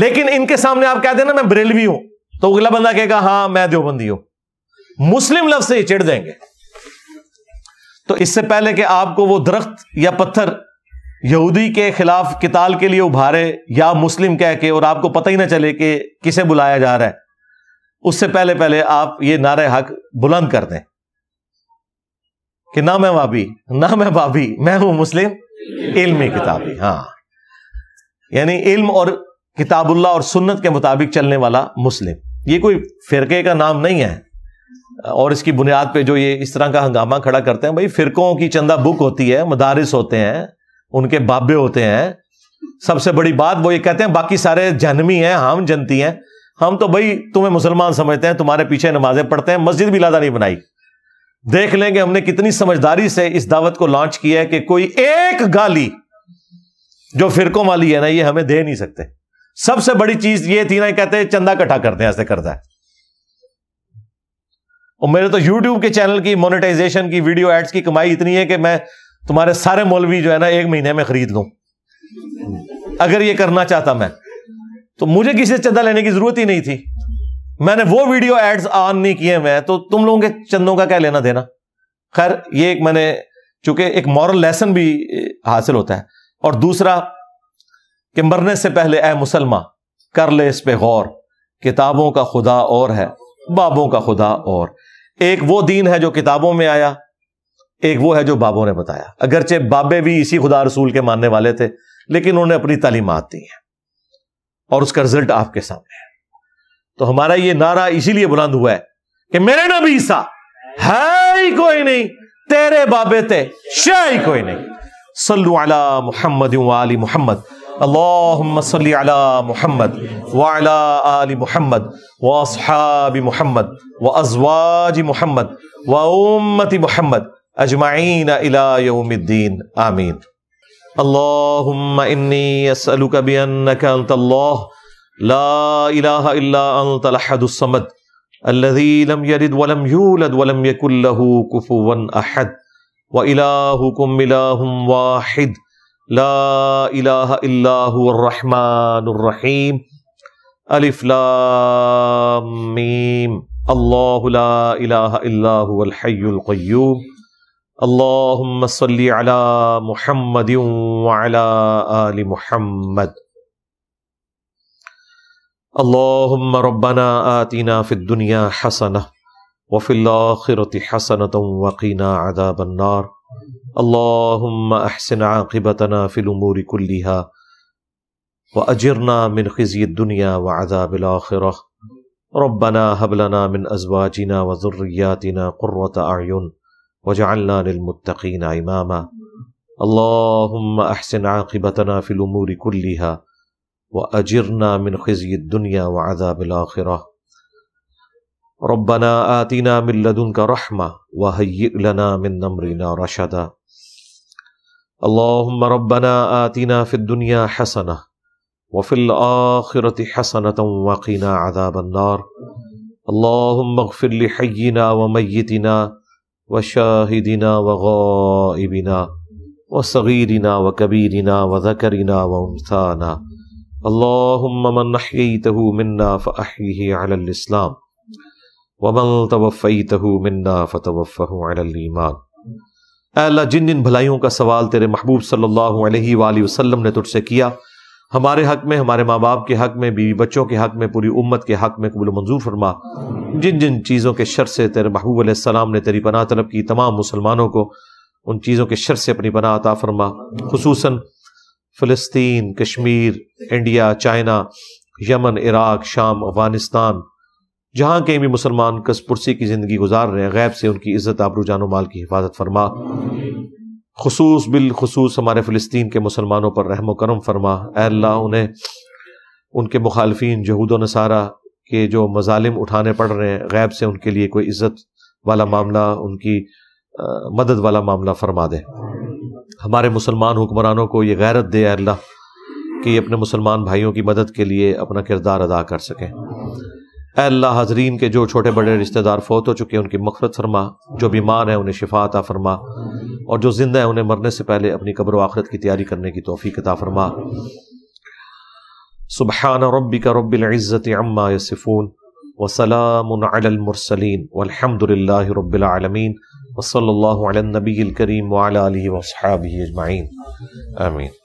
लेकिन इनके सामने आप कहते हैं ना मैं बरेलवी हूं तो अगला बंदा कहेगा हां मैं देवबंदी हूं मुस्लिम लफ्ज से ही चिड़ देंगे तो इससे पहले कि आपको वो दरख्त या पत्थर यहूदी के खिलाफ किताल के लिए उभारे या मुस्लिम कह के और आपको पता ही ना चले कि किसे बुलाया जा रहा है उससे पहले पहले आप ये नारे हक बुलंद कर दें कि ना मैं भाभी ना मैं भाभी मैं हूं मुस्लिम इल्मी किताबी हाँ यानी इल्म और किताबुल्ला और सुन्नत के मुताबिक चलने वाला मुस्लिम ये कोई फिरके का नाम नहीं है और इसकी बुनियाद पे जो ये इस तरह का हंगामा खड़ा करते हैं भाई फिरकों की चंदा बुक होती है मदारिस होते हैं उनके बाबे होते हैं सबसे बड़ी बात वो ये कहते हैं बाकी सारे जहनमी हैं हम जनती हैं हम तो भाई तुम्हें मुसलमान समझते हैं तुम्हारे पीछे नमाजें पढ़ते हैं मस्जिद भी लादा नहीं बनाई देख लेंगे हमने कितनी समझदारी से इस दावत को लॉन्च किया है कि कोई एक गाली जो फिरकों वाली है ना ये हमें दे नहीं सकते सबसे बड़ी चीज ये थी ना कहते हैं चंदा इकट्ठा करते हैं ऐसे करता है और मेरे तो यूट्यूब के चैनल की मोनेटाइजेशन की वीडियो एड्स की कमाई इतनी है कि मैं तुम्हारे सारे मौलवी जो है ना एक महीने में खरीद लू अगर ये करना चाहता मैं तो मुझे किसी से चंदा लेने की जरूरत ही नहीं थी मैंने वो वीडियो एड्स ऑन नहीं किए मैं तो तुम लोगों के चंदों का क्या लेना देना खैर ये एक मैंने चूंकि एक मॉरल लेसन भी हासिल होता है और दूसरा कि मरने से पहले ए मुसलमा कर ले इस पे गौर किताबों का खुदा और है बाबों का खुदा और एक वो दीन है जो किताबों में आया एक वो है जो बाबों ने बताया अगरचे बाबे भी इसी खुदा रसूल के मानने वाले थे लेकिन उन्होंने अपनी तालीमत दी है और उसका रिजल्ट आपके सामने है तो हमारा ये नारा इसीलिए बुलंद हुआ है कि मेरे भी ईसा है ही कोई नहीं तेरे बाबे थे शाह ही कोई नहीं सल्लु अला मुहम्मद वाली मुहम्मद اللهم صل على محمد وعلى آل محمد وأصحاب محمد وأزواج محمد وأمة محمد أجمعين إلى يوم الدين آمين اللهم إني أسألك بأنك أنت الله لا إله إلا أنت الأحد الصمد الذي لم يلد ولم يولد ولم يكن له كفوا أحد وإلهكم إله واحد लाहमान अलिफ लामीम अल्लाह अल्लाहल्लाम अल्लाहुम्म सल्लि अला मुहम्मद अला आलि मुहम्मद अल्लाहुम्म रब्बना आतिना फिद दुनिया हसना वफिल आखिरति हसनतम वकीना अदाबन्नार اللهم احسن عاقبتنا في الامور كلها واجرنا من خزي الدنيا وعذاب الاخره ربنا هب لنا من ازواجنا وذرياتنا قره اعين وجعلنا للمتقين اماما اللهم احسن عاقبتنا في الامور كلها واجرنا من خزي الدنيا وعذاب الاخره ربنا آتنا من لدنك رحمة وهيئ لنا من أمرنا رشدا اللهم ربنا آتنا في الدنيا حسنة وفي الآخرة حسنة وقنا عذاب النار اللهم اغفر لحينا وميتنا وشاهدنا وغائبنا وصغيرنا وكبيرنا وذكرنا وأنثانا اللهم من أحييته منا فأحيه على الإسلام ومن توفيته منا فتوفه على الإيمان अल्लाह जिन जिन भलाइयों का सवाल तेरे महबूब सल्लल्लाहु अलैहि वसल्लम ने तुझसे किया हमारे हक में हमारे माँ बाप के हक में बीवी बच्चों के हक में पूरी उम्मत के हक में कबुल मंजूर फरमा जिन जिन चीज़ों के शर से तेरे महबूब सलाम ने तेरी पनाह तलब की तमाम मुसलमानों को उन चीज़ों के शर से अपनी पनाह अता फरमा खसूस फ़लस्तीन Kashmir India China Yemen Iraq शाम अफगानिस्तान जहां कहीं भी मुसलमान कसपुरसी की जिंदगी गुजार रहे हैं गैब से उनकी इज्जत आबरू जानो माल की हिफाजत फरमा खसूस बिलखसूस हमारे फ़लस्तीन के मुसलमानों पर रहम करम फरमा अल्लाह उन्हें उनके मुखालफन जहूद नसारा के जो मजालिम उठाने पड़ रहे हैं गैब से उनके लिए कोई इज्जत वाला मामला उनकी आ, मदद वाला मामला फरमा दे हमारे मुसलमान हुक्मरानों को ये गैरत दे अल्लाह कि अपने मुसलमान भाइयों की मदद के लिए अपना किरदार अदा कर सकें अल्लाह हजरीन के जो छोटे बड़े रिश्तेदार फोत हो चुके हैं उनकी मफरत फरमा जो बीमार हैं उन्हें शिफा अता फरमा और जो जिंदा है उन्हें मरने से पहले अपनी कब्र आखरत की तैयारी करने की तोफ़ी अता फरमा सुबहान रबी का रबाज़त अम्मा सिफून वसलामसलीन वलहमदिल्ला रबालमीन वसल नबी करीम वाली वसाबी अजमाइन आमीन